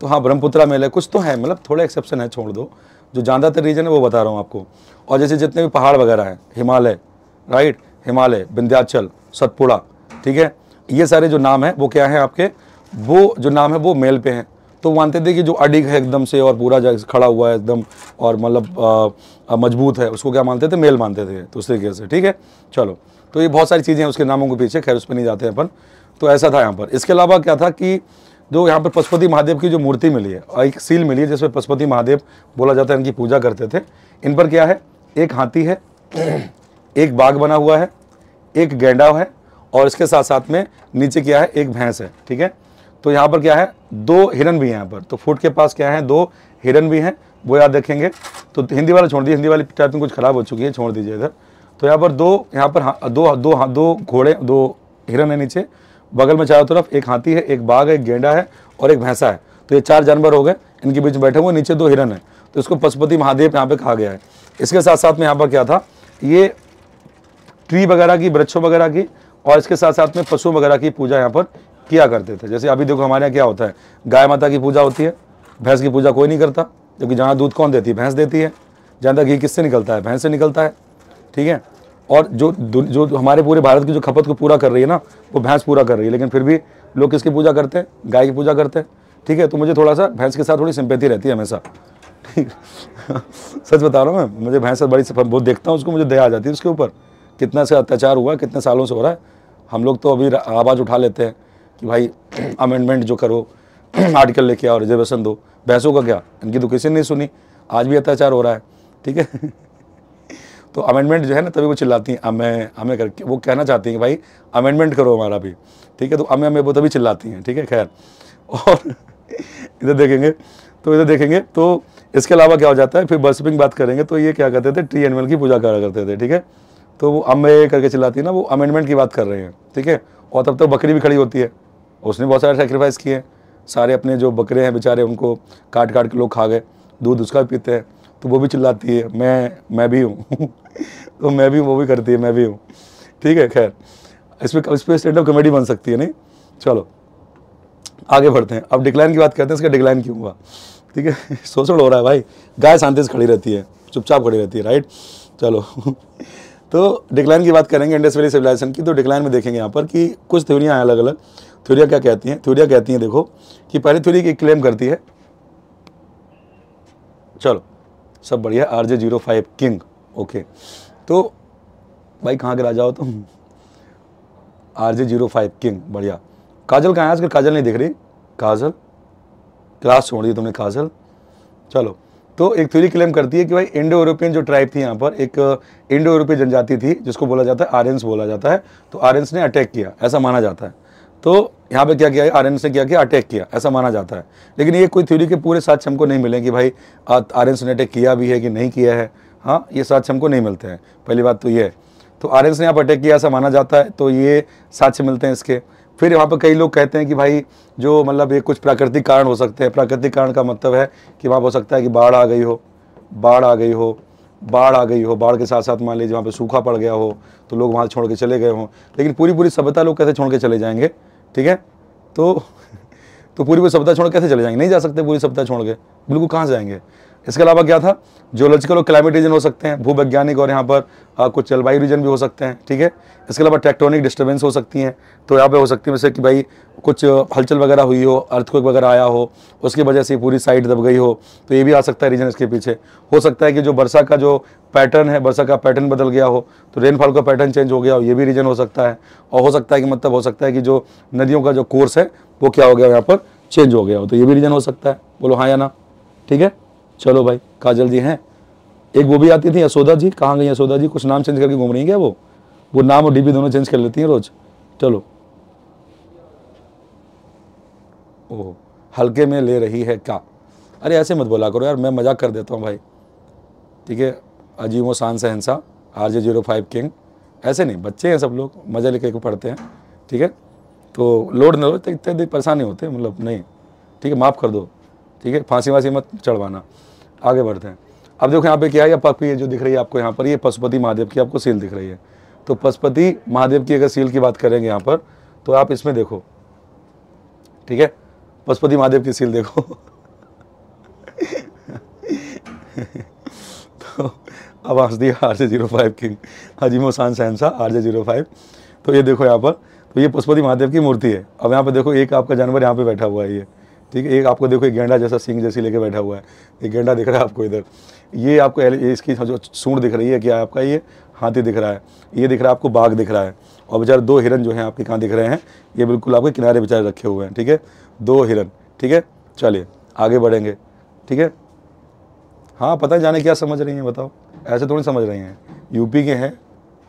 तो हाँ ब्रह्मपुत्रा है कुछ तो है मतलब थोड़े एक्सेप्शन है छोड़ दो जो ज़्यादातर रीजन है वो बता रहा हूँ आपको और जैसे जितने भी पहाड़ वगैरह हैं हिमालय राइट हिमालय विंध्याचल सतपुड़ा ठीक है ये सारे जो नाम है वो क्या है आपके वो जो नाम है वो मेल पे हैं तो मानते थे कि जो अडिग है एकदम से और पूरा खड़ा हुआ है एकदम और मतलब मजबूत है उसको क्या मानते थे मेल मानते थे तो उस तरीके से ठीक है चलो तो ये बहुत सारी चीज़ें हैं उसके नामों के पीछे खैर उस पर नहीं जाते हैं अपन तो ऐसा था यहाँ पर इसके अलावा क्या था कि जो यहाँ पर पशुपति महादेव की जो मूर्ति मिली है एक सील मिली है जिसमें पशुपति महादेव बोला जाता है इनकी पूजा करते थे इन पर क्या है एक हाथी है एक बाघ बना हुआ है एक गेंडा है और इसके साथ साथ में नीचे क्या है एक भैंस है ठीक है तो यहाँ पर क्या है दो हिरन भी हैं यहाँ पर तो फुट के पास क्या है दो हिरन भी हैं वो याद रखेंगे तो हिंदी वाला छोड़ दिए हिंदी वाली टाइपिंग कुछ ख़राब हो चुकी है छोड़ दीजिए इधर तो यहाँ पर दो यहाँ पर दो दो दो घोड़े दो हिरन है नीचे बगल में चारों तरफ एक हाथी है एक बाघ है एक गेंडा है और एक भैंसा है तो ये चार जानवर हो गए इनके बीच बैठे हुए नीचे दो हिरन है तो इसको पशुपति महादेव यहाँ पे कहा गया है इसके साथ साथ में यहाँ पर क्या था ये ट्री वगैरह की वृक्षों वगैरह की और इसके साथ साथ में पशु वगैरह की पूजा यहाँ पर किया करते थे जैसे अभी देखो हमारे यहाँ क्या होता है गाय माता की पूजा होती है भैंस की पूजा कोई नहीं करता क्योंकि जहाँ दूध कौन देती है भैंस देती है जहाँ तक घी किससे निकलता है भैंस से निकलता है ठीक है और जो जो हमारे पूरे भारत की जो खपत को पूरा कर रही है ना वो भैंस पूरा कर रही है लेकिन फिर भी लोग किसकी पूजा करते हैं गाय की पूजा करते हैं ठीक है तो मुझे थोड़ा सा भैंस के साथ थोड़ी सिंपैथी रहती है हमेशा ठीक सच बता रहा हूँ मैं मुझे भैंस बड़ी बहुत देखता हूँ उसको मुझे दया आ जाती है उसके ऊपर कितना से अत्याचार हुआ कितने सालों से हो रहा है हम लोग तो अभी आवाज़ उठा लेते हैं कि भाई अमेंडमेंट जो करो आर्टिकल लेके आओ रिजर्वेशन दो भैंसों का क्या इनकी तो किसी ने नहीं सुनी आज भी अत्याचार हो रहा है ठीक है तो अमेंडमेंट जो है ना तभी वो चिल्लाती हैं हमें हमें करके वो कहना चाहती हैं कि भाई अमेंडमेंट करो हमारा भी ठीक है तो हमें हमें वो तभी चिल्लाती हैं ठीक है खैर और इधर देखेंगे तो इधर देखेंगे तो इसके अलावा क्या हो जाता है फिर बर्सपिंग बात करेंगे तो ये क्या करते थे ट्री एनिमल की पूजा करा करते थे ठीक है तो वो अमे करके चिल्लाती है ना वो अमेंडमेंट की बात कर रहे हैं ठीक है और तब तक तो बकरी भी खड़ी होती है उसने बहुत सारे सेक्रीफाइस किए सारे अपने जो बकरे हैं बेचारे उनको काट काट के लोग खा गए दूध उसका पीते हैं तो वो भी चिल्लाती है मैं मैं भी हूँ तो मैं भी वो भी करती है मैं भी हूँ ठीक है खैर इस पर इस पर स्टैंड अप कॉमेडी बन सकती है नहीं चलो आगे बढ़ते हैं अब डिक्लाइन की बात करते हैं इसका डिक्लाइन क्यों हुआ ठीक है शोषण हो रहा है भाई गाय शांति से खड़ी रहती है चुपचाप खड़ी रहती है राइट चलो तो डिक्लाइन की बात करेंगे इंडस वैली सिविलाइजेशन की तो डिक्लाइन में देखेंगे यहाँ पर कि कुछ थ्योरियाँ हैं अलग अलग थ्योरिया क्या कहती हैं थ्योरिया कहती हैं देखो कि पहले थ्योरी की क्लेम करती है चलो सब बढ़िया R J zero five king okay तो भाई कहाँ के राजा हो तुम R J zero five king बढ़िया काजल कहाँ है आजकल काजल नहीं दिख रही काजल क्लास छोड़ दी तुमने काजल चलो तो एक थ्योरी क्लेम करती है कि भाई इंडो यूरोपियन जो ट्राइब थी यहाँ पर एक इंडो यूरोपियन जनजाति थी जिसको बोला जाता है आर्यंस बोला जाता है तो आर्यंस ने अटैक किया ऐसा माना जाता है तो यहाँ पे क्या किया आर एन से क्या किया अटैक किया ऐसा माना जाता है लेकिन ये कोई थ्योरी के पूरे साक्ष्य हमको नहीं मिले कि भाई आर एन ने अटैक किया भी है कि नहीं किया है हाँ ये साक्ष्य हमको नहीं मिलते हैं पहली बात तो ये है तो आर एन ने यहाँ पर अटैक किया ऐसा माना जाता है तो ये साक्ष्य मिलते हैं इसके फिर यहाँ पर कई लोग कहते हैं कि भाई जो मतलब ये कुछ प्राकृतिक कारण हो सकते हैं प्राकृतिक कारण का मतलब है कि वहाँ हो सकता है कि बाढ़ आ गई हो बाढ़ आ गई हो बाढ़ आ गई हो बाढ़ के साथ साथ मान लीजिए वहाँ पे सूखा पड़ गया हो तो लोग वहाँ छोड़ के चले गए हों लेकिन पूरी पूरी सभ्यता लोग कैसे छोड़ के चले जाएंगे ठीक है तो तो पूरी पूरी सप्ताह छोड़ कैसे चले जाएंगे नहीं जा सकते पूरी सप्ताह छोड़ के बिल्कुल कहाँ से जाएंगे इसके अलावा क्या था जोलॉजिकल और क्लाइमेट रीजन हो सकते हैं भूवैज्ञानिक और यहाँ पर आ, कुछ जलवायु रीजन भी हो सकते हैं ठीक है इसके अलावा टेक्टोनिक डिस्टर्बेंस हो सकती हैं तो यहाँ पे हो सकती है जैसे कि भाई कुछ हलचल वगैरह हुई हो अर्थक्वेक वगैरह आया हो उसकी वजह से पूरी साइड दब गई हो तो ये भी आ सकता है रीजन इसके पीछे हो सकता है कि जो वर्षा का जो पैटर्न है वर्षा का पैटर्न बदल गया हो तो रेनफॉल का पैटर्न चेंज हो गया हो ये भी रीजन हो सकता है और हो सकता है कि मतलब हो सकता है कि जो नदियों का जो कोर्स है वो क्या हो गया यहाँ पर चेंज हो गया हो तो ये भी रीजन हो सकता है बोलो हाँ या ना ठीक है चलो भाई काजल जी हैं एक वो भी आती थी यशोदा जी कहाँ गई यशोदा जी कुछ नाम चेंज करके घूम रही हैं वो वो नाम और डीबी दोनों चेंज कर लेती हैं रोज चलो ओह हल्के में ले रही है क्या अरे ऐसे मत बोला करो यार मैं मजाक कर देता हूँ भाई ठीक है वो Shaan Shahenshah R J zero five king ऐसे नहीं बच्चे हैं सब लोग मज़े लेके पढ़ते हैं ठीक है तो लोड न लो इतने परेशानी होते मतलब नहीं ठीक है माफ़ कर दो ठीक है फांसी वांसी मत चढ़वाना आगे बढ़ते हैं अब देखो यहाँ पे क्या है आपको ये जो दिख रही है आपको यहाँ पर ये पशुपति महादेव की आपको सील दिख रही है तो पशुपति महादेव की अगर सील की बात करेंगे यहाँ पर तो आप इसमें देखो ठीक है पशुपति महादेव की सील देखो तो अब हंस दिया R J zero five king हजीमो Shaan Shahenshah are J zero five तो ये देखो यहाँ पर तो ये पशुपति महादेव की मूर्ति है अब यहाँ पर देखो एक आपका जानवर यहाँ पे बैठा हुआ है ये ठीक है एक आपको देखो एक गेंडा जैसा सिंह जैसी लेके बैठा हुआ है एक गेंडा दिख रहा है आपको इधर ये आपको इसकी जो सूंड दिख रही है क्या आपका ये हाथी दिख रहा है ये दिख रहा है आपको बाघ दिख रहा है और बेचारे दो हिरन जो हैं आपके कहाँ दिख रहे हैं ये बिल्कुल आपके किनारे बेचारे रखे हुए हैं ठीक है दो हिरन ठीक है चलिए आगे बढ़ेंगे ठीक है हाँ पता जाने क्या समझ रही हैं बताओ ऐसे थोड़ी समझ रही हैं यूपी के हैं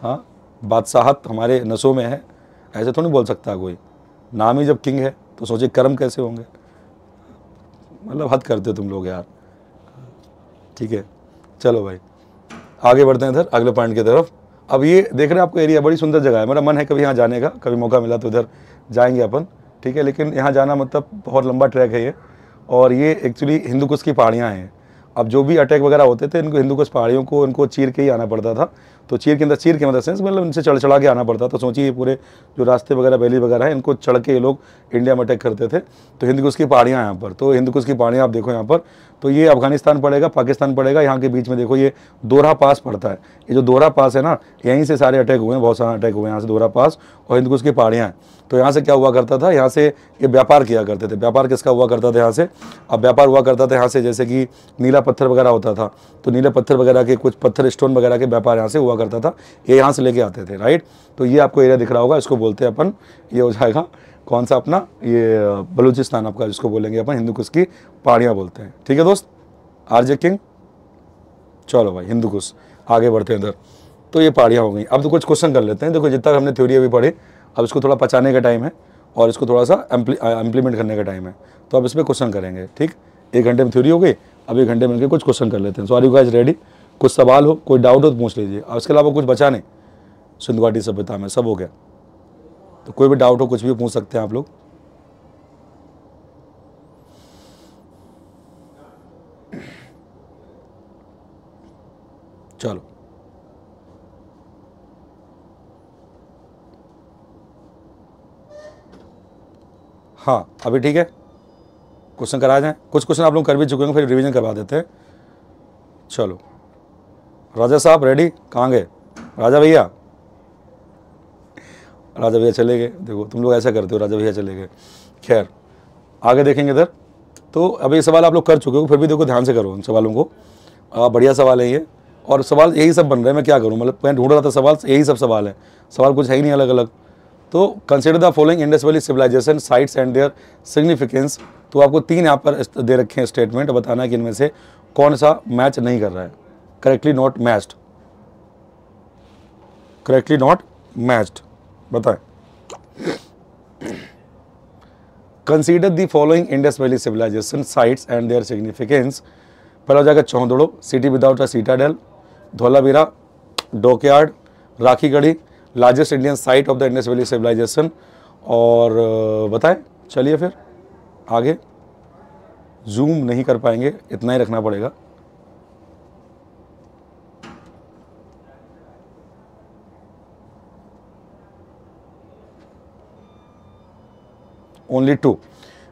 हाँ बादशाहत हमारे नसों में है ऐसे थोड़ी बोल सकता कोई नाम ही जब किंग है तो सोचिए कर्म कैसे होंगे मतलब हद करते हो तुम लोग यार ठीक है चलो भाई आगे बढ़ते हैं इधर अगले पॉइंट की तरफ अब ये देख रहे हैं आपको एरिया बड़ी सुंदर जगह है मेरा मन है कभी यहाँ जाने का कभी मौका मिला तो इधर जाएंगे अपन ठीक है लेकिन यहाँ जाना मतलब बहुत लंबा ट्रैक है ये और ये एक्चुअली हिंदू कुश की पहाड़ियाँ हैं अब जो भी अटैक वगैरह होते थे इनको हिंदू कुश पहाड़ियों को इनको चीर के ही आना पड़ता था तो चीर के अंदर चीर के मतलब सेंस मतलब इनसे चढ़ चढ़ा के आना पड़ता तो सोचिए पूरे जो रास्ते वगैरह वैली वगैरह है इनको चढ़ के ये लोग इंडिया में अटैक करते थे तो हिंदकुश की पहाड़ियाँ यहाँ पर तो हिंदकुश की पहाड़ियाँ आप देखो यहाँ पर तो ये अफगानिस्तान पड़ेगा पाकिस्तान पड़ेगा यहाँ के बीच में देखो ये दोहरा पास पड़ता है ये जो दोहरा पास है ना यहीं से सारे अटैक हुए हैं बहुत सारे अटैक हुए हैं यहाँ से दोहरा पास और हिंदकुश की पहाड़ियाँ हैं तो यहाँ से क्या हुआ करता था यहाँ से ये व्यापार किया करते थे व्यापार किसका हुआ करता था यहाँ से अब व्यापार हुआ करता था यहाँ से जैसे कि नीला पत्थर वगैरह होता था तो नीले पत्थर वगैरह के कुछ पत्थर स्टोन वगैरह के व्यापार यहाँ से हुआ करता था ये यहाँ से लेके आते थे राइट तो ये आपको एरिया दिख रहा होगा इसको बोलते हैं अपन ये हो जाएगा कौन सा अपना ये बलूचिस्तान आपका जिसको बोलेंगे अपन हिंदू कुश की पहाड़ियाँ बोलते हैं ठीक है दोस्त जे किंग चलो भाई हिंदू कुश आगे बढ़ते हैं इधर तो ये पहाड़ियाँ हो गई अब तो कुछ क्वेश्चन कर लेते हैं देखो जितना हमने थ्योरी अभी पढ़ी अब इसको थोड़ा पचाने का टाइम है और इसको थोड़ा सा इम्प्लीमेंट करने का टाइम है तो अब इस पर क्वेश्चन करेंगे ठीक एक घंटे में थ्योरी हो गई अब एक घंटे में मिलकर कुछ क्वेश्चन कर लेते हैं सॉरी गाइज रेडी कुछ सवाल हो कोई डाउट हो तो पूछ लीजिए और इसके अलावा कुछ बचा नहीं सिंधुवाटी सभ्यता में सब हो गया तो कोई भी डाउट हो कुछ भी पूछ सकते हैं आप लोग चलो हाँ अभी ठीक है क्वेश्चन करा जाए कुछ क्वेश्चन आप लोग कर भी चुके होंगे फिर रिवीजन करवा देते हैं चलो राजा साहब रेडी कहाँ गए राजा भैया राजा भैया चले गए देखो तुम लोग ऐसा करते हो राजा भैया चले गए खैर आगे देखेंगे इधर तो अब ये सवाल आप लोग कर चुके हो फिर भी देखो ध्यान से करो उन सवालों को आ, बढ़िया सवाल है ये और सवाल यही सब बन रहे हैं मैं क्या करूँ मतलब मैं ढूंढ रहा था सवाल यही सब सवाल है सवाल कुछ है ही नहीं अलग अलग तो consider the following Indus valley civilization sites and their significance तो आपको तीन यहाँ पर दे रखे हैं स्टेटमेंट बताना है कि इनमें से कौन सा मैच नहीं कर रहा है correctly not matched correctly not matched बताएं consider the following Indus valley civilization sites and their significance पहला हो जाएगा Chanhudaro city without a citadel Dholavira dockyard Rakhigarhi largest Indian site of the Indus valley civilization और बताएं चलिए फिर आगे जूम नहीं कर पाएंगे इतना ही रखना पड़ेगा ओनली टू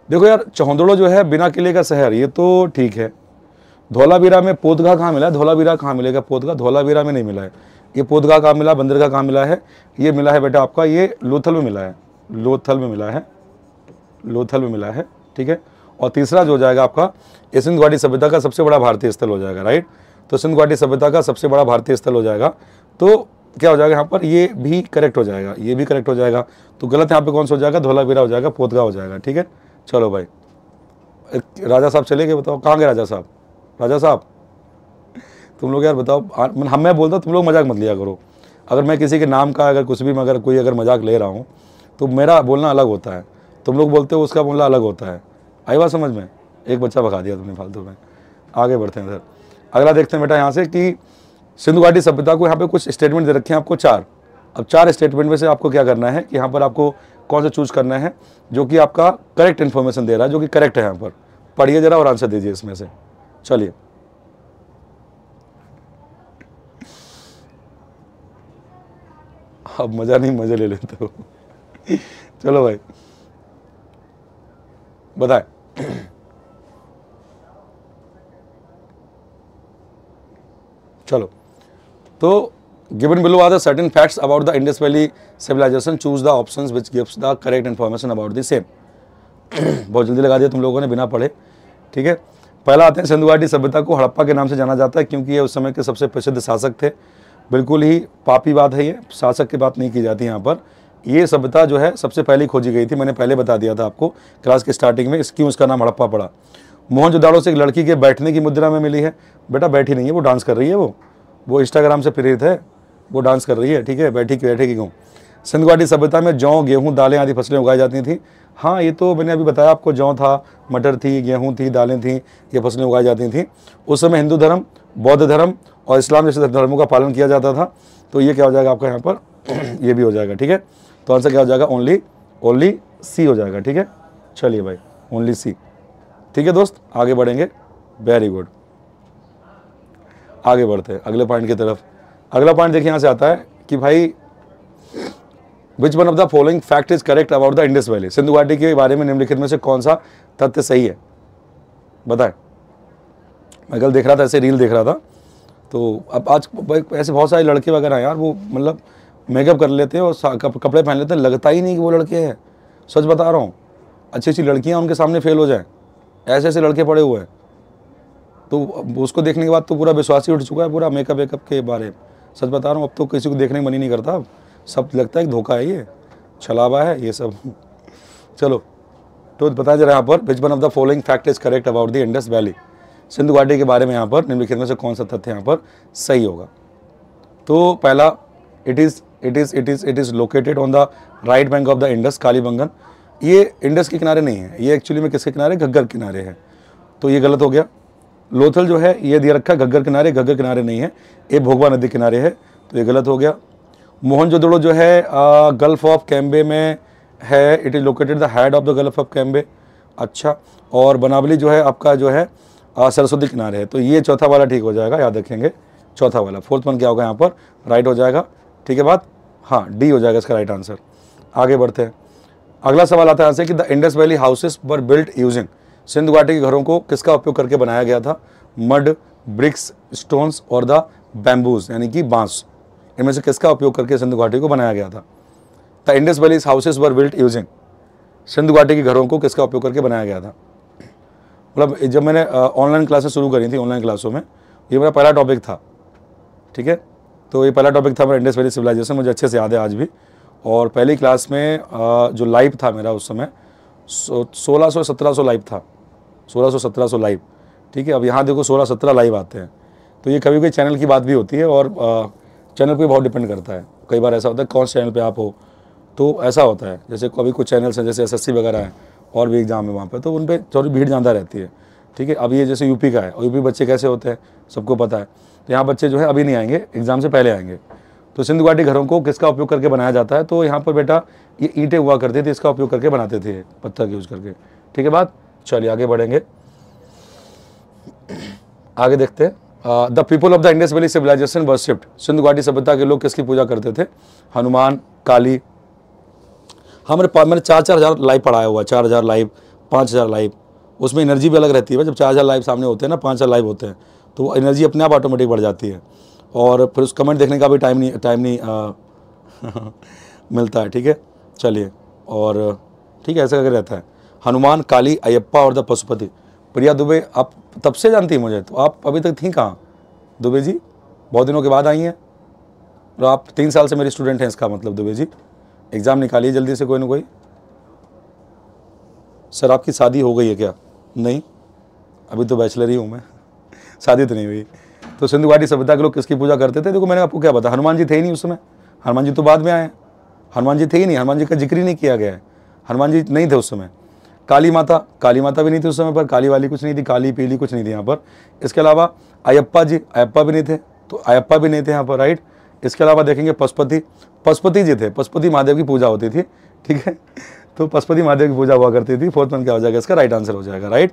देखो यार चौंदड़ो जो है बिना किले का शहर ये तो ठीक है धोलाबीरा में पोतगा कहाँ मिला है धोलाबीरा कहाँ मिलेगा पोतगा धोलाबीरा में नहीं मिला है ये पोतगा कहाँ मिला बंदरगाह कहाँ मिला है ये मिला है बेटा आपका ये लोथल में मिला है लोथल में मिला है लोथल में मिला है ठीक है और तीसरा जो हो जाएगा आपका ये सिंध घाटी सभ्यता का सबसे बड़ा भारतीय स्थल हो जाएगा राइट तो सिंध घाटी सभ्यता का सबसे बड़ा भारतीय स्थल हो जाएगा तो क्या हो जाएगा यहाँ पर ये भी करेक्ट हो जाएगा ये भी करेक्ट हो जाएगा तो गलत यहाँ पे कौन सा हो जाएगा धोला हो जाएगा पोतगा हो जाएगा ठीक है चलो भाई राजा साहब चले गए बताओ कहाँ गए राजा साहब राजा साहब तुम लोग यार बताओ हम मैं, मैं बोलता तुम लोग मजाक मत लिया करो अगर मैं किसी के नाम का अगर कुछ भी मगर कोई अगर मजाक ले रहा हूँ तो मेरा बोलना अलग होता है तुम लोग बोलते हो उसका बोलना अलग होता है आई बात समझ में एक बच्चा भगा दिया तुमने फालतू में आगे बढ़ते हैं सर अगला देखते हैं बेटा यहाँ से कि सिंधु घाटी सभ्यता को यहाँ पे कुछ स्टेटमेंट दे रखे हैं आपको चार अब चार स्टेटमेंट में से आपको क्या करना है कि यहाँ पर आपको कौन सा चूज करना है जो कि आपका करेक्ट इन्फॉर्मेशन दे रहा है जो कि करेक्ट है यहाँ पर पढ़िए जरा और आंसर दीजिए इसमें से चलिए अब मज़ा नहीं मज़े ले लेते हो चलो भाई बताए चलो तो given below are the certain facts about the Indus valley civilization choose the option which gives the correct information about the same बहुत जल्दी लगा दिया तुम लोगों ने बिना पढ़े ठीक है पहला आते हैं सिंधु घाटी सभ्यता को हड़प्पा के नाम से जाना जाता है क्योंकि ये उस समय के सबसे प्रसिद्ध शासक थे बिल्कुल ही पापी बात है ये शासक की बात नहीं की जाती यहाँ पर ये सभ्यता जो है सबसे पहले खोजी गई थी मैंने पहले बता दिया था आपको क्लास के स्टार्टिंग में क्यों उसका नाम हड़प्पा पड़ा मोहनजोदाड़ो से एक लड़की के बैठने की मुद्रा में मिली है बेटा बैठी नहीं है वो डांस कर रही है वो वो इंस्टाग्राम से प्रेरित है वो डांस कर रही है ठीक है बैठी की बैठेगी की क्यों सिंधु घाटी सभ्यता में जौ गेहूँ दालें आदि फसलें उगाई जाती थी हाँ ये तो मैंने अभी बताया आपको जौ था मटर थी गेहूँ थी दालें थी ये फसलें उगाई जाती थी उस समय हिंदू धर्म बौद्ध धर्म और इस्लाम जैसे धर्मों का पालन किया जाता था तो ये क्या हो जाएगा आपका यहाँ पर ये भी हो जाएगा ठीक है तो आंसर क्या हो जाएगा ओनली ओनली सी हो जाएगा ठीक है चलिए भाई ओनली सी ठीक है दोस्त आगे बढ़ेंगे वेरी गुड आगे बढ़ते हैं अगले पॉइंट की तरफ अगला पॉइंट देखिए यहाँ से आता है कि भाई which one of the following fact is correct about the Indus valley सिंधु घाटी के बारे में निम्नलिखित में से कौन सा तथ्य सही है बताएं मैं कल देख रहा था ऐसे रील देख रहा था तो अब आज ऐसे बहुत सारे लड़के वगैरह हैं यार वो मतलब मेकअप कर लेते हैं और कपड़े पहन लेते हैं लगता ही नहीं कि वो लड़के हैं सच बता रहा हूँ अच्छी अच्छी लड़कियाँ उनके सामने फेल हो जाएँ ऐसे ऐसे लड़के पड़े हुए हैं तो उसको देखने के बाद तो पूरा विश्वास ही उठ चुका है पूरा मेकअप वेकअप के बारे में सच बता रहा हूँ अब तो किसी को देखने में मन ही नहीं करता अब सब लगता है कि धोखा है ये छलावा है ये सब चलो तो बताया जा रहा है यहाँ पर which one of the following fact is correct about the Indus valley सिंधु घाटी के बारे में यहाँ पर निम्नलिखित में से कौन सा तथ्य यहाँ पर सही होगा तो पहला it is it is it is it is located on the right bank of the Indus Kalibangan ये इंडस के किनारे नहीं है ये एक्चुअली में किसके किनारे घग्गर किनारे है तो ये गलत हो गया लोथल जो है ये दिया रखा घग्गर किनारे घग्गर किनारे नहीं है ये भोगवा नदी किनारे है तो ये गलत हो गया जोदड़ो जो है गल्फ ऑफ कैम्बे में है it is located the head of the gulf of Cambay अच्छा और बनावली जो है आपका जो है सरस्वती किनारे है तो ये चौथा वाला ठीक हो जाएगा याद रखेंगे चौथा वाला फोर्थ वन क्या होगा यहाँ पर राइट हो जाएगा ठीक है बात हाँ डी हो जाएगा इसका राइट आंसर आगे बढ़ते हैं अगला सवाल आता है यहाँ से कि the Indus valley houses were built using सिंधु घाटी के घरों को किसका उपयोग करके बनाया गया था मड ब्रिक्स स्टोन्स और द बैम्बूज यानी कि बांस इनमें से किसका उपयोग करके सिंधु घाटी को बनाया गया था the Indus valleys houses were built using सिंधु घाटी के घरों को किसका उपयोग करके बनाया गया था मतलब जब मैंने ऑनलाइन क्लासेस शुरू करी थी ऑनलाइन क्लासों में ये मेरा पहला टॉपिक था ठीक है तो ये पहला टॉपिक था मेरा इंडस वैली सिविलाइजेशन मुझे अच्छे से याद है आज भी और पहली क्लास में जो लाइव था मेरा उस समय सोलह सौ सत्रह सौ लाइव था सोलह सौ सत्रह सौ लाइव ठीक है अब यहाँ देखो सोलह सत्रह लाइव आते हैं तो ये कभी कभी चैनल की बात भी होती है और चैनल पे बहुत डिपेंड करता है कई बार ऐसा होता है कौन से चैनल पे आप हो तो ऐसा होता है जैसे कभी कुछ चैनल्स हैं जैसे एसएससी वगैरह हैं और भी एग्ज़ाम है वहाँ पर तो उन पर थोड़ी भीड़ ज़्यादा रहती है ठीक है अब ये जैसे यूपी का है और यूपी बच्चे कैसे होते हैं सबको पता है तो यहाँ बच्चे जो है अभी नहीं आएंगे एग्ज़ाम से पहले आएंगे तो सिंधु घाटी घरों को किसका उपयोग करके बनाया जाता है तो यहाँ पर बेटा ये ईंटें हुआ करते थे इसका उपयोग करके बनाते थे पत्थर यूज करके ठीक है बात चलिए आगे बढ़ेंगे आगे देखते हैं the people of the Indus valley civilization worshipped सिंधु घाटी सभ्यता के लोग किसकी पूजा करते थे हनुमान काली हमारे पास मैंने चार चार हज़ार लाइव पढ़ाया हुआ चार हज़ार लाइव पाँच हज़ार लाइव उसमें एनर्जी भी अलग रहती है जब चार हज़ार लाइव सामने होते हैं ना पाँच हज़ार लाइव होते हैं तो एनर्जी अपने आप ऑटोमेटिक बढ़ जाती है और फिर उस कमेंट देखने का भी टाइम नहीं टाइम नहीं आ, मिलता है ठीक है चलिए और ठीक है ऐसा करके रहता है हनुमान काली अयप्पा और द पशुपति प्रिया दुबे आप तब से जानती हैं मुझे तो आप अभी तक थी कहाँ दुबे जी बहुत दिनों के बाद आई हैं और आप तीन साल से मेरी स्टूडेंट हैं इसका मतलब दुबे जी एग्ज़ाम निकालिए जल्दी से कोई ना कोई सर आपकी शादी हो गई है क्या नहीं अभी तो बैचलर ही हूँ मैं शादी तो नहीं हुई तो सिंधु घाटी सभ्यता के लोग किसकी पूजा करते थे देखो मैंने आपको क्या बताया हनुमान जी थे ही नहीं उस समय हनुमान जी तो बाद में आए हनुमान जी थे ही नहीं हनुमान जी का जिक्र ही नहीं किया गया है हनुमान जी नहीं थे उस समय काली माता काली माता भी नहीं थी उस समय पर काली वाली कुछ नहीं थी काली पीली कुछ नहीं थी यहाँ पर इसके अलावा अयप्पा जी अयप्पा भी नहीं थे तो अयप्पा भी नहीं थे यहाँ पर राइट इसके अलावा देखेंगे पशुपति पशुपति जी थे पशुपति महादेव की पूजा होती थी ठीक है तो पशुपति महादेव की पूजा हुआ करती थी फोर्थ मंथ क्या हो जाएगा इसका राइट आंसर हो जाएगा राइट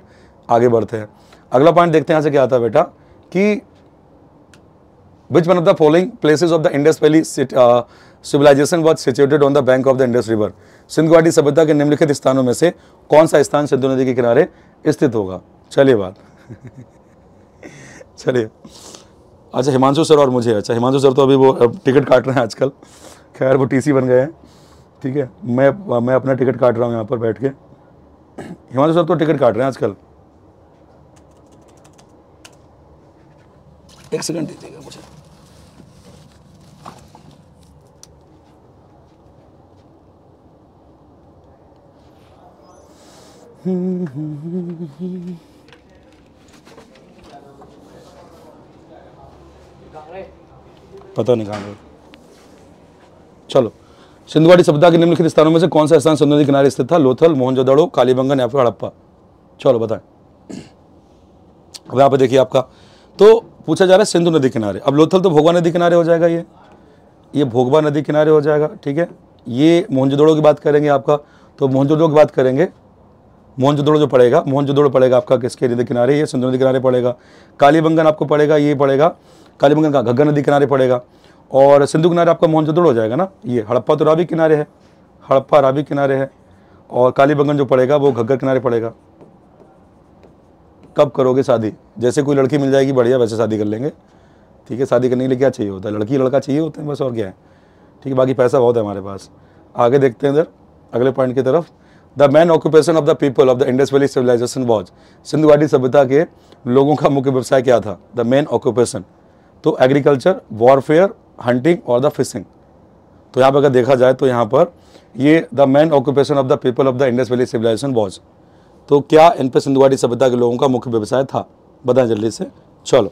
आगे बढ़ते हैं अगला पॉइंट देखते हैं यहाँ से क्या आता है बेटा कि which one of the following places of the Indus valley civilization was situated on on the bank of the Indus River? घाटी सभ्यता के निम्नलिखित स्थानों में से कौन सा स्थान सिंधु नदी के किनारे स्थित होगा चलिए बात चलिए अच्छा हिमांशु सर और मुझे अच्छा हिमांशु सर तो अभी वो टिकट काट रहे हैं आजकल खैर वो टीसी बन गए हैं ठीक है मैं मैं अपना टिकट काट रहा हूँ यहाँ पर बैठ के हिमांशु सर तो टिकट काट रहे हैं आजकल एक सेकंड दीजिएगा पता नहीं कहाँ चलो सिंधुवाड़ी सभ्यता के निम्नलिखित स्थानों में से कौन सा स्थान सिंधु नदी किनारे स्थित था लोथल मोहनजोदड़ो कालीबंगन या फिर हड़प्पा चलो बताएं अब यहाँ पर देखिए आपका तो पूछा जा रहा है सिंधु नदी किनारे अब लोथल तो भोगवा नदी किनारे हो जाएगा ये ये भोगवा नदी किनारे हो जाएगा ठीक है ये मोहनजोदड़ो की बात करेंगे आपका तो मोहनजोदड़ो की बात करेंगे मोहनजोदड़ो जो पड़ेगा मोहनजोदड़ो पड़ेगा आपका किसके नदी किनारे ये सिंधु नदी किनारे पड़ेगा कालीबंगन आपको पड़ेगा ये पड़ेगा कालीबंगन का घग्गर नदी किनारे पड़ेगा और सिंधु किनारे आपका मोहनजोदड़ो हो जाएगा ना ये हड़प्पा तो रावी किनारे है हड़प्पा रावी किनारे है और कालीबंगन जो पड़ेगा वो घग्गर किनारे पड़ेगा कब करोगे शादी जैसे कोई लड़की मिल जाएगी बढ़िया वैसे शादी कर लेंगे ठीक है शादी करने के लिए क्या चाहिए होता है लड़की लड़का चाहिए होते हैं बस और क्या है ठीक है बाकी पैसा बहुत है हमारे पास आगे देखते हैं इधर अगले पॉइंट की तरफ the man occupation of the people of the Indus valley civilization was सिंधु घाटी सभ्यता के लोगों का मुख्य व्यवसाय क्या था द मेन ऑक्यूपेशन तो एग्रीकल्चर वॉरफेयर हंटिंग और द फिशिंग तो यहाँ पर अगर देखा जाए तो यहाँ पर ये the main occupation of the people of the Indus valley civilization was तो क्या इन पर सिंधु घाटी सभ्यता के लोगों का मुख्य व्यवसाय था बताएं जल्दी से चलो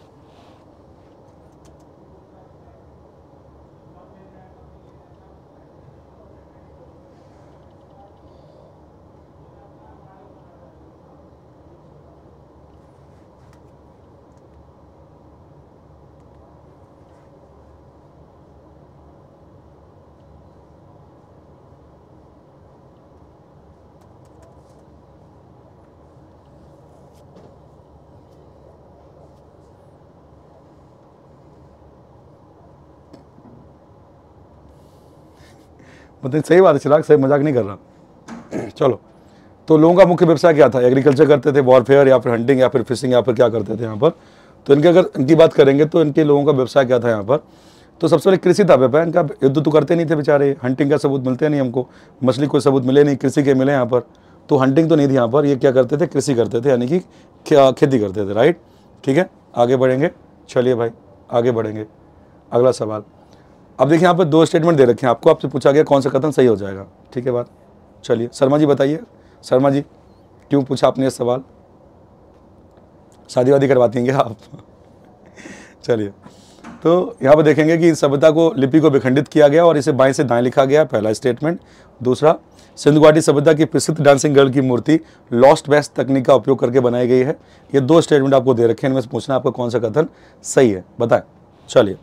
मतलब सही बात है चिराग सही मजाक नहीं कर रहा चलो तो लोगों का मुख्य व्यवसाय क्या था एग्रीकल्चर करते थे वॉरफेयर या फिर हंटिंग या फिर फिशिंग या फिर क्या करते थे यहाँ पर तो इनके अगर इनकी बात करेंगे तो इनके लोगों का व्यवसाय क्या था यहाँ पर तो सबसे पहले कृषि था व्यापार इनका युद्ध तो करते नहीं थे बेचारे हंटिंग का सबूत मिलते नहीं हमको मछली कोई सबूत मिले नहीं कृषि के मिले यहाँ पर तो हंटिंग तो नहीं थी यहाँ पर ये क्या करते थे कृषि करते थे यानी कि खेती करते थे राइट ठीक है आगे बढ़ेंगे चलिए भाई आगे बढ़ेंगे अगला सवाल अब देखिए यहाँ पर दो स्टेटमेंट दे रखे हैं आपको आपसे पूछा गया कौन सा कथन सही हो जाएगा ठीक है बात चलिए शर्मा जी बताइए शर्मा जी क्यों पूछा आपने ये सवाल शादी वादी करवाती हैं आप चलिए तो यहाँ पर देखेंगे कि सभ्यता को लिपि को विखंडित किया गया और इसे बाएं से दाएं लिखा गया पहला स्टेटमेंट दूसरा सिंधु घाटी सभ्यता की प्रसिद्ध डांसिंग गर्ल की मूर्ति लॉस्ट बेस्ट तकनीक का उपयोग करके बनाई गई है ये दो स्टेटमेंट आपको दे रखे हैं इनमें से पूछना आपका कौन सा कथन सही है बताएं चलिए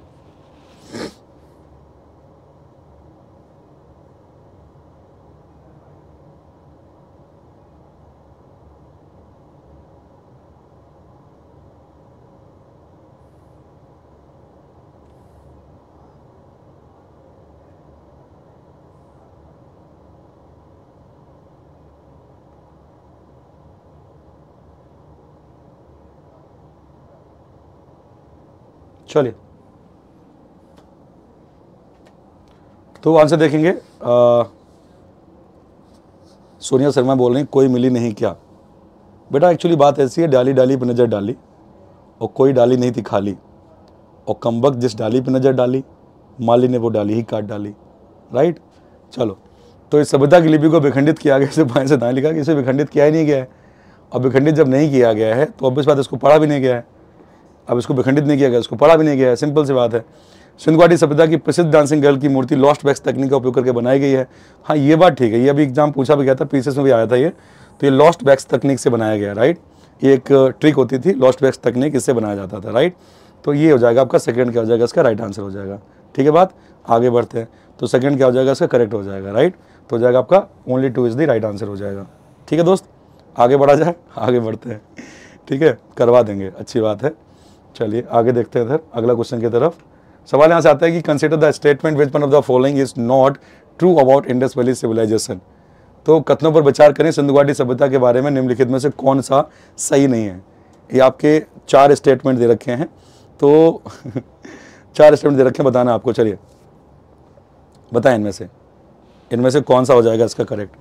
चलिए तो आंसर देखेंगे आ, सोनिया शर्मा बोल रही कोई मिली नहीं क्या बेटा एक्चुअली बात ऐसी है डाली डाली पर नज़र डाली और कोई डाली नहीं थी खाली और कम्बक जिस डाली पर नज़र डाली माली ने वो डाली ही काट डाली राइट चलो तो इस सभ्यता की लिपि को विखंडित किया गया इसे बाएं से दाएं लिखा कि इसे विखंडित किया ही नहीं गया है और विखंडित जब नहीं किया गया है तो इस बात इसको पढ़ा भी नहीं गया है अब इसको विखंडित नहीं किया गया इसको पढ़ा भी नहीं गया सिंपल सी बात है सिंधवाटी सभ्यता की प्रसिद्ध डांसिंग गर्ल की मूर्ति लॉस्ट वैक्स तकनीक का उपयोग करके बनाई गई है हाँ ये बात ठीक है ये अभी एग्जाम पूछा भी गया था पीसीएस में भी आया था ये तो ये लॉस्ट वैक्स तकनीक से बनाया गया राइट ये एक ट्रिक होती थी लॉस्ट वैक्स तकनीक इससे बनाया जाता था राइट तो ये हो जाएगा आपका सेकेंड क्या हो जाएगा इसका राइट आंसर हो जाएगा ठीक है बात आगे बढ़ते हैं तो सेकेंड क्या हो जाएगा इसका करेक्ट हो जाएगा राइट तो हो जाएगा आपका only two is the right answer हो जाएगा ठीक है दोस्त आगे बढ़ा जाए आगे बढ़ते हैं ठीक है करवा देंगे अच्छी बात है चलिए आगे देखते हैं इधर अगला क्वेश्चन की तरफ सवाल यहाँ से आता है कि consider the statement which one of the following is not true about Indus valley civilization तो कथनों पर विचार करें सिंधु घाटी सभ्यता के बारे में निम्नलिखित में से कौन सा सही नहीं है ये आपके चार स्टेटमेंट दे रखे हैं तो चार स्टेटमेंट दे रखे हैं बताना आपको चलिए बताएं इनमें से इनमें से कौन सा हो जाएगा इसका करेक्ट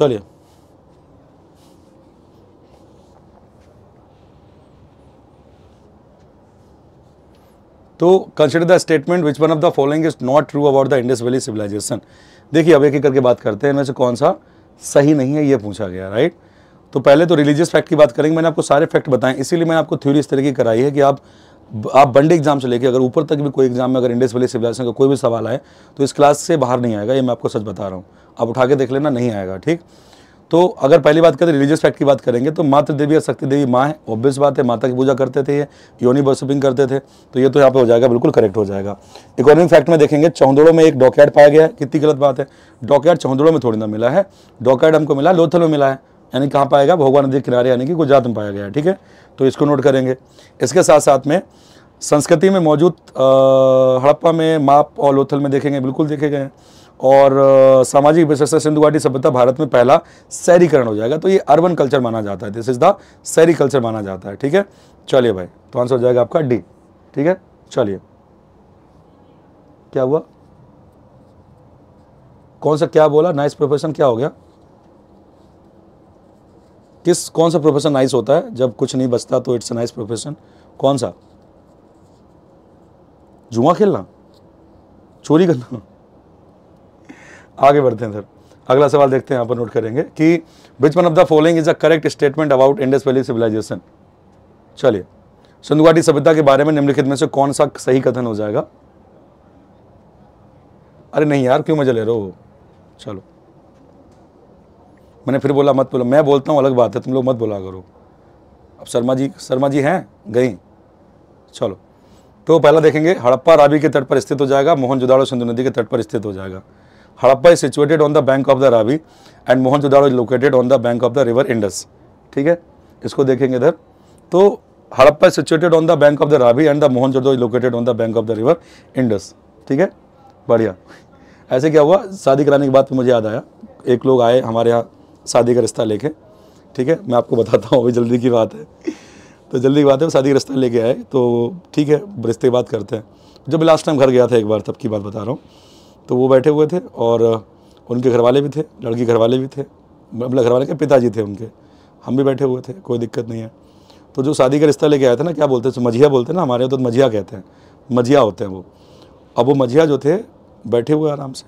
चलिए तो consider the statement which one of the following is not true about the Indus valley civilization देखिए अब एक एक करके बात करते हैं इनमें से कौन सा सही नहीं है ये पूछा गया राइट तो पहले तो रिलीजियस फैक्ट की बात करेंगे मैंने आपको सारे फैक्ट बताएं इसीलिए मैंने आपको थ्योरी इस तरह की कराई है कि आप आप बंडे एग्जाम से लेके अगर ऊपर तक भी कोई एग्जाम में अगर इंडस वैली सिविलाइजेशन का कोई भी सवाल आए तो इस क्लास से बाहर नहीं आएगा ये मैं आपको सच बता रहा हूँ आप उठा के देख लेना नहीं आएगा ठीक तो अगर पहली बात करें रिलीजियस फैक्ट की बात करेंगे तो मातृ देवी और शक्ति देवी माँ है ऑब्वियस बात है माता की पूजा करते थे ये योनि वर्शिपिंग करते थे तो ये तो यहाँ पे हो जाएगा बिल्कुल करेक्ट हो जाएगा इकोनॉमिक फैक्ट में देखेंगे चौंदड़ों में एक डॉकैड पाया गया है कितनी गलत बात है डॉकैड चौंदड़ों में थोड़ी ना मिला है डॉकैड हमको मिला लोथल में मिला है यानी कहाँ पाएगा भगवान नदी किनारे यानी कि गुजरात में पाया गया है ठीक है तो इसको नोट करेंगे इसके साथ साथ में संस्कृति में मौजूद हड़प्पा में माप और लोथल में देखेंगे बिल्कुल देखे गए हैं और सामाजिक विशेषता सिंधु घाटी सभ्यता भारत में पहला शहरीकरण हो जाएगा तो ये अर्बन कल्चर माना जाता है दिस इज द शहरी कल्चर माना जाता है ठीक है चलिए भाई तो आंसर हो जाएगा आपका डी ठीक है चलिए क्या हुआ कौन सा क्या बोला नाइस प्रोफेशन क्या हो गया किस कौन सा प्रोफेशन नाइस होता है जब कुछ नहीं बचता तो इट्स नाइस प्रोफेशन कौन सा जुआ खेलना चोरी करना आगे बढ़ते हैं सर अगला सवाल देखते हैं यहाँ पर नोट करेंगे कि which one of the following is a correct statement about Indus valley civilization चलिए सिंधु घाटी सभ्यता के बारे में निम्नलिखित में से कौन सा सही कथन हो जाएगा अरे नहीं यार क्यों मजा ले रहे हो चलो मैंने फिर बोला मत बोला मैं बोलता हूँ अलग बात है तुम लोग मत बोला करो अब शर्मा जी शर्मा जी हैं गई चलो तो पहला देखेंगे हड़प्पा रावी के तट पर स्थित हो जाएगा मोहन जुदाड़ो सिंधु नदी के तट पर स्थित हो जाएगा Harappa is situated on the bank of the Ravi and Mohenjodaro is located on the bank of the river Indus ठीक है इसको देखेंगे इधर तो Harappa is situated on the bank of the Ravi and the Mohenjodaro is located on the bank of the river Indus ठीक है बढ़िया ऐसे क्या हुआ शादी कराने के बाद तो मुझे याद आया एक लोग आए हमारे यहाँ शादी का रिश्ता लेके ठीक है मैं आपको बताता हूँ अभी जल्दी की बात है तो जल्दी की बात है वो शादी का रिश्ता लेके आए तो ठीक है रिश्ते की बात करते हैं जब लास्ट टाइम घर गया था एक बार तब की बात बता रहा हूँ तो वो बैठे हुए थे और उनके घर वाले भी थे लड़की घर वाले भी थे मतलब घर वाले के पिताजी थे उनके हम भी बैठे हुए थे कोई दिक्कत नहीं है तो जो शादी का रिश्ता लेके आया था ना क्या बोलते हैं मझिया बोलते हैं ना हमारे यहाँ तो मझिया कहते हैं मझिया होते हैं वो अब वो मझिया जो थे बैठे हुए आराम से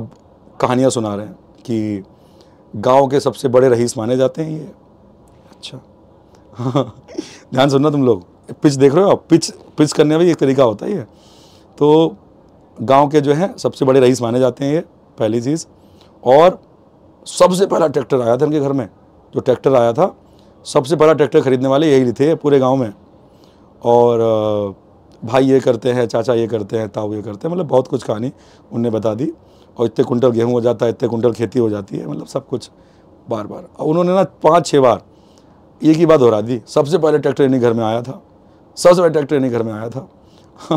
अब कहानियाँ सुना रहे हैं कि गांव के सबसे बड़े रईस माने जाते हैं ये अच्छा हाँ ध्यान सुनना तुम लोग पिच देख रहे हो आप पिच पिच करने में एक तरीका होता है ये तो गांव के जो हैं सबसे बड़े रईस माने जाते हैं ये पहली चीज़ और सबसे पहला ट्रैक्टर आया था उनके घर में जो ट्रैक्टर आया था सबसे पहला ट्रैक्टर ख़रीदने वाले यही थे पूरे गाँव में और भाई ये करते हैं चाचा ये करते हैं ताऊ ये करते हैं मतलब बहुत कुछ कहानी उनने बता दी और इतने कुंटल गेहूँ हो जाता है इतने कुंटल खेती हो जाती है मतलब सब कुछ बार बार उन्होंने ना पाँच छः बार एक ही बात दोहरा दी सबसे पहले ट्रैक्टर इन्हीं घर में आया था सबसे पहले ट्रैक्टर इन्हीं घर में आया था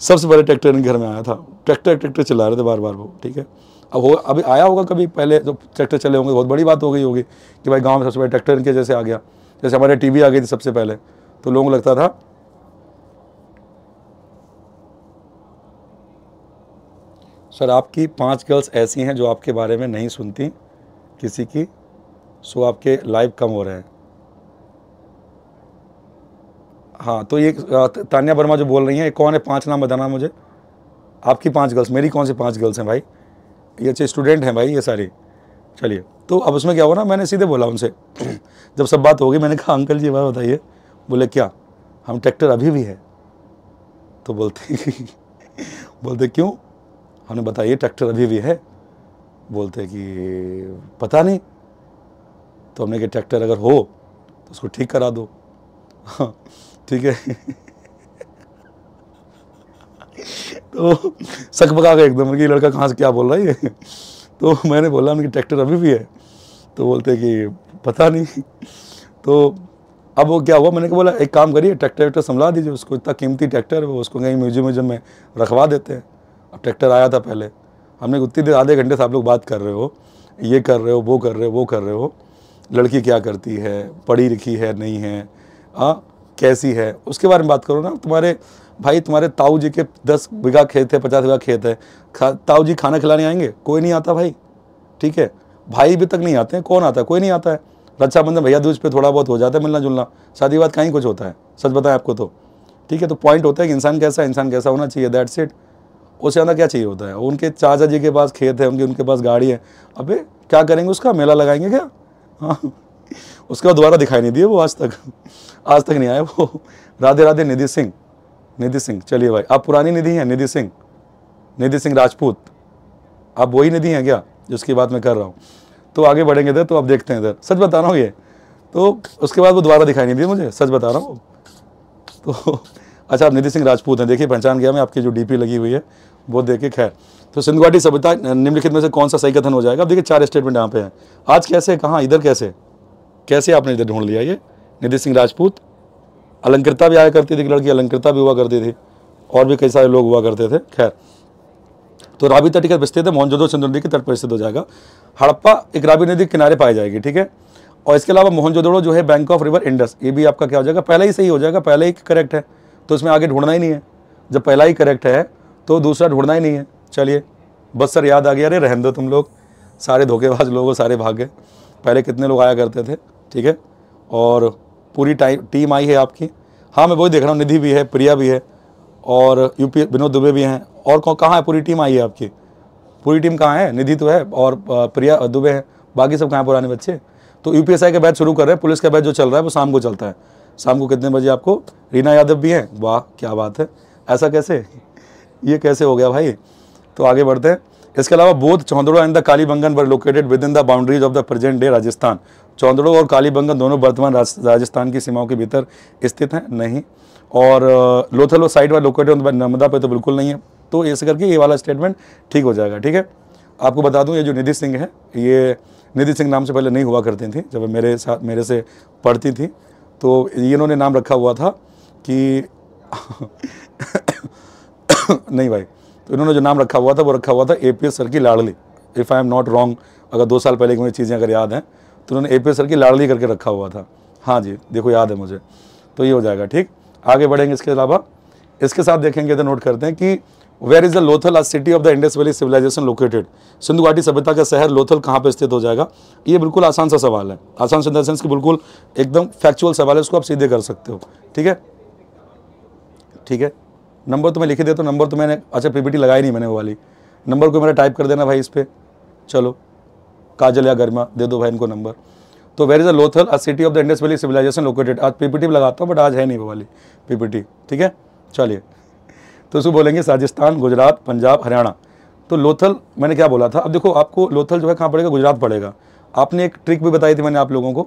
सबसे पहले ट्रैक्टर इन्हीं घर में आया था ट्रैक्टर ट्रैक्टर चला रहे थे बार बार वो ठीक है अब हो अभी आया होगा कभी पहले जब ट्रैक्टर चले होंगे बहुत बड़ी बात हो गई होगी कि भाई गाँव में सबसे पहले ट्रैक्टर इनके जैसे आ गया जैसे हमारे टीवी आ गई थी सबसे पहले तो लोगों को लगता था सर आपकी पांच गर्ल्स ऐसी हैं जो आपके बारे में नहीं सुनती किसी की सो आपके लाइव कम हो रहे हैं हाँ तो ये तानिया वर्मा जो बोल रही हैं कौन है पांच नाम बताना मुझे आपकी पांच गर्ल्स मेरी कौन सी पांच गर्ल्स हैं भाई ये अच्छे स्टूडेंट हैं भाई ये सारी चलिए तो अब उसमें क्या हुआ ना मैंने सीधे बोला उनसे जब सब बात हो गई मैंने कहा अंकल जी बात बताइए बोले क्या हम ट्रैक्टर अभी भी है तो बोलते बोलते क्यों हमने बताया ये ट्रैक्टर अभी भी है बोलते कि पता नहीं तो हमने कहा ट्रैक्टर अगर हो तो उसको ठीक करा दो हाँ ठीक है तो पका गए एकदम कि लड़का कहाँ से क्या बोल रहा है तो मैंने बोला उनकी ट्रैक्टर अभी भी है तो बोलते कि पता नहीं तो अब वो क्या हुआ मैंने बोला एक काम करिए ट्रैक्टर वैक्टर संभला दीजिए उसको इतना कीमती ट्रैक्टर है उसको कहीं म्यूजियम व्यूजियम में रखवा देते हैं अब ट्रैक्टर आया था पहले हमने उतनी देर आधे घंटे से आप लोग बात कर रहे हो ये कर रहे हो वो कर रहे हो वो कर रहे हो लड़की क्या करती है पढ़ी लिखी है नहीं है हाँ कैसी है उसके बारे में बात करो ना तुम्हारे भाई तुम्हारे ताऊ जी के दस बीघा खेत है पचास बीघा खेत है ताऊ जी खाना खिलाने आएंगे कोई नहीं आता भाई ठीक है भाई भी तक नहीं आते हैं कौन आता है कोई नहीं आता है रक्षाबंधन भैया दूज पे थोड़ा बहुत हो जाता है मिलना जुलना शादी बात कहीं कुछ होता है सच बताएं आपको तो ठीक है तो पॉइंट होता है कि इंसान कैसा इंसान कैसा होना चाहिए दैट्स इट उससे ज़्यादा क्या चाहिए होता है उनके चाचा जी के पास खेत है उनके उनके पास गाड़ी है अबे क्या करेंगे उसका मेला लगाएंगे क्या हाँ उसके बाद दोबारा दिखाई नहीं दिए वो आज तक आज तक नहीं आए वो राधे राधे निधि सिंह निधि सिंह चलिए भाई आप पुरानी निधि हैं निधि सिंह निधि सिंह राजपूत आप वही निधि हैं क्या जिसकी बात मैं कर रहा हूँ तो आगे बढ़ेंगे इधर तो आप देखते हैं इधर सच बता रहा हूँ ये तो उसके बाद वो दोबारा दिखाई नहीं दिए मुझे सच बता रहा हूँ तो अच्छा आप निधि सिंह राजपूत हैं देखिए पहचान गया मैं आपकी जो डीपी लगी हुई है वो देखिए खैर तो सिंधुघाटी सभ्यता निम्नलिखित में से कौन सा सही कथन हो जाएगा अब देखिए चार स्टेटमेंट यहाँ पे हैं आज कैसे कहाँ इधर कैसे कैसे आपने इधर ढूंढ लिया ये निधि सिंह राजपूत अलंकृता भी आया करती थी लड़की अलंकृता भी हुआ करती थी और भी कई सारे लोग हुआ करते थे खैर तो रावी तट का विस्तृत है जोदो सिंधु नदी के तट पर स्थित हो जाएगा हड़प्पा एक रावी नदी के किनारे पाई जाएगी ठीक है और इसके अलावा मोहनजोदड़ो जो है बैंक ऑफ रिवर इंडस ये भी आपका क्या हो जाएगा पहले ही सही हो जाएगा पहले ही करेक्ट है तो इसमें आगे ढूंढना ही नहीं है जब पहला ही करेक्ट है तो दूसरा ढूंढना ही नहीं है चलिए बस सर याद आ गया अरे रहने दो तुम लोग सारे धोखेबाज लोग सारे भाग गए पहले कितने लोग आया करते थे ठीक है और पूरी टाइम टीम आई है आपकी हाँ मैं वही देख रहा हूँ निधि भी है प्रिया भी है और यूपी विनोद दुबे भी हैं और कहाँ है पूरी टीम आई है आपकी पूरी टीम कहाँ है निधि तो है और प्रिया दुबे हैं बाकी सब कहाँ पुराने बच्चे तो यूपीएसआई का बैच शुरू कर रहे हैं पुलिस का बैच जो चल रहा है वो शाम को चलता है शाम को कितने बजे आपको रीना यादव भी हैं वाह क्या बात है ऐसा कैसे ये कैसे हो गया भाई तो आगे बढ़ते हैं इसके अलावा both Chanhudaro and the Kalibangan were located within the boundaries of the present day Rajasthan Chanhudaro और कालीबंगन दोनों वर्तमान राजस्थान की सीमाओं के भीतर स्थित हैं नहीं और लोथलो साइड वाले लोकेटेड नर्मदा पे तो बिल्कुल नहीं है तो ऐसे करके ये वाला स्टेटमेंट ठीक हो जाएगा ठीक है आपको बता दूँ ये जो निधि सिंह है ये निधि सिंह नाम से पहले नहीं हुआ करती थी जब मेरे साथ मेरे से पढ़ती थी तो इन्होंने नाम रखा हुआ था कि नहीं भाई तो इन्होंने जो नाम रखा हुआ था वो रखा हुआ था ए पी एस सर की लाडली if I am not wrong अगर दो साल पहले की मुझे चीज़ें अगर याद हैं तो उन्होंने ए पी एस सर की लाडली करके रखा हुआ था हाँ जी देखो याद है मुझे तो ये हो जाएगा ठीक आगे बढ़ेंगे इसके अलावा इसके साथ देखेंगे तो नोट करते हैं कि where is the Lothal city of the Indus valley civilization located सिंधु घाटी सभ्यता का शहर लोथल कहाँ पर स्थित हो जाएगा ये बिल्कुल आसान सा सवाल है आसान से इन द सेंस कि बिल्कुल एकदम फैक्चुअल सवाल है उसको आप सीधे कर सकते हो ठीक है ठीक है नंबर तो मैं लिखे देता तो नंबर तो मैंने अच्छा पीपीटी लगाई नहीं मैंने वो वाली नंबर को मेरा टाइप कर देना भाई इस पर चलो काजल या गर्मा दे दो भाई इनको नंबर तो where is a Lothal a city of the Indus valley civilization located आज पीपीटी लगाता हूँ बट आज है नहीं वो वाली पीपीटी ठीक है चलिए तो उसको बोलेंगे राजस्थान गुजरात पंजाब हरियाणा तो लोथल मैंने क्या बोला था अब देखो आपको लोथल जो है कहाँ पड़ेगा गुजरात पड़ेगा आपने एक ट्रिक भी बताई थी मैंने आप लोगों को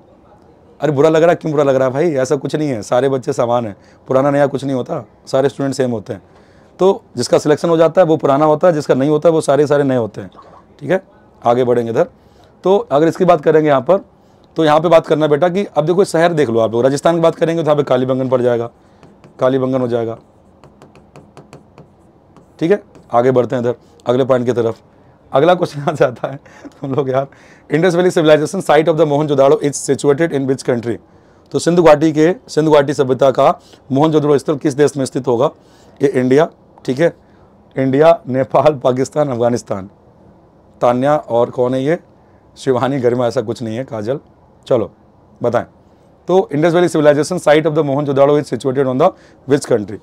अरे बुरा लग रहा है क्यों बुरा लग रहा है भाई ऐसा कुछ नहीं है सारे बच्चे समान हैं पुराना नया कुछ नहीं होता सारे स्टूडेंट सेम होते हैं तो जिसका सिलेक्शन हो जाता है वो पुराना होता है जिसका नहीं होता है वो सारे सारे नए होते हैं ठीक है आगे बढ़ेंगे इधर तो अगर इसकी बात करेंगे यहाँ पर तो यहाँ पे बात करना बेटा कि अब देखो शहर देख लो आप लोग राजस्थान की बात करेंगे तो यहाँ पे कालीबंगन पड़ जाएगा कालीबंगन हो जाएगा ठीक है आगे बढ़ते हैं इधर अगले पॉइंट की तरफ अगला क्वेश्चन यहाँ से आता है हम लोग यार Indus valley civilization site of the Mohenjodaro is situated in which country तो सिंधु घाटी के सिंधु घाटी सभ्यता का मोहन जोदड़ो स्थल किस देश में स्थित होगा ये इंडिया ठीक है इंडिया नेपाल पाकिस्तान अफगानिस्तान तान्या और कौन है ये शिवानी गर्मा ऐसा कुछ नहीं है काजल चलो बताएं तो Indus valley civilization site of the Mohenjodaro is situated on the which country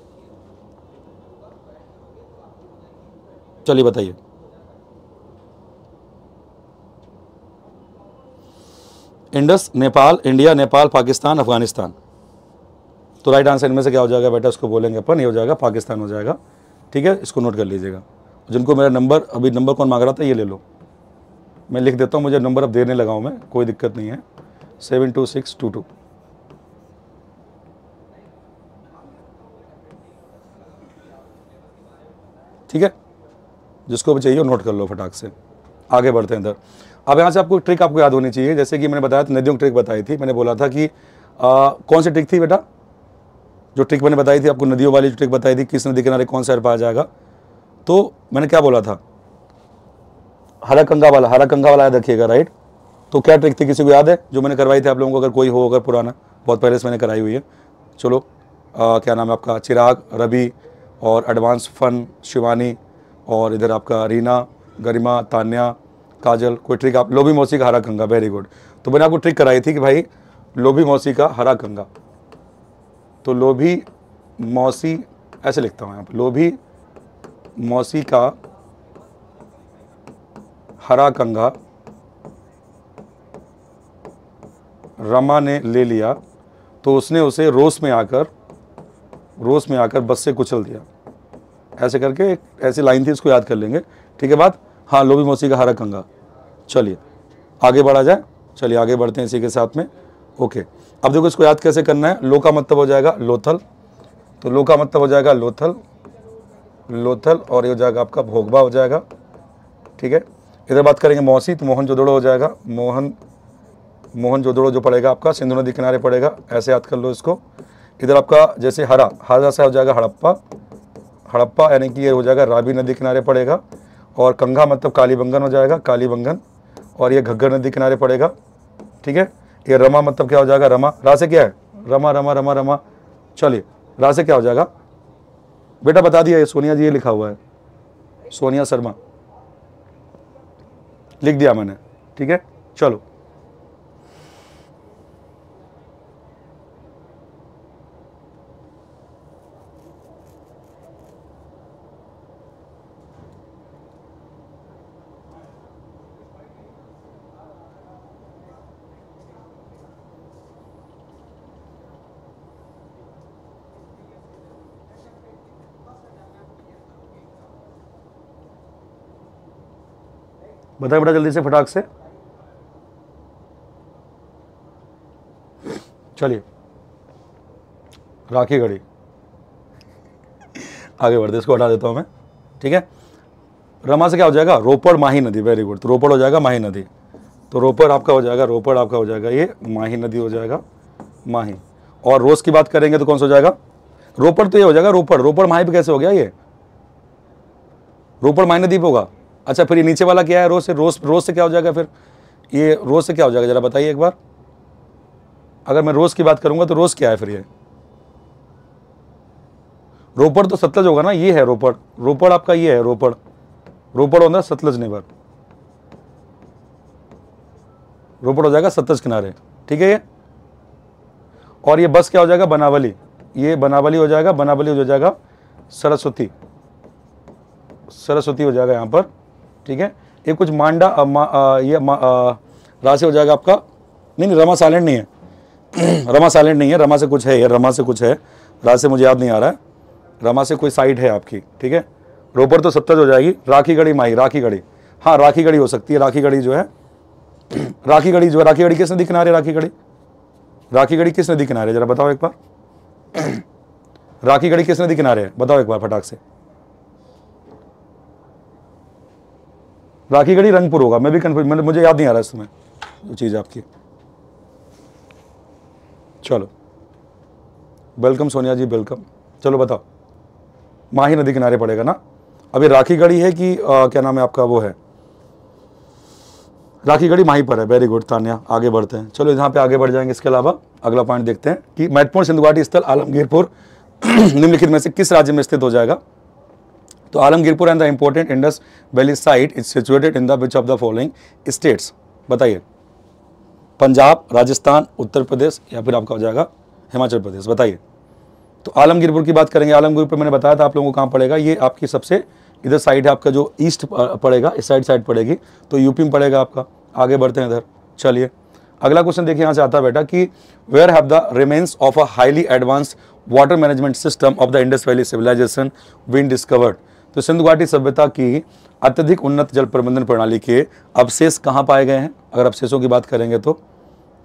चलिए बताइए इंडस नेपाल इंडिया नेपाल पाकिस्तान अफगानिस्तान तो राइट आंसर इनमें से क्या हो जाएगा बेटा उसको बोलेंगे अपन ये हो जाएगा पाकिस्तान हो जाएगा ठीक है इसको नोट कर लीजिएगा जिनको मेरा नंबर अभी नंबर कौन मांग रहा था ये ले लो मैं लिख देता हूँ मुझे नंबर अब देने लगा हूँ मैं कोई दिक्कत नहीं है seven two six two two ठीक है जिसको भी चाहिए नोट कर लो फटाक से आगे बढ़ते हैं इधर अब यहाँ से आपको ट्रिक आपको याद होनी चाहिए जैसे कि मैंने बताया था नदियों की ट्रिक बताई थी मैंने बोला था कि आ, कौन सी ट्रिक थी बेटा जो ट्रिक मैंने बताई थी आपको नदियों वाली ट्रिक बताई थी किस नदी किनारे कौन सा हेयर पाया जाएगा तो मैंने क्या बोला था हरा कंगा वाला हरा कंगा वाला याद रखिएगा राइट तो क्या ट्रिक थी किसी को याद है जो मैंने करवाई थी आप लोगों को अगर कोई हो अगर पुराना बहुत पहले से मैंने कराई हुई है चलो आ, क्या नाम है आपका चिराग रवि और एडवांस फन शिवानी और इधर आपका रीना गरिमा तान्या काजल कोई ट्रिक आप लोभी मौसी का हरा कंगा वेरी गुड तो मैंने आपको ट्रिक कराई थी कि भाई लोभी मौसी का हरा कंगा तो लोभी मौसी ऐसे लिखता हूँ यहाँ पर लोभी मौसी का हरा कंगा रमा ने ले लिया तो उसने उसे रोस में आकर रोस में आकर बस से कुचल दिया ऐसे करके एक ऐसी लाइन थी इसको याद कर लेंगे ठीक है बात हाँ लोभी मौसी का हरा कंगा चलिए आगे बढ़ा जाए चलिए आगे बढ़ते हैं इसी के साथ में ओके अब देखो इसको याद कैसे करना है लो का मतलब हो जाएगा लोथल तो लो का मतलब हो जाएगा लोथल लोथल और ये हो जाएगा आपका भोगबा हो जाएगा ठीक है इधर बात करेंगे मौसी तो मोहन जोदड़ो हो जाएगा मोहन मोहन जोदड़ो जो पड़ेगा आपका सिंधु नदी किनारे पड़ेगा ऐसे याद कर लो इसको इधर आपका जैसे हरा हरा सा हो जाएगा हड़प्पा हड़प्पा यानी कि ये हो जाएगा रावी नदी किनारे पड़ेगा और कंघा मतलब कालीबंगन हो जाएगा कालीबंगन और ये घग्गर नदी किनारे पड़ेगा ठीक है ये रमा मतलब क्या हो जाएगा रमा रा से क्या है रमा रमा रमा रमा चलिए रा से क्या हो जाएगा बेटा बता दिया ये सोनिया जी ये लिखा हुआ है सोनिया शर्मा लिख दिया मैंने ठीक है चलो बताए बेटा जल्दी से फटाक से चलिए राखी घड़ी आगे बढ़ते इसको हटा देता हूँ मैं ठीक है रमा से क्या हो जाएगा रोपड़ माही नदी वेरी गुड तो रोपड़ हो जाएगा माही नदी तो रोपड़ आपका हो जाएगा रोपड़ आपका हो जाएगा ये माही नदी हो जाएगा माही और रोज़ की बात करेंगे तो कौन सा हो जाएगा रोपड़ तो ये हो जाएगा रोपड़ रोपड़ माही भी कैसे हो गया ये रोपड़ माही नदी होगा अच्छा फिर ये नीचे वाला क्या है रोज से रोज रोज से क्या हो जाएगा फिर ये रोज से क्या हो जाएगा ज़रा बताइए एक बार अगर मैं रोज़ की बात करूँगा तो रोज़ क्या है फिर ये रोपड़ तो सतलज होगा ना ये है रोपड़ रोपड़ आपका ये है रोपड़ रोपड़ होना सतलज नेबर रोपड़ हो जाएगा सतलज किनारे ठीक है ये और ये बस क्या हो जाएगा बनावली ये बनावली हो जाएगा बनावली हो जाएगा सरस्वती सरस्वती हो जाएगा यहाँ पर ठीक है ये कुछ मांडा आ, मा, आ, ये मा, राशि हो जाएगा आपका नहीं नहीं रमा साइलेंट नहीं है रमा साइलेंट नहीं है रमा से कुछ है यार रमा से कुछ है राशि मुझे याद नहीं आ रहा है रमा से कोई साइड है आपकी ठीक है रोपर तो सत्तर हो जाएगी राखी गढ़ी माही राखी गढ़ी हाँ राखी गढ़ी हो सकती है राखी गढ़ी जो है राखी गढ़ी जो है राखी गढ़ी किसने दी किनारे राखी गढ़ी राखी गढ़ी किसने नदी किनारे जरा बताओ एक बार राखी गढ़ी किसने नदी किनारे बताओ एक बार फटाक से राखी गढ़ी रंगपुर होगा मैं भी कन्फर्म मुझे याद नहीं आ रहा इस समय वो चीज़ आपकी चलो वेलकम सोनिया जी वेलकम चलो बताओ माही नदी किनारे पड़ेगा ना अभी राखी गढ़ी है कि आ, क्या नाम है आपका वो है राखी गढ़ी माही पर है वेरी गुड तानिया आगे बढ़ते हैं चलो यहाँ पे आगे बढ़ जाएंगे इसके अलावा अगला पॉइंट देखते हैं कि महत्वपूर्ण सिंधुघाटी स्थल आलमगीरपुर निम्नलिखित में से किस राज्य में स्थित हो जाएगा तो Alamgirpur and the important Indus valley site is situated in the which of the following states बताइए पंजाब राजस्थान उत्तर प्रदेश या फिर आपका हो जाएगा हिमाचल प्रदेश बताइए तो आलमगीरपुर की बात करेंगे आलमगीरपुर मैंने बताया था आप लोगों को कहाँ पड़ेगा ये आपकी सबसे इधर साइड है आपका जो ईस्ट पड़ेगा इस साइड साइड पड़ेगी तो यूपी में पड़ेगा आपका आगे बढ़ते हैं इधर चलिए अगला क्वेश्चन देखिए यहाँ से आता है बेटा कि where have the remains of a highly advance water management system of the Indus valley civilization been discovered तो सिंधु घाटी सभ्यता की अत्यधिक उन्नत जल प्रबंधन प्रणाली के अवशेष कहाँ पाए गए हैं अगर अवशेषों की बात करेंगे तो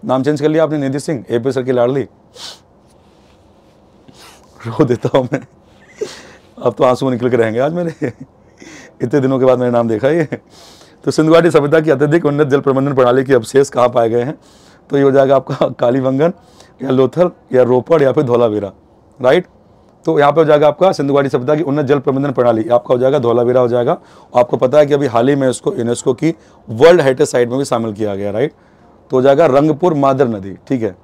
नाम चेंज कर लिया आपने Nidhi Singh A P sir की लाडली रो देता हूँ मैं अब तो आंसू निकल के रहेंगे आज मेरे इतने दिनों के बाद मैंने नाम देखा ये तो सिंधु घाटी सभ्यता की अत्यधिक उन्नत जल प्रबंधन प्रणाली के अवशेष कहाँ पाए गए हैं तो ये हो जाएगा आपका कालीबंगन या लोथल या रोपड़ या फिर धोलावीरा राइट तो यहाँ पे हो जाएगा आपका सिंधु घाटी सभ्यता की उन्नत जल प्रबंधन प्रणाली आपका हो जाएगा धौलावीरा हो जाएगा आपको पता है कि अभी हाल ही में इसको यूनेस्को की वर्ल्ड हेरिटेज साइट में भी शामिल किया गया राइट तो हो जाएगा रंगपुर मादर नदी ठीक है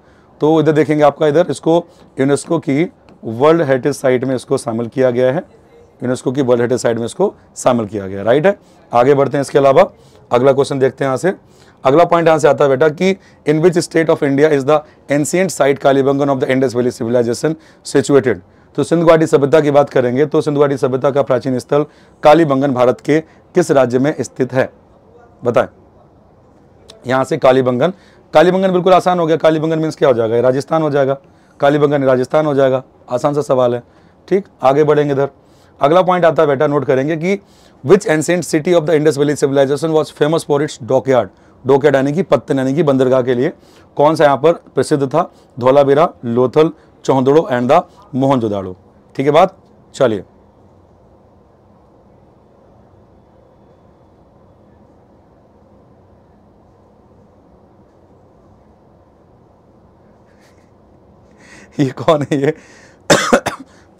तो इधर देखेंगे आपका इधर इसको यूनेस्को की वर्ल्ड हेरिटेज साइट में इसको शामिल किया गया है यूनेस्को की वर्ल्ड हेरिटेज साइट में इसको शामिल किया गया राइट है आगे बढ़ते हैं इसके अलावा अगला क्वेश्चन देखते हैं यहाँ से अगला पॉइंट यहाँ से आता है बेटा कि in which state of India is the ancient site Kalibangan of the Indus valley civilization situated तो सिंधु घाटी सभ्यता की बात करेंगे तो सिंधु घाटी सभ्यता का प्राचीन स्थल कालीबंगन भारत के किस राज्य में स्थित है बताएं यहां से कालीबंगन कालीबंगन बिल्कुल आसान हो गया कालीबंगन मीन्स क्या हो जाएगा राजस्थान हो जाएगा कालीबंगन राजस्थान हो जाएगा आसान सा सवाल है ठीक आगे बढ़ेंगे इधर अगला पॉइंट आता है बेटा नोट करेंगे कि which ancient city of the Indus valley civilization was famous for its dockyard डोकेट यानी कि पत्तन यानी कि बंदरगाह के लिए कौन सा यहाँ पर प्रसिद्ध था धोलाबीरा लोथल चौहदड़ो एंड द मोहनजोदाड़ो ठीक है बात चलिए ये कौन है ये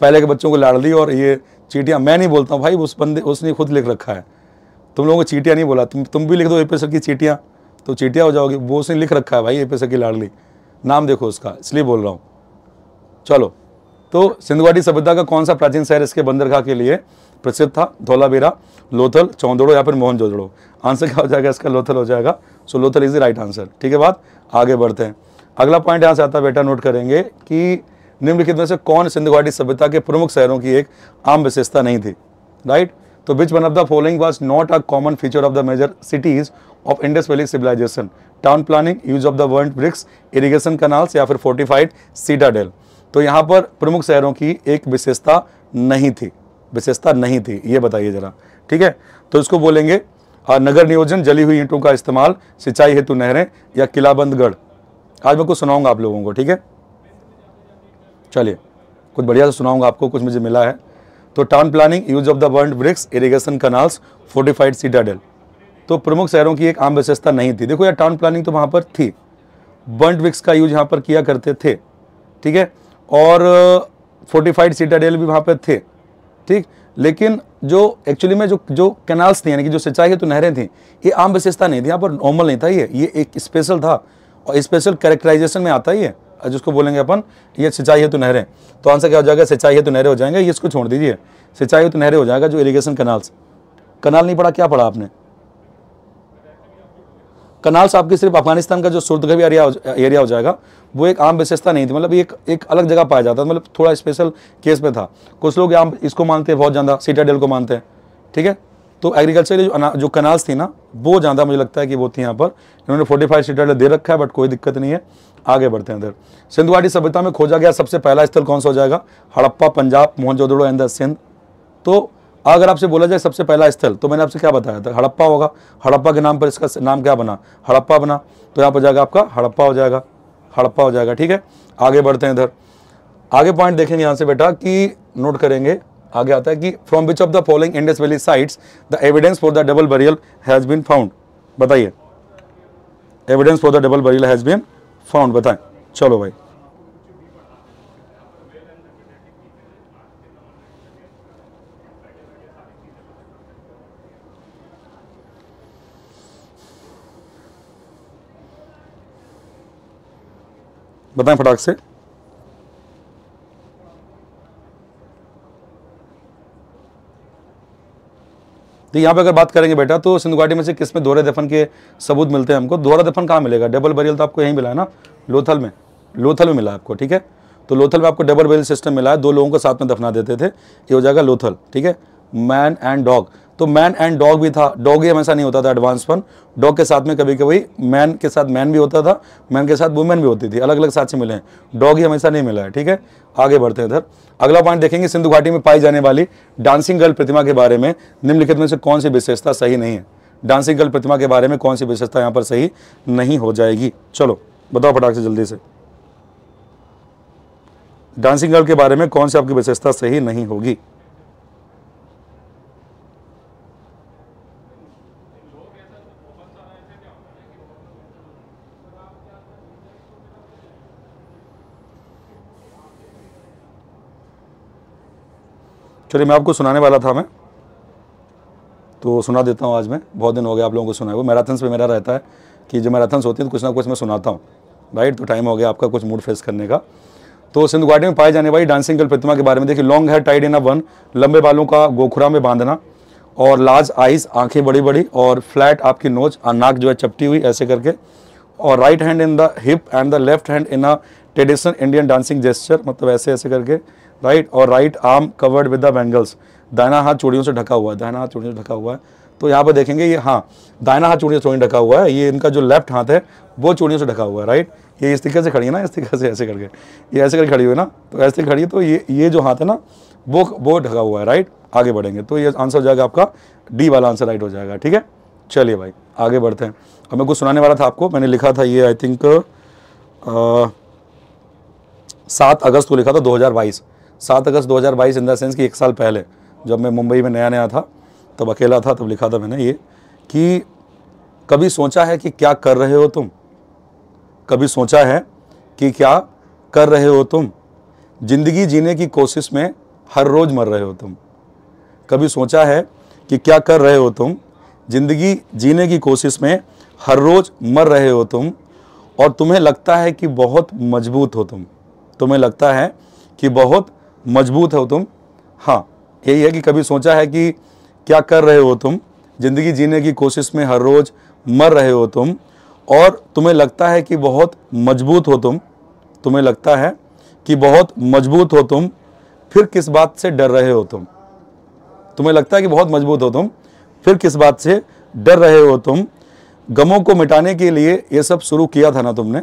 पहले के बच्चों को लाड़ ली और ये चीटियां मैं नहीं बोलता हूं भाई उस बंदे उसने खुद लिख रखा है तुम लोगों को चीटियां नहीं बोला तुम तुम भी लिख दो ए सर की चीटियां तो चीटियां हो जाओगी वो उसने लिख रखा है भाई ए सर की ली नाम देखो उसका इसलिए बोल रहा हूँ चलो तो सिंधुवाड़ी सभ्यता का कौन सा प्राचीन शहर इसके बंदरगाह के लिए प्रसिद्ध था धोलाबेरा लोथल चौंदड़ो या फिर मोहनजोदड़ो आंसर क्या हो जाएगा इसका लोथल हो जाएगा so Lothal is the right answer ठीक है बात आगे बढ़ते हैं अगला पॉइंट यहाँ से आता है बेटा नोट करेंगे कि निम्नलिखित में से कौन सिंधु सभ्यता के प्रमुख शहरों की एक आम विशेषता नहीं थी राइट तो which one of the following was not a common feature of the major cities of Indus valley civilization town planning use of the world bricks irrigation canals या फिर फोर्टिफाइड सीटाडेल तो यहाँ पर प्रमुख शहरों की एक विशेषता नहीं थी विशेषता नहीं थी ये बताइए ज़रा ठीक है तो इसको बोलेंगे नगर नियोजन जली हुई ईंटों का इस्तेमाल सिंचाई हेतु नहरें या किलाबंदगढ़ आज मैं कुछ सुनाऊंगा आप लोगों को ठीक है चलिए कुछ बढ़िया से सुनाऊंगा आपको कुछ मुझे मिला है तो town planning use of the world bricks irrigation canals fortified citadel तो प्रमुख शहरों की एक आम विशेषता नहीं थी देखो यार टाउन प्लानिंग तो वहाँ पर थी बर्न ब्रिक्स का यूज यहाँ पर किया करते थे ठीक है और फोर्टिफाइड सीटाडेल भी वहाँ पर थे ठीक लेकिन जो एक्चुअली में जो जो कैनाल्स थी यानी कि जो सिंचाई है तो नहरें थी ये आम विशेषता नहीं थी यहाँ पर नॉर्मल नहीं था ये ये एक स्पेशल था और स्पेशल कैरेक्टराइजेशन में आता ही है जिसको बोलेंगे अपन ये सिंचाई है तो नहरें तो आंसर क्या हो जाएगा सिंचाई है तो नहरें हो जाएंगे ये इसको छोड़ दीजिए सिंचाई है तो नहरें हो जाएगा जो इरीगेशन कनाल्स कनाल नहीं पढ़ा क्या पढ़ा आपने कनाल्स आपके सिर्फ अफगानिस्तान का जो सुर्दगवी एरिया एरिया हो जाएगा वो एक आम विशेषता नहीं थी मतलब एक एक अलग जगह पाया जाता मतलब थोड़ा स्पेशल केस में था कुछ लोग आम इसको मानते हैं बहुत ज़्यादा सीटाडेल को मानते हैं ठीक है तो एग्रीकल्चर जो जो कनाल्स थी ना वो ज़्यादा मुझे लगता है कि वो थी यहाँ पर इन्होंने फोर्टी फाइव सीटाडेल दे रखा है बट कोई दिक्कत नहीं है आगे बढ़ते हैं इधर सिंधु घाटी सभ्यता में खोजा गया सबसे पहला स्थल कौन सा हो जाएगा हड़प्पा पंजाब मोहनजोदड़ो एंड द सिंध तो अगर आपसे बोला जाए सबसे पहला स्थल तो मैंने आपसे क्या बताया था हड़प्पा होगा हड़प्पा के नाम पर इसका नाम क्या बना हड़प्पा बना तो यहाँ पर जाएगा आपका हड़प्पा हो जाएगा हड़प्पा हो जाएगा ठीक है आगे बढ़ते हैं इधर आगे पॉइंट देखेंगे यहाँ से बेटा कि नोट करेंगे आगे आता है कि from which of the following Indus valley sites the evidence for the double burial has been found बताइए evidence for the double burial has been found बताएं चलो भाई बताएं फटाक से तो यहाँ पे अगर बात करेंगे बेटा तो सिंधु घाटी में से किस में दोहरे दफन के सबूत मिलते हैं हमको दोहरा दफन कहाँ मिलेगा डबल बरियल तो आपको यहीं मिला है ना लोथल में लोथल में मिला आपको ठीक है तो लोथल में आपको डबल बरियल सिस्टम मिला है दो लोगों को साथ में दफना देते थे ये हो जाएगा लोथल ठीक है मैन एंड डॉग तो मैन एंड डॉग भी था डॉग ही हमेशा नहीं होता था एडवांस वन डॉग के साथ में कभी कभी मैन के साथ मैन भी होता था मैन के साथ वुमेन भी होती थी अलग अलग साथ से मिले हैं डॉग ही हमेशा नहीं मिला है ठीक है आगे बढ़ते हैं इधर अगला पॉइंट देखेंगे सिंधु घाटी में पाई जाने वाली डांसिंग गर्ल प्रतिमा के बारे में निम्नलिखित में से कौन सी विशेषता सही नहीं है डांसिंग गर्ल प्रतिमा के बारे में कौन सी विशेषता यहाँ पर सही नहीं हो जाएगी चलो बताओ फटाक से जल्दी से डांसिंग गर्ल के बारे में कौन सी आपकी विशेषता सही नहीं होगी चलिए मैं आपको सुनाने वाला था मैं तो सुना देता हूँ आज मैं बहुत दिन हो गया आप लोगों को सुना है वो मैराथन्स पे मेरा रहता है कि जो मैराथन्स होती है तो कुछ ना कुछ मैं सुनाता हूँ राइट तो टाइम हो गया आपका कुछ मूड फेस करने का तो सिंधु घाटी में पाए जाने वाली डांसिंग गर्ल प्रतिमा के बारे में देखिए long hair tied in a one लंबे बालों का गोखुरा में बांधना और लार्ज आइज आंखें बड़ी बड़ी और फ्लैट आपकी नोच और नाक जो है चपटी हुई ऐसे करके और right hand in the hip and the left hand in a traditional Indian dancing gesture मतलब ऐसे ऐसे करके राइट और right arm covered with the bangles दाना हाथ चूड़ियों से ढका हुआ है दाना हाथ चूड़ियों से ढका हुआ है तो यहाँ पर देखेंगे ये हाँ दाना हाथ चूड़ियों से ढका हुआ है ये इनका जो लेफ्ट हाथ है वो चूड़ियों से ढका हुआ है राइट ये इस तरीके से खड़ी है ना इस तरीके से ऐसे करके ये ऐसे करके खड़ी हुई ना तो ऐसे खड़ी है तो ये ये जो हाथ है ना वो वो ढका हुआ है राइट आगे बढ़ेंगे तो ये आंसर हो जाएगा आपका डी वाला आंसर राइट हो जाएगा ठीक है चलिए भाई आगे बढ़ते हैं अब मैं कुछ सुनाने वाला था आपको मैंने लिखा था ये आई थिंक सात अगस्त को लिखा था दो सात अगस्त 2022 इन द सेंस कि एक साल पहले जब मैं मुंबई में नया नया था तब अकेला था तब लिखा था मैंने ये कि कभी सोचा है कि क्या कर रहे हो तुम कभी सोचा है कि क्या कर रहे हो तुम जिंदगी जीने की कोशिश में हर रोज़ मर रहे हो तुम कभी सोचा है कि क्या कर रहे हो तुम जिंदगी जीने की कोशिश में हर रोज़ मर रहे हो तुम और तुम्हें लगता है कि बहुत मजबूत हो तुम तुम्हें लगता है कि बहुत मजबूत हो तुम हाँ यही है कि कभी सोचा है कि क्या कर रहे हो तुम ज़िंदगी जीने की कोशिश में हर रोज़ मर रहे हो तुम और तुम्हें लगता है कि बहुत मजबूत हो तुम तुम्हें लगता है कि बहुत मजबूत हो तुम फिर किस बात से डर रहे हो तुम तुम्हें लगता है कि बहुत मजबूत हो तुम फिर किस बात से डर रहे हो तुम गमों को मिटाने के लिए ये सब शुरू किया था ना तुमने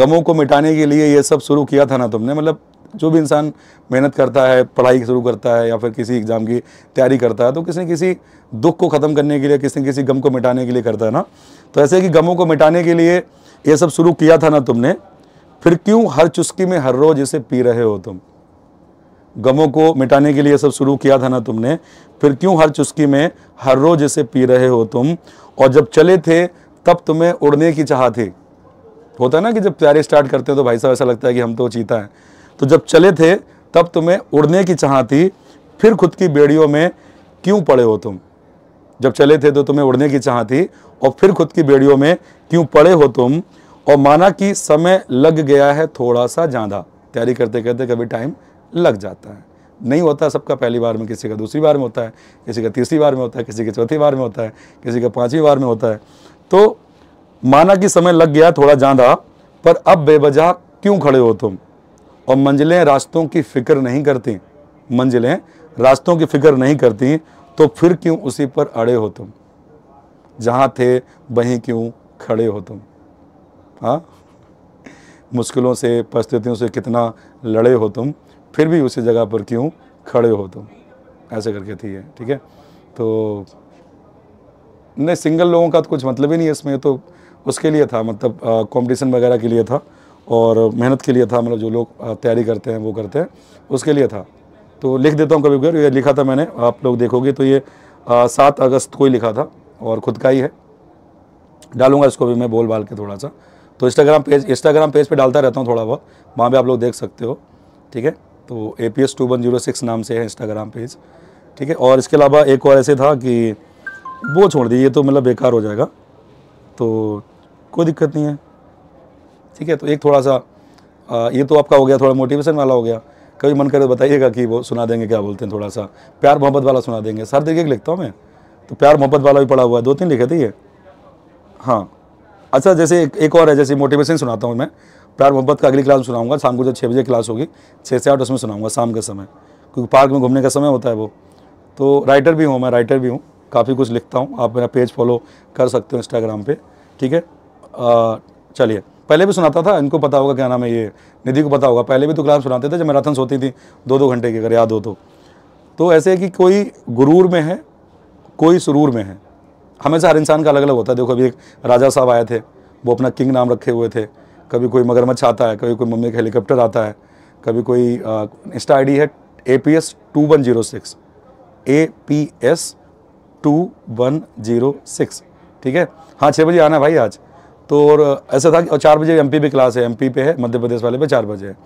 गमों को मिटाने के लिए ये सब शुरू किया था ना तुमने मतलब जो भी इंसान मेहनत करता है पढ़ाई शुरू करता है या फिर किसी एग्ज़ाम की तैयारी करता है तो किसी न किसी दुख को ख़त्म करने के लिए किसी न किसी गम को मिटाने के लिए करता है ना तो ऐसे कि गमों को मिटाने के लिए ये सब शुरू किया था ना तुमने फिर क्यों हर चुस्की में हर रोज़ इसे पी रहे हो तुम गमों को मिटाने के लिए सब शुरू किया था ना तुमने फिर क्यों हर चुस्की में हर रोज़ इसे पी रहे हो तुम और जब चले थे तब तुम्हें उड़ने की चाह थी होता है ना कि जब तैयारी स्टार्ट करते हो तो भाई साहब ऐसा लगता है कि हम तो चीता हैं तो जब चले थे तब तुम्हें उड़ने की चाह थी फिर खुद की बेड़ियों में क्यों पड़े हो तुम जब चले थे तो तुम्हें उड़ने की चाह थी और फिर खुद की बेड़ियों में क्यों पड़े हो तुम और माना कि समय लग गया है थोड़ा सा ज़्यादा तैयारी करते करते कभी टाइम लग जाता है नहीं होता सबका पहली बार में किसी का दूसरी बार में होता है किसी का तीसरी बार में होता है किसी के चौथी बार में होता है किसी का पाँचवीं बार में होता है तो माना कि समय लग गया थोड़ा ज़्यादा पर अब बेबजा क्यों खड़े हो तुम और मंजिलें रास्तों की फिक्र नहीं करती मंजिलें रास्तों की फिक्र नहीं करती तो फिर क्यों उसी पर अड़े हो तुम जहाँ थे वहीं क्यों खड़े हो तुम हाँ मुश्किलों से परिस्थितियों से कितना लड़े हो तुम फिर भी उसी जगह पर क्यों खड़े हो तुम ऐसे करके थी है ठीक है तो नहीं सिंगल लोगों का तो कुछ मतलब ही नहीं है इसमें तो उसके लिए था मतलब कंपटीशन वगैरह के लिए था और मेहनत के लिए था मतलब जो लोग तैयारी करते हैं वो करते हैं उसके लिए था तो लिख देता हूँ कभी कभी ये लिखा था मैंने आप लोग देखोगे तो ये सात अगस्त को ही लिखा था और ख़ुद का ही है डालूंगा इसको भी मैं बोल बाल के थोड़ा सा तो इंस्टाग्राम पेज इंस्टाग्राम पेज पे डालता रहता हूँ थोड़ा बहुत वहाँ पर आप लोग देख सकते हो ठीक है तो A P S two one zero six नाम से है इंस्टाग्राम पेज ठीक है और इसके अलावा एक और ऐसे था कि वो छोड़ दीजिए तो मतलब बेकार हो जाएगा तो कोई दिक्कत नहीं है ठीक है तो एक थोड़ा सा आ, ये तो आपका हो गया थोड़ा मोटिवेशन वाला हो गया कभी मन करे तो बताइएगा कि वो सुना देंगे क्या बोलते हैं थोड़ा सा प्यार मोहब्बत वाला सुना देंगे सर देखिए लिखता हूँ मैं तो प्यार मोहब्बत वाला भी पढ़ा हुआ है दो तीन लिखे थे ये हाँ अच्छा जैसे एक, एक और है जैसे मोटिवेशन सुनाता हूँ मैं प्यार मोहब्बत का अगली क्लास में सुनाऊंगा शाम को जो छः बजे क्लास होगी छः से आठ उसमें सुनाऊंगा शाम के समय क्योंकि पार्क में घूमने का समय होता है वो तो राइटर भी हूँ मैं राइटर भी हूँ काफ़ी कुछ लिखता हूँ आप मेरा पेज फॉलो कर सकते हो इंस्टाग्राम पर ठीक है चलिए पहले भी सुनाता था इनको पता होगा क्या नाम है ये निधि को पता होगा पहले भी तो क्लास सुनाते थे जब मैराथन होती थी दो दो घंटे की अगर याद हो तो तो ऐसे है कि कोई गुरूर में है कोई सुरूर में है हमेशा हर इंसान का अलग अलग होता है देखो अभी एक राजा साहब आए थे वो अपना किंग नाम रखे हुए थे कभी कोई मगरमच्छ आता है कभी कोई मम्मी का हेलीकॉप्टर आता है कभी कोई इंस्टा आई डी है A P S two one zero six A P S two one zero six ठीक है हाँ छः बजे आना भाई आज तो और ऐसा था कि और चार बजे एमपी पे क्लास है एमपी पे है मध्य प्रदेश वाले पे चार बजे है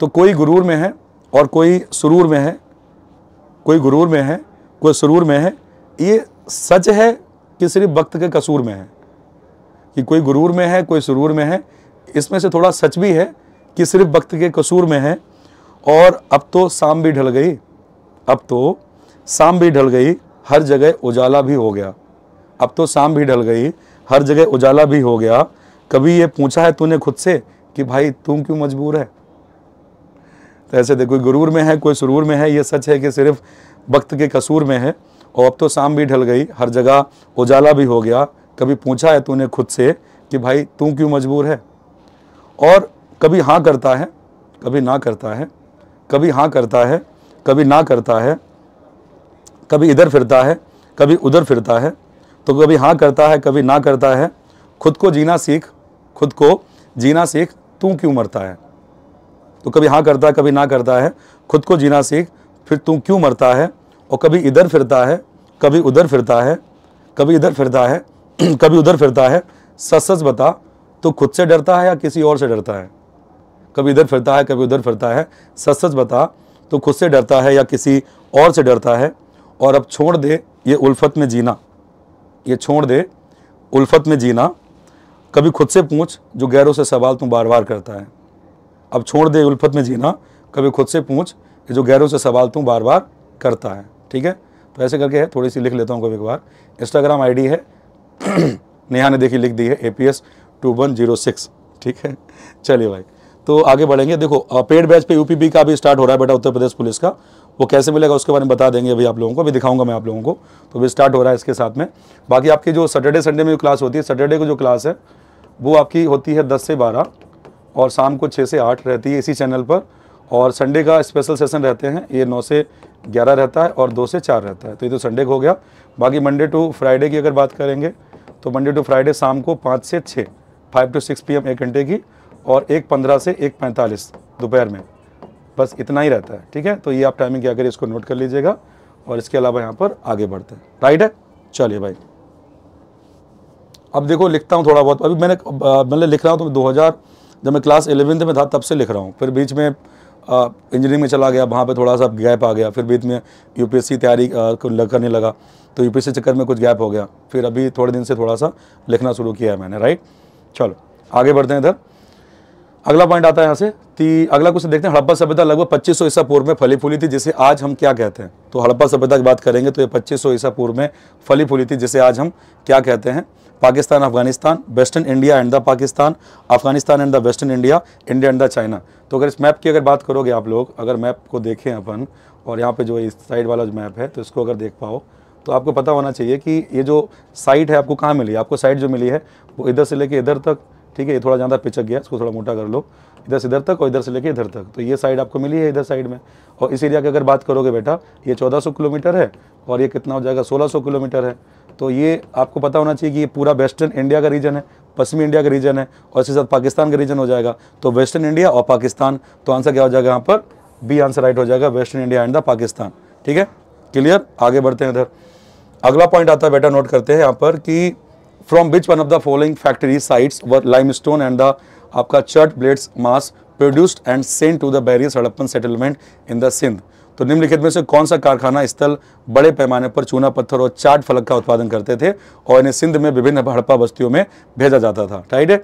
तो कोई गुरूर में है और कोई सुरूर में है कोई गुरूर में है कोई सुरूर में है ये सच है कि सिर्फ वक्त के कसूर में है कि कोई गुरूर में है कोई सुरूर में है इसमें से थोड़ा सच भी है कि सिर्फ वक्त के कसूर में है और अब तो शाम भी ढल गई अब तो शाम भी ढल गई हर जगह उजाला भी हो गया अब तो शाम भी ढल गई हर जगह उजाला भी हो गया कभी ये पूछा है तूने खुद से कि भाई तुम क्यों मजबूर है तो ऐसे देखो गुरूर में है कोई सुरूर में है ये सच है कि सिर्फ वक्त के कसूर में है और अब तो शाम भी ढल गई हर जगह उजाला भी हो गया कभी पूछा है तूने खुद से कि भाई तू क्यों मजबूर है और कभी हाँ करता है कभी ना करता है कभी हाँ करता है कभी ना करता है कभी इधर फिरता है कभी उधर फिरता है तो कभी हाँ करता है कभी ना करता है खुद को जीना सीख खुद को जीना सीख तू क्यों मरता है तो कभी हाँ करता है कभी ना करता है खुद को जीना सीख फिर तू क्यों मरता है और कभी इधर फिरता है कभी उधर फिरता है कभी इधर फिरता है कभी उधर फिरता है सच सच बता तो खुद से डरता है या किसी और से डरता है कभी इधर फिरता है कभी उधर फिरता है सच सच बता तो खुद से डरता है या किसी और से डरता है और अब छोड़ दे ये उल्फत में जीना ये छोड़ दे उल्फत में जीना कभी खुद से पूछ जो गैरों से सवाल तू बार बार करता है अब छोड़ दे उल्फत में जीना कभी खुद से पूछ कि जो गैरों से सवाल तू बार बार करता है ठीक है तो ऐसे करके है थोड़ी सी लिख लेता हूँ कभी एक बार इंस्टाग्राम आईडी है नेहा ने देखी लिख दी है A P S two one zero six ठीक है चलिए भाई तो आगे बढ़ेंगे देखो पेड बैच पे यूपीबी का भी स्टार्ट हो रहा है बेटा उत्तर प्रदेश पुलिस का वो कैसे मिलेगा उसके बारे में बता देंगे अभी आप लोगों को अभी दिखाऊंगा मैं आप लोगों को तो अभी स्टार्ट हो रहा है इसके साथ में बाकी आपकी जो सैटरडे संडे में जो क्लास होती है सैटरडे को जो क्लास है वो आपकी होती है दस से बारह और शाम को छः से आठ रहती है इसी चैनल पर और संडे का स्पेशल सेशन रहते हैं ये नौ से ग्यारह रहता है और दो से चार रहता है तो ये तो संडे को हो गया बाकी मंडे टू फ्राइडे की अगर बात करेंगे तो मंडे टू फ्राइडे शाम को पाँच से छः five to six P M एक घंटे की और एक पंद्रह से एक पैंतालीस दोपहर में बस इतना ही रहता है ठीक है तो ये आप टाइमिंग क्या करिए इसको नोट कर लीजिएगा और इसके अलावा यहाँ पर आगे बढ़ते हैं राइट है चलिए भाई अब देखो लिखता हूँ थोड़ा बहुत अभी मैंने मैंने मतलब लिख रहा हूँ तो दो हज़ार जब मैं क्लास एलेवेंथ में था तब से लिख रहा हूँ फिर बीच में इंजीनियरिंग में चला गया वहाँ पर थोड़ा सा गैप आ गया फिर बीच में यू तैयारी करने लगा तो यू पी चक्कर में कुछ गैप हो गया फिर अभी थोड़े दिन से थोड़ा सा लिखना शुरू किया है मैंने राइट चलो आगे बढ़ते हैं इधर अगला पॉइंट आता है यहाँ से कि अगला क्वेश्चन देखते हैं हड़प्पा सभ्यता लगभग 2500 ईसा पूर्व में फली फूली थी जिसे आज हम क्या कहते हैं तो हड़प्पा सभ्यता की बात करेंगे तो ये 2500 ईसा पूर्व में फली फूली थी जिसे आज हम क्या कहते हैं Pakistan Afghanistan western India and the Pakistan Afghanistan and the western India India and the China तो अगर इस मैप की अगर बात करोगे आप लोग अगर मैप को देखें अपन और यहाँ पर जो इस साइड वाला जो मैप है तो इसको अगर देख पाओ तो आपको पता होना चाहिए कि ये जो साइट है आपको कहाँ मिली है आपको साइट जो मिली है वो इधर से लेके इधर तक ठीक है ये थोड़ा ज़्यादा पिचक गया इसको थोड़ा मोटा कर लो इधर से इधर तक और इधर से लेके इधर तक तो ये साइड आपको मिली है इधर साइड में और इस एरिया की अगर बात करोगे बेटा ये 1400 किलोमीटर है और ये कितना हो जाएगा 1600 किलोमीटर है तो ये आपको पता होना चाहिए कि ये पूरा वेस्टर्न इंडिया का रीजन है पश्चिमी इंडिया का रीजन है और इसके साथ पाकिस्तान का रीजन हो जाएगा तो वेस्टर्न इंडिया और पाकिस्तान तो आंसर क्या हो जाएगा यहाँ पर बी आंसर राइट हो जाएगा western India and the Pakistan ठीक है क्लियर आगे बढ़ते हैं इधर अगला पॉइंट आता है बेटा नोट करते हैं यहाँ पर कि which one of the the factory factory व लाइम स्टोन एंड द आपका chert blades mass produced and sent to the various Harappan settlement in the Sindh तो निम्नलिखित में से कौन सा कारखाना स्थल बड़े पैमाने पर चूना पत्थर और चाट फलक का उत्पादन करते थे और इन्हें सिंध में विभिन्न हड़प्पा बस्तियों में भेजा जाता था राइट है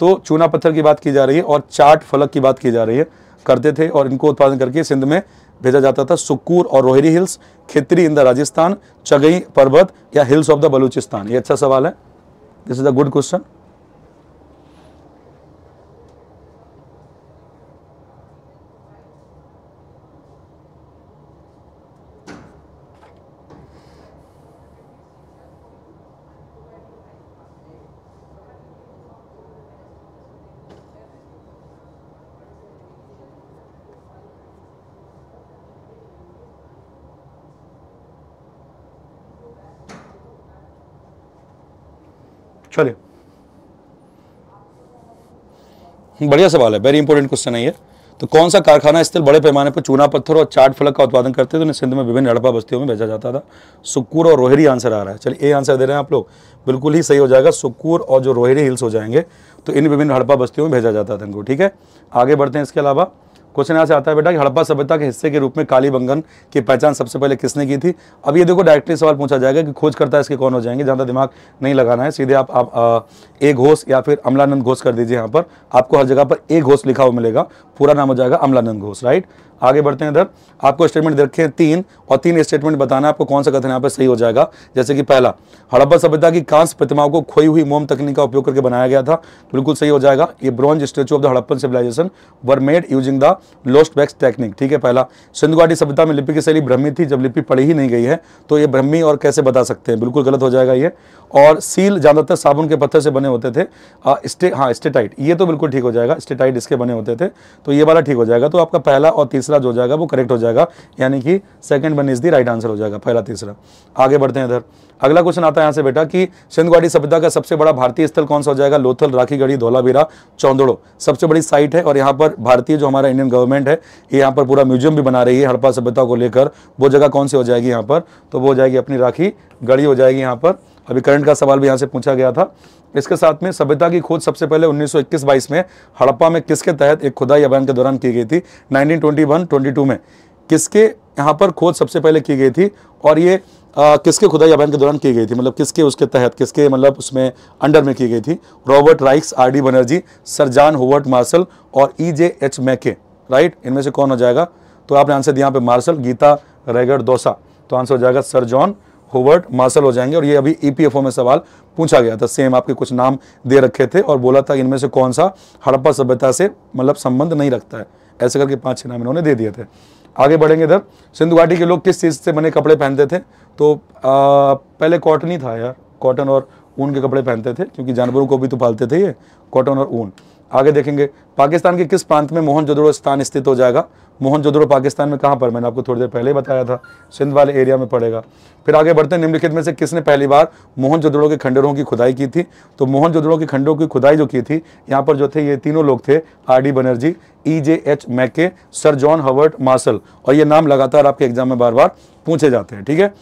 तो चूना पत्थर की बात की जा रही है और चाट फलक की बात की जा रही है करते थे और इनको उत्पादन करके सिंध में भेजा जाता था सुकूर और Rohri hills Khetri in the Rajasthan Chagai पर्वत या हिल्स ऑफ द बलूचिस्तान ये अच्छा सवाल है This is a good question. चलिए बढ़िया सवाल है वेरी इंपॉर्टेंट क्वेश्चन है ये तो कौन सा कारखाना स्थल बड़े पैमाने पर चूना पत्थर और चाट फलक का उत्पादन करते थे उन्हें तो सिंध में विभिन्न हड़पा बस्तियों में भेजा जाता था सुकूर और रोहिरी आंसर आ रहा है चलिए ए आंसर दे रहे हैं आप लोग बिल्कुल ही सही हो जाएगा सुकूर और जो रोहिरी हिल्स हो जाएंगे तो इन विभिन्न हड़पा बस्तियों में भेजा जाता था इनको ठीक है आगे बढ़ते हैं इसके अलावा क्वेश्चन यहाँ से आता है बेटा कि हड़प्पा सभ्यता के हिस्से के रूप में काली बंगन की पहचान सबसे पहले किसने की थी अब ये देखो डायरेक्टली सवाल पूछा जाएगा कि खोजकर्ता इसके कौन हो जाएंगे ज़्यादा दिमाग नहीं लगाना है सीधे आप, आप आ, ए घोष या फिर अमलानंद घोष कर दीजिए यहाँ पर आपको हर जगह पर ए घोष लिखा हुआ मिलेगा पूरा नाम हो जाएगा अमलानंद घोष राइट आगे बढ़ते हैं इधर आपको स्टेटमेंट रखे तीन और तीन स्टेटमेंट बताना आपको कौन सा कथन यहाँ पर सही हो जाएगा जैसे कि पहला हड़प्पा सभ्यता की कांस प्रतिमाओं को खोई हुई मोम तकनीक का उपयोग करके बनाया गया था बिल्कुल सही हो जाएगा ये bronze statue of the Harappan civilization were made using the lost wax technique ठीक है पहला सिंधु घाटी सभ्यता में लिपि की शैली ब्रह्मी थी जब लिपि पढ़ी ही नहीं गई है तो ये ब्रह्मी और कैसे बता सकते हैं बिल्कुल गलत हो जाएगा ये और सील ज़्यादातर साबुन के पत्थर से बने होते थे आ, स्टे हाँ स्टेटाइट ये तो बिल्कुल ठीक हो जाएगा स्टेटाइट इसके बने होते थे तो ये वाला ठीक हो जाएगा तो आपका पहला और तीसरा तीसरा जो हो जाएगा वो करेक्ट हो जाएगा यानी कि second one is the right answer हो जाएगा पहला तीसरा आगे बढ़ते हैं इधर अगला क्वेश्चन आता है यहाँ से बेटा कि सिंधवाड़ी सभ्यता का सबसे बड़ा भारतीय स्थल कौन सा हो जाएगा लोथल राखीगढ़ी धोलावीरा चौंदड़ो सबसे बड़ी साइट है और यहाँ पर भारतीय जो हमारा इंडियन गवर्नमेंट है ये यहाँ पर पूरा म्यूजियम भी बना रही है हड़प्पा सभ्यता को लेकर वो जगह कौन सी हो जाएगी यहाँ पर तो वो हो जाएगी अपनी राखी गढ़ी हो जाएगी यहाँ पर अभी करंट का सवाल भी यहाँ से पूछा गया था इसके साथ में सभ्यता की खोज सबसे पहले 1921-22 में हड़प्पा में किसके तहत एक खुदाई अभियान के दौरान की गई थी 1921-22 में किसके यहाँ पर खोज सबसे पहले की गई थी और ये आ, किसके खुदाई अभियान के दौरान की गई थी मतलब किसके उसके तहत किसके मतलब उसमें अंडर में की गई थी Robert Raikes R D Banerjee sir John Hubert Marshall और ई जे एच मैके राइट इनमें से कौन हो जाएगा तो आपने आंसर दिया यहाँ पे मार्शल गीता रेगर दोसा तो आंसर हो जाएगा सर जॉन होवर्ड मार्शल हो जाएंगे और ये अभी ईपीएफओ e में सवाल पूछा गया था सेम आपके कुछ नाम दे रखे थे और बोला था इनमें से कौन सा हड़प्पा सभ्यता से मतलब संबंध नहीं रखता है ऐसे करके पाँच छः नाम इन्होंने दे दिए थे आगे बढ़ेंगे इधर सिंधु घाटी के लोग किस चीज़ से बने कपड़े पहनते थे तो आ, पहले कॉटन ही था यार कॉटन और ऊन के कपड़े पहनते थे क्योंकि जानवरों को भी तो पालते थे ये कॉटन और ऊन आगे देखेंगे पाकिस्तान के किस प्रांत में मोहन स्थान स्थित हो जाएगा मोहन पाकिस्तान में कहाँ पर मैंने आपको थोड़ी देर पहले ही बताया था सिंध वाले एरिया में पड़ेगा फिर आगे बढ़ते हैं निम्नलिखित में से किसने पहली बार मोहन के खंडरों की खुदाई की थी तो मोहन के खंडरों की खुदाई जो की थी यहाँ पर जो थे ये तीनों लोग थे R D Banerjee E J H Mackay sir John Hubert Marshall और ये नाम लगातार आपके एग्जाम में बार बार पूछे जाते हैं ठीक है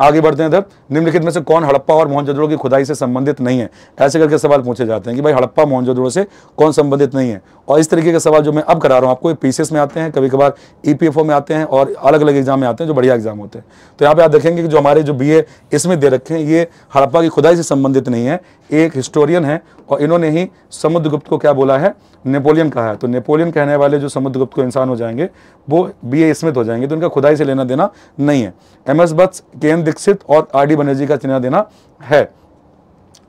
आगे बढ़ते हैं इधर निम्नलिखित में से कौन हड़प्पा और मोहनजोदड़ो की खुदाई से संबंधित नहीं है ऐसे करके सवाल पूछे जाते हैं कि भाई हड़प्पा मोहनजोदड़ो से कौन संबंधित नहीं है और इस तरीके के सवाल जो मैं अब करा रहा हूं आपको पीसीएस e में आते हैं कभी कभार ईपीएफओ e में आते हैं और अलग अलग एग्जाम में आते हैं जो बढ़िया एग्जाम होते हैं तो यहाँ पे आप देखेंगे कि जो हमारे जो बी इसमें दे रखे हैं ये हड़प्पा की खुदाई से संबंधित नहीं है एक हिस्टोरियन है और इन्होंने ही समुद्रगुप्त को क्या बोला है नेपोलियन कहा है तो नेपोलियन कहने वाले जो समुद्रगुप्त को इंसान हो जाएंगे वो बी ए स्मित हो जाएंगे तो उनका खुदाई से लेना देना नहीं है M S Vats K N Dikshit और आर डी बनर्जी का चिन्ह देना है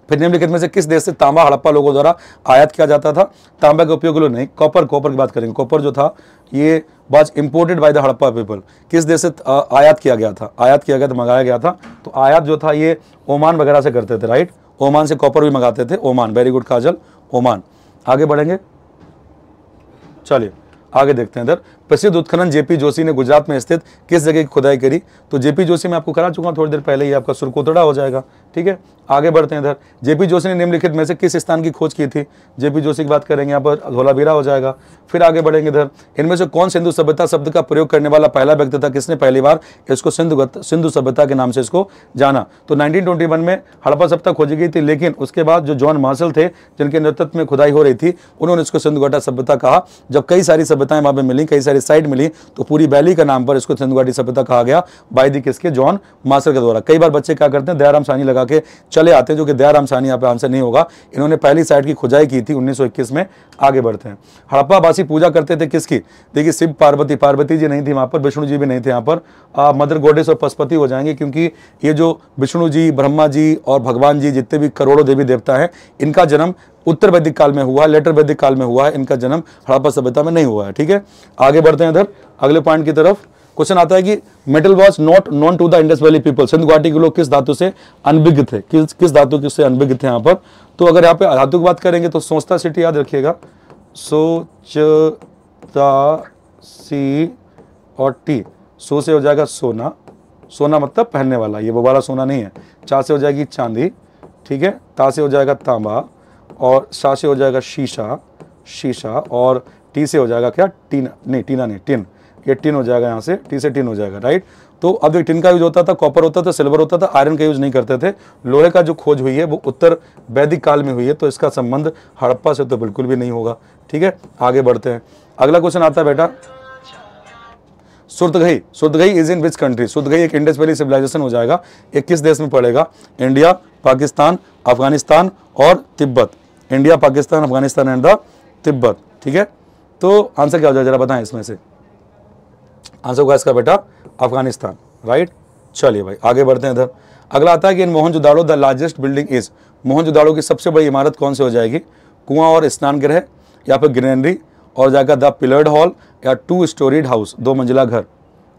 फिर निम्नलिखित में से किस देश से तांबा हड़प्पा लोगों द्वारा आयात किया जाता था तांबे के उपयोग लोग नहीं कॉपर कॉपर की बात करेंगे कॉपर जो था ये was imported by the Harappa people किस देश से आयात किया गया था आयात किया गया था तो मंगाया गया था तो आयात जो था ये ओमान वगैरह से करते थे राइट ओमान से कॉपर भी मंगाते थे Oman very good Kajal Oman आगे बढ़ेंगे चलिए आगे देखते हैं इधर प्रसिद्ध उत्खनन जेपी जोशी ने गुजरात में स्थित किस जगह की खुदाई करी तो जेपी जोशी मैं आपको करा चुका हूँ थोड़ी देर पहले ही आपका सुरकोतड़ा हो जाएगा ठीक है आगे बढ़ते हैं इधर जेपी जोशी ने निम्नलिखित में से किस स्थान की खोज की थी जेपी जोशी की बात करेंगे यहाँ पर धोलावीरा हो जाएगा फिर आगे बढ़ेंगे इधर इनमें से कौन सिंधु सभ्यता शब्द का प्रयोग करने वाला पहला व्यक्ति था किसने पहली बार इसको सिंधु सिंधु सभ्यता के नाम से इसको जाना तो नाइनटीन में हड़प्पा सभ्यता खोजी गई थी लेकिन उसके बाद जो जॉन मार्शल थे जिनके नेतृत्व में खुदाई हो रही थी उन्होंने इसको सिंधुगटा सभ्यता कहा जब कई सारी सभ्यताएं वहां पर मिली कई सारी सारी साइट मिली तो पूरी वैली का नाम पर इसको सिंधु घाटी सभ्यता कहा गया बाई दी किसके जॉन मास्टर के द्वारा कई बार बच्चे क्या करते हैं दयाराम सानी लगा के चले आते हैं जो कि दयाराम सानी यहाँ पे आंसर नहीं होगा इन्होंने पहली साइड की खुजाई की थी उन्नीस में आगे बढ़ते हैं हड़प्पा पूजा करते थे किसकी देखिए शिव पार्वती पार्वती जी नहीं थी वहाँ पर विष्णु जी भी नहीं थे यहाँ पर मदर गोडेस और पशुपति हो जाएंगे क्योंकि ये जो विष्णु जी ब्रह्मा जी और भगवान जी जितने भी करोड़ों देवी देवता हैं इनका जन्म उत्तर वैदिक काल में हुआ है लेटर वैदिक काल में हुआ है इनका जन्म हड़प्पा सभ्यता में नहीं हुआ है ठीक है आगे बढ़ते हैं इधर अगले पॉइंट की तरफ क्वेश्चन आता है कि metal was not known to the Indus valley people Sindh घाटी के लोग किस धातु से अनभिज्ञ थे किस किस धातु से अनभिज्ञ थे यहाँ पर तो अगर यहाँ पे धातु की बात करेंगे तो सोचता सिटी याद रखिएगा सोचता सी और टी सो से हो जाएगा सोना सोना मतलब पहनने वाला ये वो वाला सोना नहीं है चा से हो जाएगी चांदी ठीक है ता से हो जाएगा तांबा और सा से हो जाएगा शीशा शीशा और टी से हो जाएगा क्या टीना नहीं टीना नहीं टिन ये टिन हो जाएगा यहाँ से टी से टिन हो जाएगा राइट तो अब जो टिन का यूज होता था कॉपर होता था सिल्वर होता था आयरन का यूज नहीं करते थे लोहे का जो खोज हुई है वो उत्तर वैदिक काल में हुई है तो इसका संबंध हड़प्पा से तो बिल्कुल भी नहीं होगा ठीक है आगे बढ़ते हैं अगला क्वेश्चन आता है बेटा सुर्दगई सुर्दगई इज इन विच कंट्री सुर्दगई एक इंडस वैली सिविलाइजेशन हो जाएगा एक किस देश में पड़ेगा इंडिया पाकिस्तान अफगानिस्तान और Tibet India Pakistan Afghanistan and the Tibet ठीक है तो आंसर क्या हो जाएगा जरा बताएं इसमें से आंसर होगा इसका बेटा अफगानिस्तान राइट चलिए भाई आगे बढ़ते हैं इधर अगला आता है कि in Mohenjodaro the largest building is Mohenjodaro की सबसे बड़ी इमारत कौन सी हो जाएगी कुआं और स्नान गृह या फिर ग्रीनरी और जाएगा द पिलर्ड हॉल या टू स्टोरीड हाउस दो मंजिला घर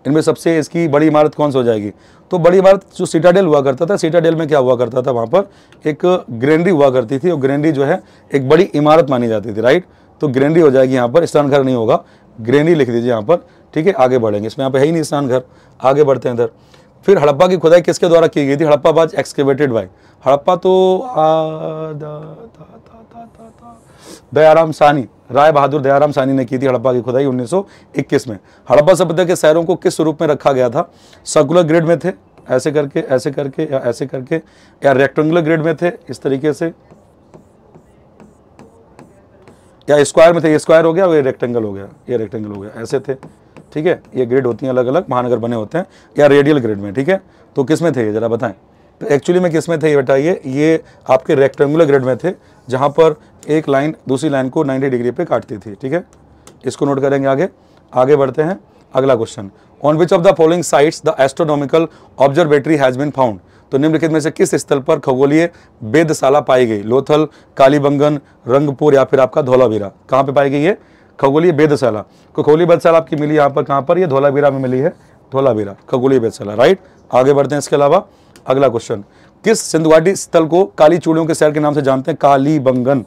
इनमें सबसे इसकी बड़ी इमारत कौन सी हो जाएगी तो बड़ी इमारत जो सीटाडेल हुआ करता था सीटाडेल में क्या हुआ करता था वहाँ पर एक ग्रेनरी हुआ करती थी और ग्रेनरी जो है एक बड़ी इमारत मानी जाती थी राइट तो ग्रेनरी हो जाएगी यहाँ पर स्नान घर नहीं होगा ग्रेनरी लिख दीजिए यहाँ पर ठीक है आगे बढ़ेंगे इसमें यहाँ पर है ही नहीं स्नान घर आगे बढ़ते हैं इधर फिर हड़प्पा की खुदाई किसके द्वारा की गई थी हड़प्पा बाज एक्सकेवेटेड बाई हड़प्पा तो आ, दा, दा, दयाराम सानी राय बहादुर दयाराम सानी ने की थी हड़प्पा की खुदाई 1921 में हड़प्पा सभ्यता के शहरों को किस रूप में रखा गया था सर्कुलर ग्रेड में थे ऐसे करके ऐसे करके या ऐसे करके या रेक्टेंगुलर ग्रेड में थे इस तरीके से या स्क्वायर में थे स्क्वायर हो गया और ये रेक्टेंगल हो गया ये रेक्टेंगल हो गया ऐसे थे ठीक है ये ग्रेड होती हैं अलग अलग महानगर बने होते हैं या रेडियल ग्रेड में ठीक है तो किस में थे ये जरा बताएं तो एक्चुअली में किस में थे ये बताइए ये आपके रेक्टेंगुलर ग्रिड में थे जहाँ पर एक लाइन दूसरी लाइन को 90 डिग्री पे काटती थी ठीक है इसको नोट करेंगे आगे आगे बढ़ते हैं अगला question on which of the following sites the astronomical observatory has been found तो निम्नलिखित में से किस स्थल पर खगोलीय वेदशाला पाई गई लोथल कालीबंगन रंगपुर या फिर आपका धोलावीरा कहाँ पर पाई गई है खगोलीय वेदशाला को तो खगोलीय बेदशाला आपकी मिली यहाँ पर कहाँ पर यह धोलावीरा में मिली है धोलावीरा खगोलीय वेदशाला राइट आगे बढ़ते हैं इसके अलावा अगला क्वेश्चन किस सिंधु घाटी स्थल को काली चूड़ियों के शहर के नाम से जानते हैं काली बंगन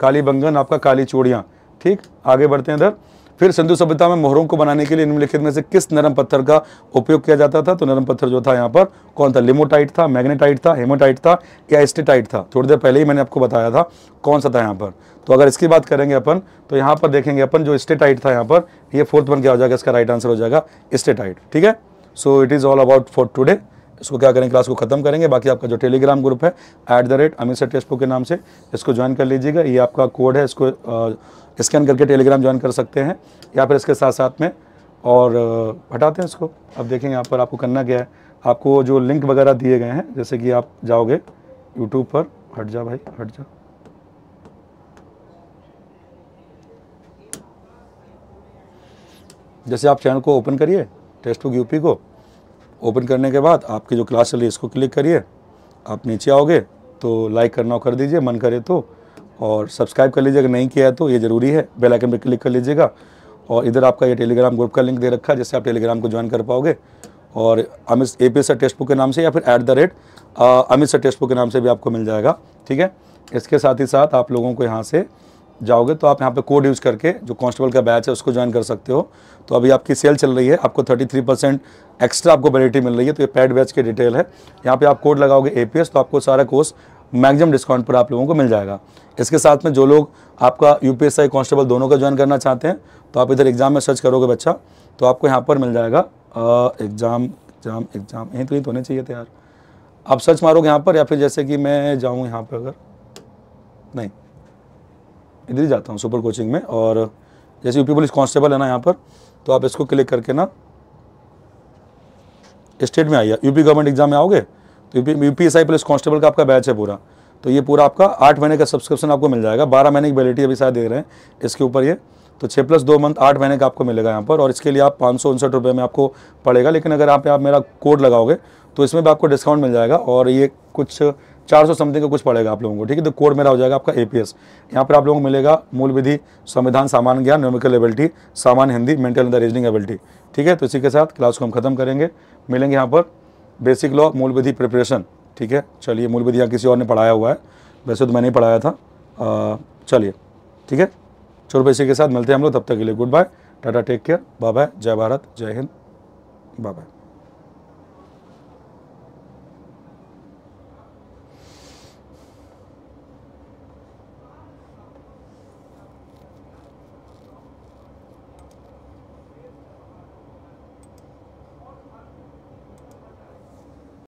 काली बंगन आपका काली चूड़ियाँ ठीक आगे बढ़ते हैं इधर फिर सिंधु सभ्यता में मोहरों को बनाने के लिए निम्नलिखित में से किस नरम पत्थर का उपयोग किया जाता था तो नरम पत्थर जो था यहाँ पर कौन था लिमोटाइट था मैग्नेटाइट था हेमोटाइट था या एस्टेटाइट था थोड़ी देर पहले ही मैंने आपको बताया था कौन सा था यहाँ पर तो अगर इसकी बात करेंगे अपन तो यहाँ पर देखेंगे अपन जो स्टेटाइट था यहाँ पर ये फोर्थ वन क्या हो जाएगा इसका राइट आंसर हो जाएगा स्टेटाइट ठीक है so it is all about for today इसको क्या करें क्लास को ख़त्म करेंगे बाकी आपका जो टेलीग्राम ग्रुप है at the rate Amit sir Testbook के नाम से इसको ज्वाइन कर लीजिएगा ये आपका कोड है इसको स्कैन करके टेलीग्राम ज्वाइन कर सकते हैं या फिर इसके साथ साथ में और हटाते हैं इसको अब देखेंगे यहाँ पर आपको करना क्या है आपको जो लिंक वगैरह दिए गए हैं जैसे कि आप जाओगे यूट्यूब पर हट जा भाई हट जा जैसे आप चैनल को ओपन करिए टेस्ट बुक यूपी को ओपन करने के बाद आपकी जो क्लास चल रही है इसको क्लिक करिए आप नीचे आओगे तो लाइक करना कर दीजिए मन करे तो और सब्सक्राइब कर लीजिए अगर नहीं किया है तो ये ज़रूरी है बेल आइकन पर क्लिक कर लीजिएगा और इधर आपका ये टेलीग्राम ग्रुप का लिंक दे रखा है जिससे आप टेलीग्राम को ज्वाइन कर पाओगे और Amit A P sir Testbook के नाम से या फिर at the rate Amit sir Testbook के नाम से भी आपको मिल जाएगा ठीक है इसके साथ ही साथ आप लोगों को यहाँ से जाओगे तो आप यहाँ पे कोड यूज करके जो कांस्टेबल का बैच है उसको ज्वाइन कर सकते हो तो अभी आपकी सेल चल रही है आपको 33 परसेंट एक्स्ट्रा आपको वेराइटी मिल रही है तो ये पैड बैच के डिटेल है यहाँ पे आप कोड लगाओगे ए तो आपको सारा कोर्स मैक्सिमम डिस्काउंट पर आप लोगों को मिल जाएगा इसके साथ में जो लोग आपका यू पी कांस्टेबल दोनों का ज्वाइन करना चाहते हैं तो आप इधर एग्ज़ाम में सर्च करोगे बच्चा तो आपको यहाँ पर मिल जाएगा एग्ज़ाम एग्ज़ाम एग्ज़ाम यहीं तो यहीं तो होने चाहिए तैयार आप सर्च मारोगे यहाँ पर या फिर जैसे कि मैं जाऊँ यहाँ पर अगर नहीं इधर ही जाता हूँ सुपर कोचिंग में और जैसे यूपी पुलिस कांस्टेबल है ना यहाँ पर तो आप इसको क्लिक करके ना स्टेट में आइए यूपी गवर्नमेंट एग्जाम में आओगे तो UP P S I police constable का आपका बैच है पूरा तो ये पूरा आपका आठ महीने का सब्सक्रिप्शन आपको मिल जाएगा बारह महीने की वैलिटी अभी शायद दे रहे हैं इसके ऊपर ये तो छः प्लस दो मंथ आठ महीने का आपको मिलेगा यहाँ पर और इसके लिए आप पाँच सौ उनसठ रुपये में आपको पड़ेगा लेकिन अगर आप, आप मेरा कोड लगाओगे तो इसमें भी आपको डिस्काउंट मिल जाएगा और ये कुछ चार सौ समथिंग का कुछ पड़ेगा आप लोगों को ठीक है तो कोड मेरा हो जाएगा आपका ए पी एस यहाँ पर आप लोगों को मिलेगा मूल विधि संविधान सामान्य ज्ञान न्यूमिकल एबिलिटी सामान्य Hindi mental and reasoning ability ठीक है तो इसी के साथ क्लास को हम खत्म करेंगे मिलेंगे यहाँ पर बेसिक लॉ मूल विधि प्रिपरेशन ठीक है चलिए मूल विधि यहाँ किसी और ने पढ़ाया हुआ है वैसे तो मैंने ही पढ़ाया था चलिए ठीक है चलो इसी के साथ मिलते हैं हम लोग तब तक के लिए good bye tata take care bye bye जय भारत जय हिंद बाय बाय